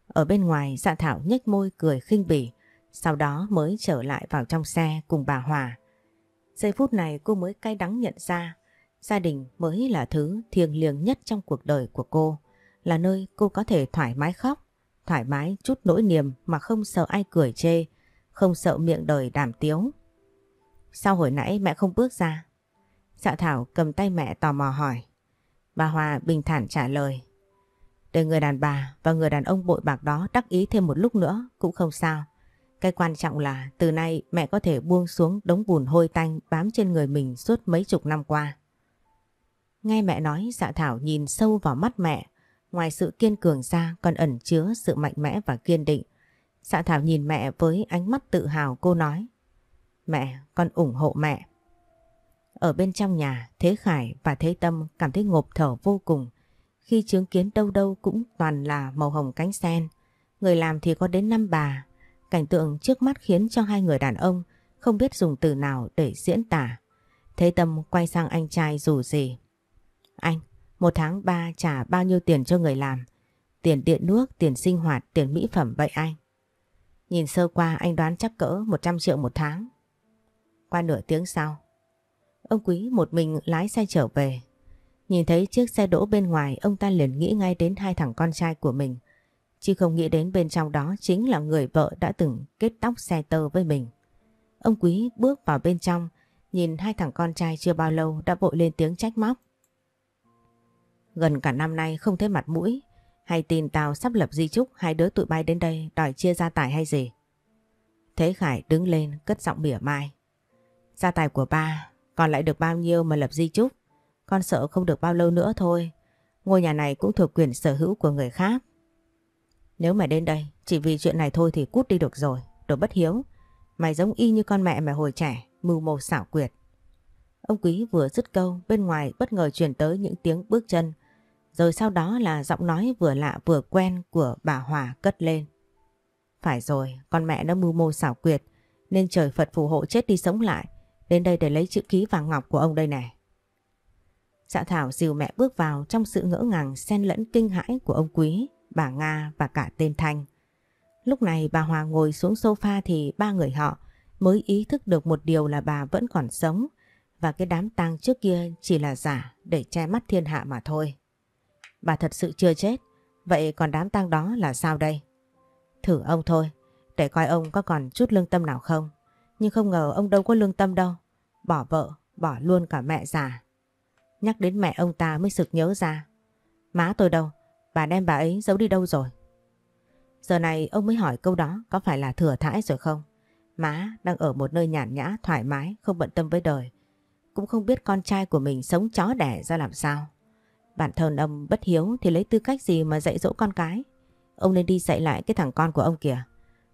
Ở bên ngoài dạ Thảo nhếch môi cười khinh bỉ, sau đó mới trở lại vào trong xe cùng bà Hòa. Giây phút này cô mới cay đắng nhận ra, gia đình mới là thứ thiêng liêng nhất trong cuộc đời của cô, là nơi cô có thể thoải mái khóc, thoải mái chút nỗi niềm mà không sợ ai cười chê, không sợ miệng đời đàm tiếu. Sao hồi nãy mẹ không bước ra? Dạ Thảo cầm tay mẹ tò mò hỏi. Bà Hòa bình thản trả lời. Để người đàn bà và người đàn ông bội bạc đó đắc ý thêm một lúc nữa cũng không sao. Cái quan trọng là từ nay mẹ có thể buông xuống đống bùn hôi tanh bám trên người mình suốt mấy chục năm qua. Nghe mẹ nói dạ Thảo nhìn sâu vào mắt mẹ, ngoài sự kiên cường ra còn ẩn chứa sự mạnh mẽ và kiên định Dạ Thảo nhìn mẹ với ánh mắt tự hào cô nói. Mẹ, con ủng hộ mẹ. Ở bên trong nhà, Thế Khải và Thế Tâm cảm thấy ngộp thở vô cùng khi chứng kiến đâu đâu cũng toàn là màu hồng cánh sen. Người làm thì có đến năm bà. Cảnh tượng trước mắt khiến cho hai người đàn ông không biết dùng từ nào để diễn tả. Thế Tâm quay sang anh trai dù gì. Anh, một tháng ba trả bao nhiêu tiền cho người làm? Tiền điện nước, tiền sinh hoạt, tiền mỹ phẩm vậy anh? Nhìn sơ qua anh đoán chắc cỡ 100 triệu một tháng. Qua nửa tiếng sau, ông Quý một mình lái xe trở về. Nhìn thấy chiếc xe đỗ bên ngoài, ông ta liền nghĩ ngay đến hai thằng con trai của mình. Chứ không nghĩ đến bên trong đó chính là người vợ đã từng kết tóc xe tơ với mình. Ông Quý bước vào bên trong, nhìn hai thằng con trai chưa bao lâu đã vội lên tiếng trách móc. Gần cả năm nay không thấy mặt mũi, hay tin tao sắp lập di chúc hai đứa tụi bay đến đây đòi chia gia tài hay gì? Thế Khải đứng lên cất giọng mỉa mai. Gia tài của ba còn lại được bao nhiêu mà lập di chúc? Con sợ không được bao lâu nữa thôi. Ngôi nhà này cũng thuộc quyền sở hữu của người khác. Nếu mày đến đây chỉ vì chuyện này thôi thì cút đi được rồi. Đồ bất hiếu. Mày giống y như con mẹ mày hồi trẻ, mưu mô xảo quyệt. Ông Quý vừa dứt câu bên ngoài bất ngờ truyền tới những tiếng bước chân rồi sau đó là giọng nói vừa lạ vừa quen của bà Hòa cất lên. Phải rồi, con mẹ nó mưu mô xảo quyệt, nên trời Phật phù hộ chết đi sống lại, đến đây để lấy chữ ký vàng ngọc của ông đây này. Dạ Thảo dìu mẹ bước vào trong sự ngỡ ngàng xen lẫn kinh hãi của ông Quý, bà Nga và cả tên Thanh. Lúc này bà Hòa ngồi xuống sofa thì ba người họ mới ý thức được một điều là bà vẫn còn sống và cái đám tang trước kia chỉ là giả để che mắt thiên hạ mà thôi bà thật sự chưa chết. Vậy còn đám tang đó là sao đây? Thử ông thôi, để coi ông có còn chút lương tâm nào không. Nhưng không ngờ ông đâu có lương tâm đâu. Bỏ vợ, bỏ luôn cả mẹ già. Nhắc đến mẹ ông ta mới sực nhớ ra. Má tôi đâu? Bà đem bà ấy giấu đi đâu rồi? Giờ này ông mới hỏi câu đó có phải là thừa thãi rồi không? Má đang ở một nơi nhàn nhã, thoải mái, không bận tâm với đời. Cũng không biết con trai của mình sống chó đẻ ra làm sao. Bản thân ông bất hiếu thì lấy tư cách gì mà dạy dỗ con cái. Ông nên đi dạy lại cái thằng con của ông kìa.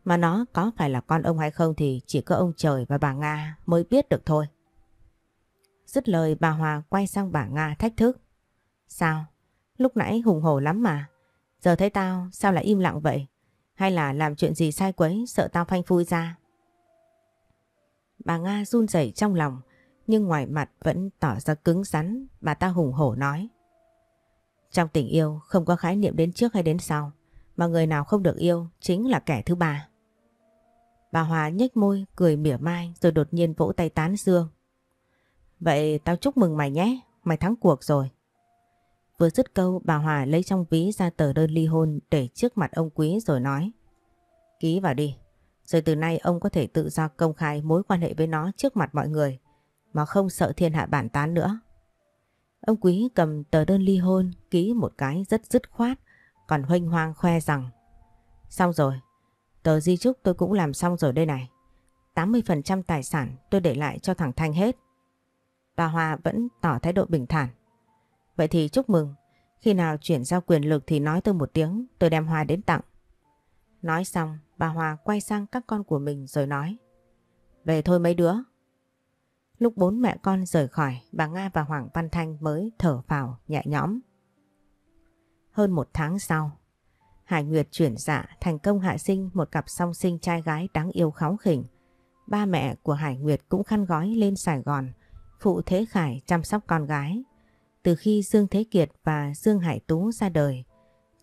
Mà nó có phải là con ông hay không thì chỉ có ông trời và bà Nga mới biết được thôi. Dứt lời bà Hòa quay sang bà Nga thách thức. Sao? Lúc nãy hùng hổ lắm mà. Giờ thấy tao sao lại im lặng vậy? Hay là làm chuyện gì sai quấy sợ tao phanh phui ra? Bà Nga run rẩy trong lòng nhưng ngoài mặt vẫn tỏ ra cứng rắn bà ta hùng hổ nói. Trong tình yêu không có khái niệm đến trước hay đến sau, mà người nào không được yêu chính là kẻ thứ ba. Bà Hòa nhếch môi, cười mỉa mai rồi đột nhiên vỗ tay tán dương. Vậy tao chúc mừng mày nhé, mày thắng cuộc rồi. Vừa dứt câu bà Hòa lấy trong ví ra tờ đơn ly hôn để trước mặt ông Quý rồi nói. Ký vào đi, rồi từ nay ông có thể tự do công khai mối quan hệ với nó trước mặt mọi người mà không sợ thiên hạ bản tán nữa. Ông Quý cầm tờ đơn ly hôn ký một cái rất dứt khoát còn hoanh hoang khoe rằng Xong rồi, tờ di chúc tôi cũng làm xong rồi đây này. 80% tài sản tôi để lại cho thằng Thanh hết. Bà Hoa vẫn tỏ thái độ bình thản. Vậy thì chúc mừng, khi nào chuyển giao quyền lực thì nói tôi một tiếng, tôi đem Hoa đến tặng. Nói xong, bà Hoa quay sang các con của mình rồi nói. Về thôi mấy đứa, Lúc bốn mẹ con rời khỏi, bà Nga và Hoàng Văn Thanh mới thở vào nhẹ nhõm. Hơn một tháng sau, Hải Nguyệt chuyển dạ thành công hạ sinh một cặp song sinh trai gái đáng yêu kháu khỉnh. Ba mẹ của Hải Nguyệt cũng khăn gói lên Sài Gòn, phụ Thế Khải chăm sóc con gái. Từ khi Dương Thế Kiệt và Dương Hải Tú ra đời,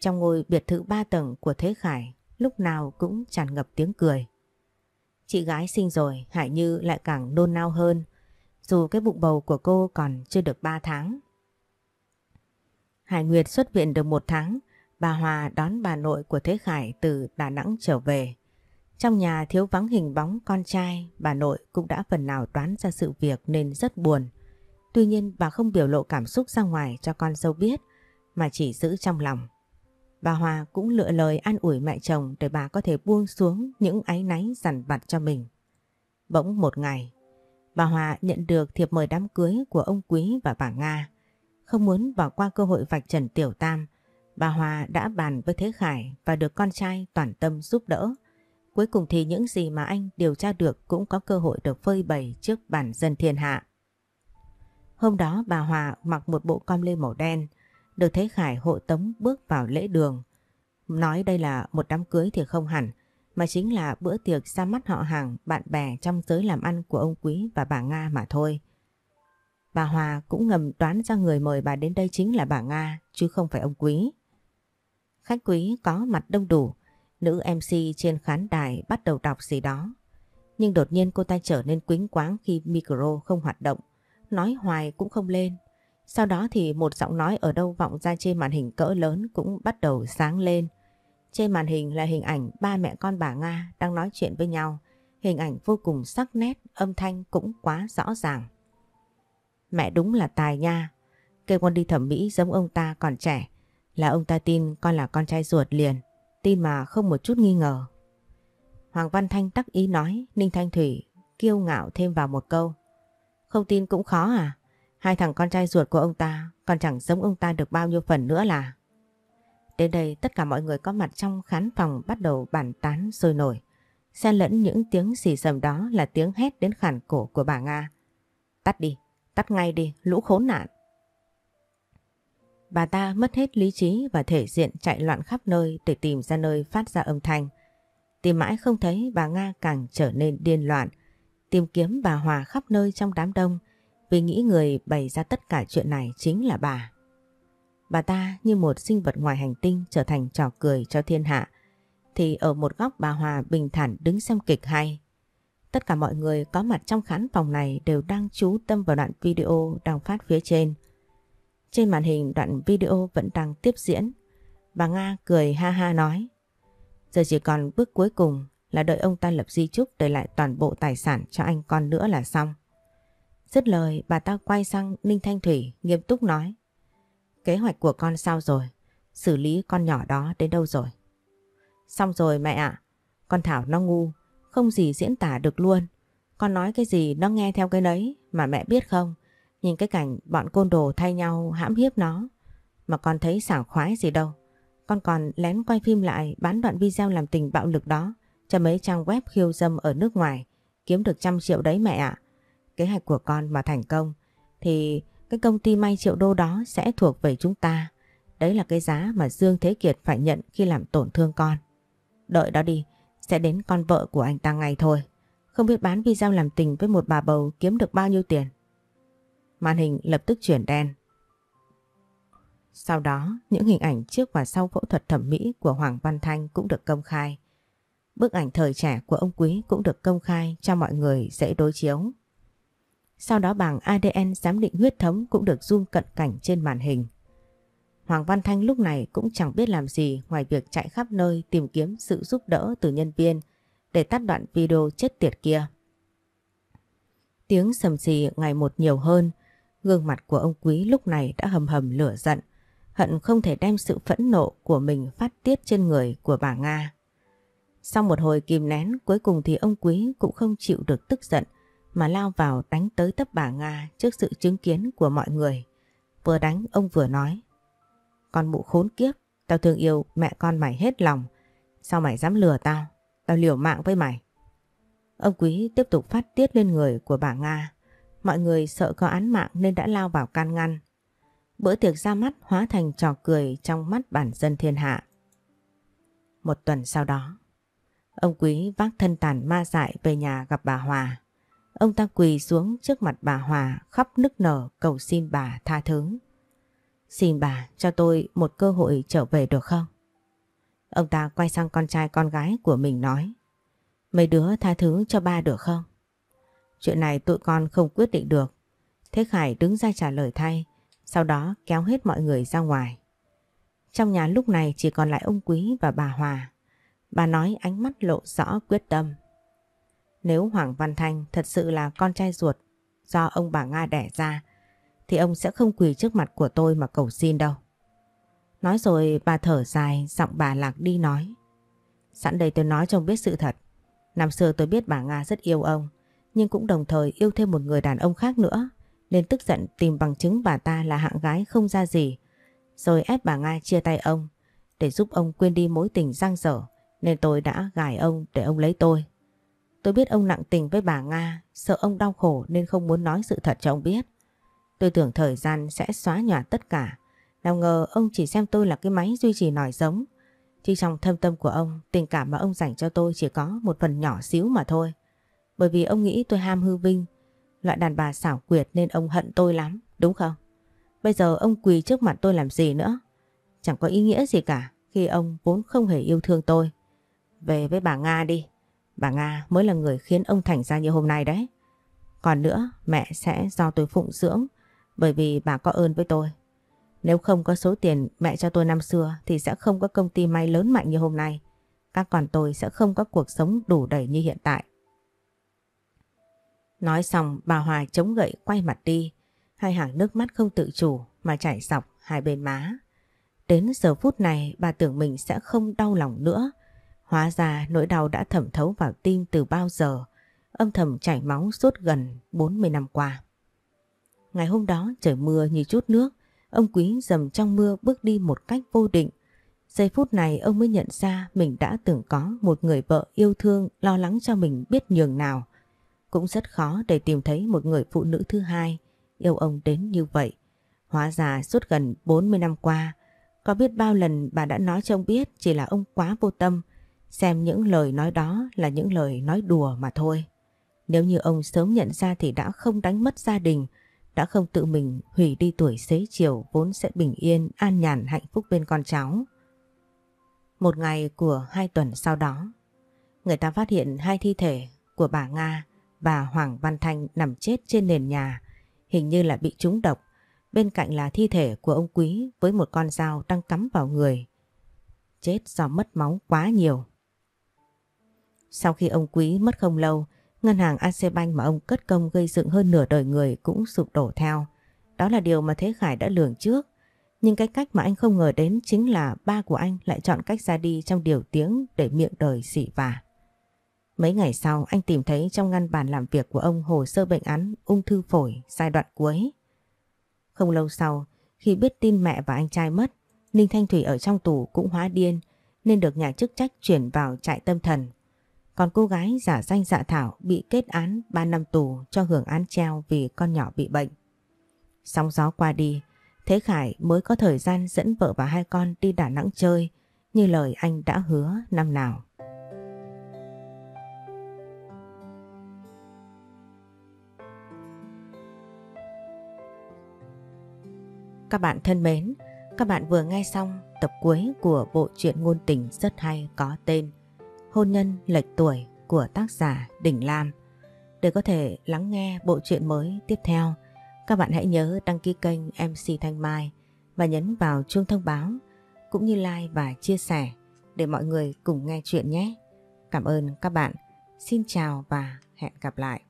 trong ngôi biệt thự ba tầng của Thế Khải lúc nào cũng tràn ngập tiếng cười. Chị gái sinh rồi, Hải Như lại càng nôn nao hơn dù cái bụng bầu của cô còn chưa được 3 tháng. Hải Nguyệt xuất viện được một tháng, bà Hòa đón bà nội của Thế Khải từ Đà Nẵng trở về. Trong nhà thiếu vắng hình bóng con trai, bà nội cũng đã phần nào đoán ra sự việc nên rất buồn. Tuy nhiên bà không biểu lộ cảm xúc ra ngoài cho con dâu biết, mà chỉ giữ trong lòng. Bà Hòa cũng lựa lời an ủi mẹ chồng để bà có thể buông xuống những áy náy dằn vặt cho mình. Bỗng một ngày, Bà Hòa nhận được thiệp mời đám cưới của ông Quý và bà Nga. Không muốn bỏ qua cơ hội vạch trần Tiểu Tam, bà Hòa đã bàn với Thế Khải và được con trai toàn tâm giúp đỡ. Cuối cùng thì những gì mà anh điều tra được cũng có cơ hội được phơi bày trước bản dân thiên hạ. Hôm đó bà Hòa mặc một bộ com lê màu đen, được Thế Khải hộ tống bước vào lễ đường. Nói đây là một đám cưới thì không hẳn, mà chính là bữa tiệc ra mắt họ hàng, bạn bè trong giới làm ăn của ông Quý và bà Nga mà thôi. Bà Hòa cũng ngầm đoán ra người mời bà đến đây chính là bà Nga, chứ không phải ông Quý. Khách quý có mặt đông đủ, nữ MC trên khán đài bắt đầu đọc gì đó. Nhưng đột nhiên cô ta trở nên quính quáng khi micro không hoạt động, nói hoài cũng không lên. Sau đó thì một giọng nói ở đâu vọng ra trên màn hình cỡ lớn cũng bắt đầu sáng lên. Trên màn hình là hình ảnh ba mẹ con bà Nga đang nói chuyện với nhau. Hình ảnh vô cùng sắc nét, âm thanh cũng quá rõ ràng. Mẹ đúng là tài nha. Kêu con đi thẩm mỹ giống ông ta còn trẻ. Là ông ta tin con là con trai ruột liền. Tin mà không một chút nghi ngờ. Hoàng Văn Thanh tắc ý nói, Ninh Thanh Thủy kiêu ngạo thêm vào một câu. Không tin cũng khó à? Hai thằng con trai ruột của ông ta còn chẳng giống ông ta được bao nhiêu phần nữa là... Đến đây tất cả mọi người có mặt trong khán phòng bắt đầu bàn tán sôi nổi. Xen lẫn những tiếng xì xầm đó là tiếng hét đến khản cổ của bà Nga. Tắt đi, tắt ngay đi, lũ khốn nạn. Bà ta mất hết lý trí và thể diện chạy loạn khắp nơi để tìm ra nơi phát ra âm thanh. Tìm mãi không thấy bà Nga càng trở nên điên loạn. Tìm kiếm bà Hòa khắp nơi trong đám đông vì nghĩ người bày ra tất cả chuyện này chính là bà bà ta như một sinh vật ngoài hành tinh trở thành trò cười cho thiên hạ. Thì ở một góc bà Hòa bình thản đứng xem kịch hay. Tất cả mọi người có mặt trong khán phòng này đều đang chú tâm vào đoạn video đang phát phía trên. Trên màn hình đoạn video vẫn đang tiếp diễn. Bà Nga cười ha ha nói. Giờ chỉ còn bước cuối cùng là đợi ông ta lập di chúc để lại toàn bộ tài sản cho anh con nữa là xong. Dứt lời bà ta quay sang Ninh Thanh Thủy nghiêm túc nói. Kế hoạch của con sao rồi? Xử lý con nhỏ đó đến đâu rồi? Xong rồi mẹ ạ. con Thảo nó ngu, không gì diễn tả được luôn. Con nói cái gì nó nghe theo cái nấy mà mẹ biết không? Nhìn cái cảnh bọn côn đồ thay nhau hãm hiếp nó. Mà con thấy sảng khoái gì đâu. Con còn lén quay phim lại bán đoạn video làm tình bạo lực đó cho mấy trang web khiêu dâm ở nước ngoài kiếm được trăm triệu đấy mẹ ạ. Kế hoạch của con mà thành công thì cái công ty may triệu đô đó sẽ thuộc về chúng ta. Đấy là cái giá mà Dương Thế Kiệt phải nhận khi làm tổn thương con. Đợi đó đi, sẽ đến con vợ của anh ta ngay thôi. Không biết bán video làm tình với một bà bầu kiếm được bao nhiêu tiền. Màn hình lập tức chuyển đen. Sau đó, những hình ảnh trước và sau phẫu thuật thẩm mỹ của Hoàng Văn Thanh cũng được công khai. Bức ảnh thời trẻ của ông Quý cũng được công khai cho mọi người dễ đối chiếu. Sau đó bảng ADN giám định huyết thống cũng được zoom cận cảnh trên màn hình. Hoàng Văn Thanh lúc này cũng chẳng biết làm gì ngoài việc chạy khắp nơi tìm kiếm sự giúp đỡ từ nhân viên để tắt đoạn video chết tiệt kia. Tiếng sầm xì ngày một nhiều hơn, gương mặt của ông Quý lúc này đã hầm hầm lửa giận, hận không thể đem sự phẫn nộ của mình phát tiết trên người của bà Nga. Sau một hồi kìm nén, cuối cùng thì ông Quý cũng không chịu được tức giận, mà lao vào đánh tới tấp bà Nga trước sự chứng kiến của mọi người. Vừa đánh ông vừa nói Con mụ khốn kiếp, tao thương yêu mẹ con mày hết lòng. Sao mày dám lừa tao? Tao liều mạng với mày. Ông Quý tiếp tục phát tiết lên người của bà Nga. Mọi người sợ có án mạng nên đã lao vào can ngăn. Bữa tiệc ra mắt hóa thành trò cười trong mắt bản dân thiên hạ. Một tuần sau đó, ông Quý vác thân tàn ma dại về nhà gặp bà Hòa. Ông ta quỳ xuống trước mặt bà Hòa khóc nức nở cầu xin bà tha thứ. Xin bà cho tôi một cơ hội trở về được không? Ông ta quay sang con trai con gái của mình nói Mấy đứa tha thứ cho ba được không? Chuyện này tụi con không quyết định được Thế Khải đứng ra trả lời thay Sau đó kéo hết mọi người ra ngoài Trong nhà lúc này chỉ còn lại ông Quý và bà Hòa Bà nói ánh mắt lộ rõ quyết tâm nếu Hoàng Văn Thanh thật sự là con trai ruột do ông bà Nga đẻ ra thì ông sẽ không quỳ trước mặt của tôi mà cầu xin đâu. Nói rồi bà thở dài, giọng bà lạc đi nói. Sẵn đây tôi nói cho ông biết sự thật. Năm xưa tôi biết bà Nga rất yêu ông, nhưng cũng đồng thời yêu thêm một người đàn ông khác nữa, nên tức giận tìm bằng chứng bà ta là hạng gái không ra gì, rồi ép bà Nga chia tay ông, để giúp ông quên đi mối tình giang dở, nên tôi đã gài ông để ông lấy tôi. Tôi biết ông nặng tình với bà Nga, sợ ông đau khổ nên không muốn nói sự thật cho ông biết. Tôi tưởng thời gian sẽ xóa nhòa tất cả. Nào ngờ ông chỉ xem tôi là cái máy duy trì nòi giống. chỉ trong thâm tâm của ông, tình cảm mà ông dành cho tôi chỉ có một phần nhỏ xíu mà thôi. Bởi vì ông nghĩ tôi ham hư vinh, loại đàn bà xảo quyệt nên ông hận tôi lắm, đúng không? Bây giờ ông quỳ trước mặt tôi làm gì nữa? Chẳng có ý nghĩa gì cả khi ông vốn không hề yêu thương tôi. Về với bà Nga đi, Bà Nga mới là người khiến ông Thành ra như hôm nay đấy. Còn nữa, mẹ sẽ do tôi phụng dưỡng bởi vì bà có ơn với tôi. Nếu không có số tiền mẹ cho tôi năm xưa thì sẽ không có công ty may lớn mạnh như hôm nay. Các con tôi sẽ không có cuộc sống đủ đầy như hiện tại. Nói xong bà Hoài chống gậy quay mặt đi. Hai hàng nước mắt không tự chủ mà chảy dọc hai bên má. Đến giờ phút này bà tưởng mình sẽ không đau lòng nữa Hóa ra nỗi đau đã thẩm thấu vào tim từ bao giờ, âm thầm chảy máu suốt gần 40 năm qua. Ngày hôm đó trời mưa như chút nước, ông Quý dầm trong mưa bước đi một cách vô định. Giây phút này ông mới nhận ra mình đã từng có một người vợ yêu thương lo lắng cho mình biết nhường nào. Cũng rất khó để tìm thấy một người phụ nữ thứ hai yêu ông đến như vậy. Hóa ra suốt gần 40 năm qua, có biết bao lần bà đã nói cho ông biết chỉ là ông quá vô tâm, Xem những lời nói đó là những lời nói đùa mà thôi. Nếu như ông sớm nhận ra thì đã không đánh mất gia đình, đã không tự mình hủy đi tuổi xế chiều vốn sẽ bình yên, an nhàn, hạnh phúc bên con cháu. Một ngày của hai tuần sau đó, người ta phát hiện hai thi thể của bà Nga và Hoàng Văn Thanh nằm chết trên nền nhà, hình như là bị trúng độc. Bên cạnh là thi thể của ông Quý với một con dao đang cắm vào người. Chết do mất máu quá nhiều. Sau khi ông Quý mất không lâu, ngân hàng acbank mà ông cất công gây dựng hơn nửa đời người cũng sụp đổ theo. Đó là điều mà Thế Khải đã lường trước. Nhưng cái cách mà anh không ngờ đến chính là ba của anh lại chọn cách ra đi trong điều tiếng để miệng đời xỉ vả. Mấy ngày sau anh tìm thấy trong ngăn bàn làm việc của ông hồ sơ bệnh án ung thư phổi giai đoạn cuối. Không lâu sau, khi biết tin mẹ và anh trai mất, Ninh Thanh Thủy ở trong tù cũng hóa điên nên được nhà chức trách chuyển vào trại tâm thần còn cô gái giả danh dạ thảo bị kết án 3 năm tù cho hưởng án treo vì con nhỏ bị bệnh. Sóng gió qua đi, Thế Khải mới có thời gian dẫn vợ và hai con đi Đà Nẵng chơi như lời anh đã hứa năm nào. Các bạn thân mến, các bạn vừa nghe xong tập cuối của bộ truyện ngôn tình rất hay có tên Hôn nhân lệch tuổi của tác giả Đỉnh Lam. Để có thể lắng nghe bộ truyện mới tiếp theo, các bạn hãy nhớ đăng ký kênh MC Thanh Mai và nhấn vào chuông thông báo cũng như like và chia sẻ để mọi người cùng nghe chuyện nhé. Cảm ơn các bạn. Xin chào và hẹn gặp lại.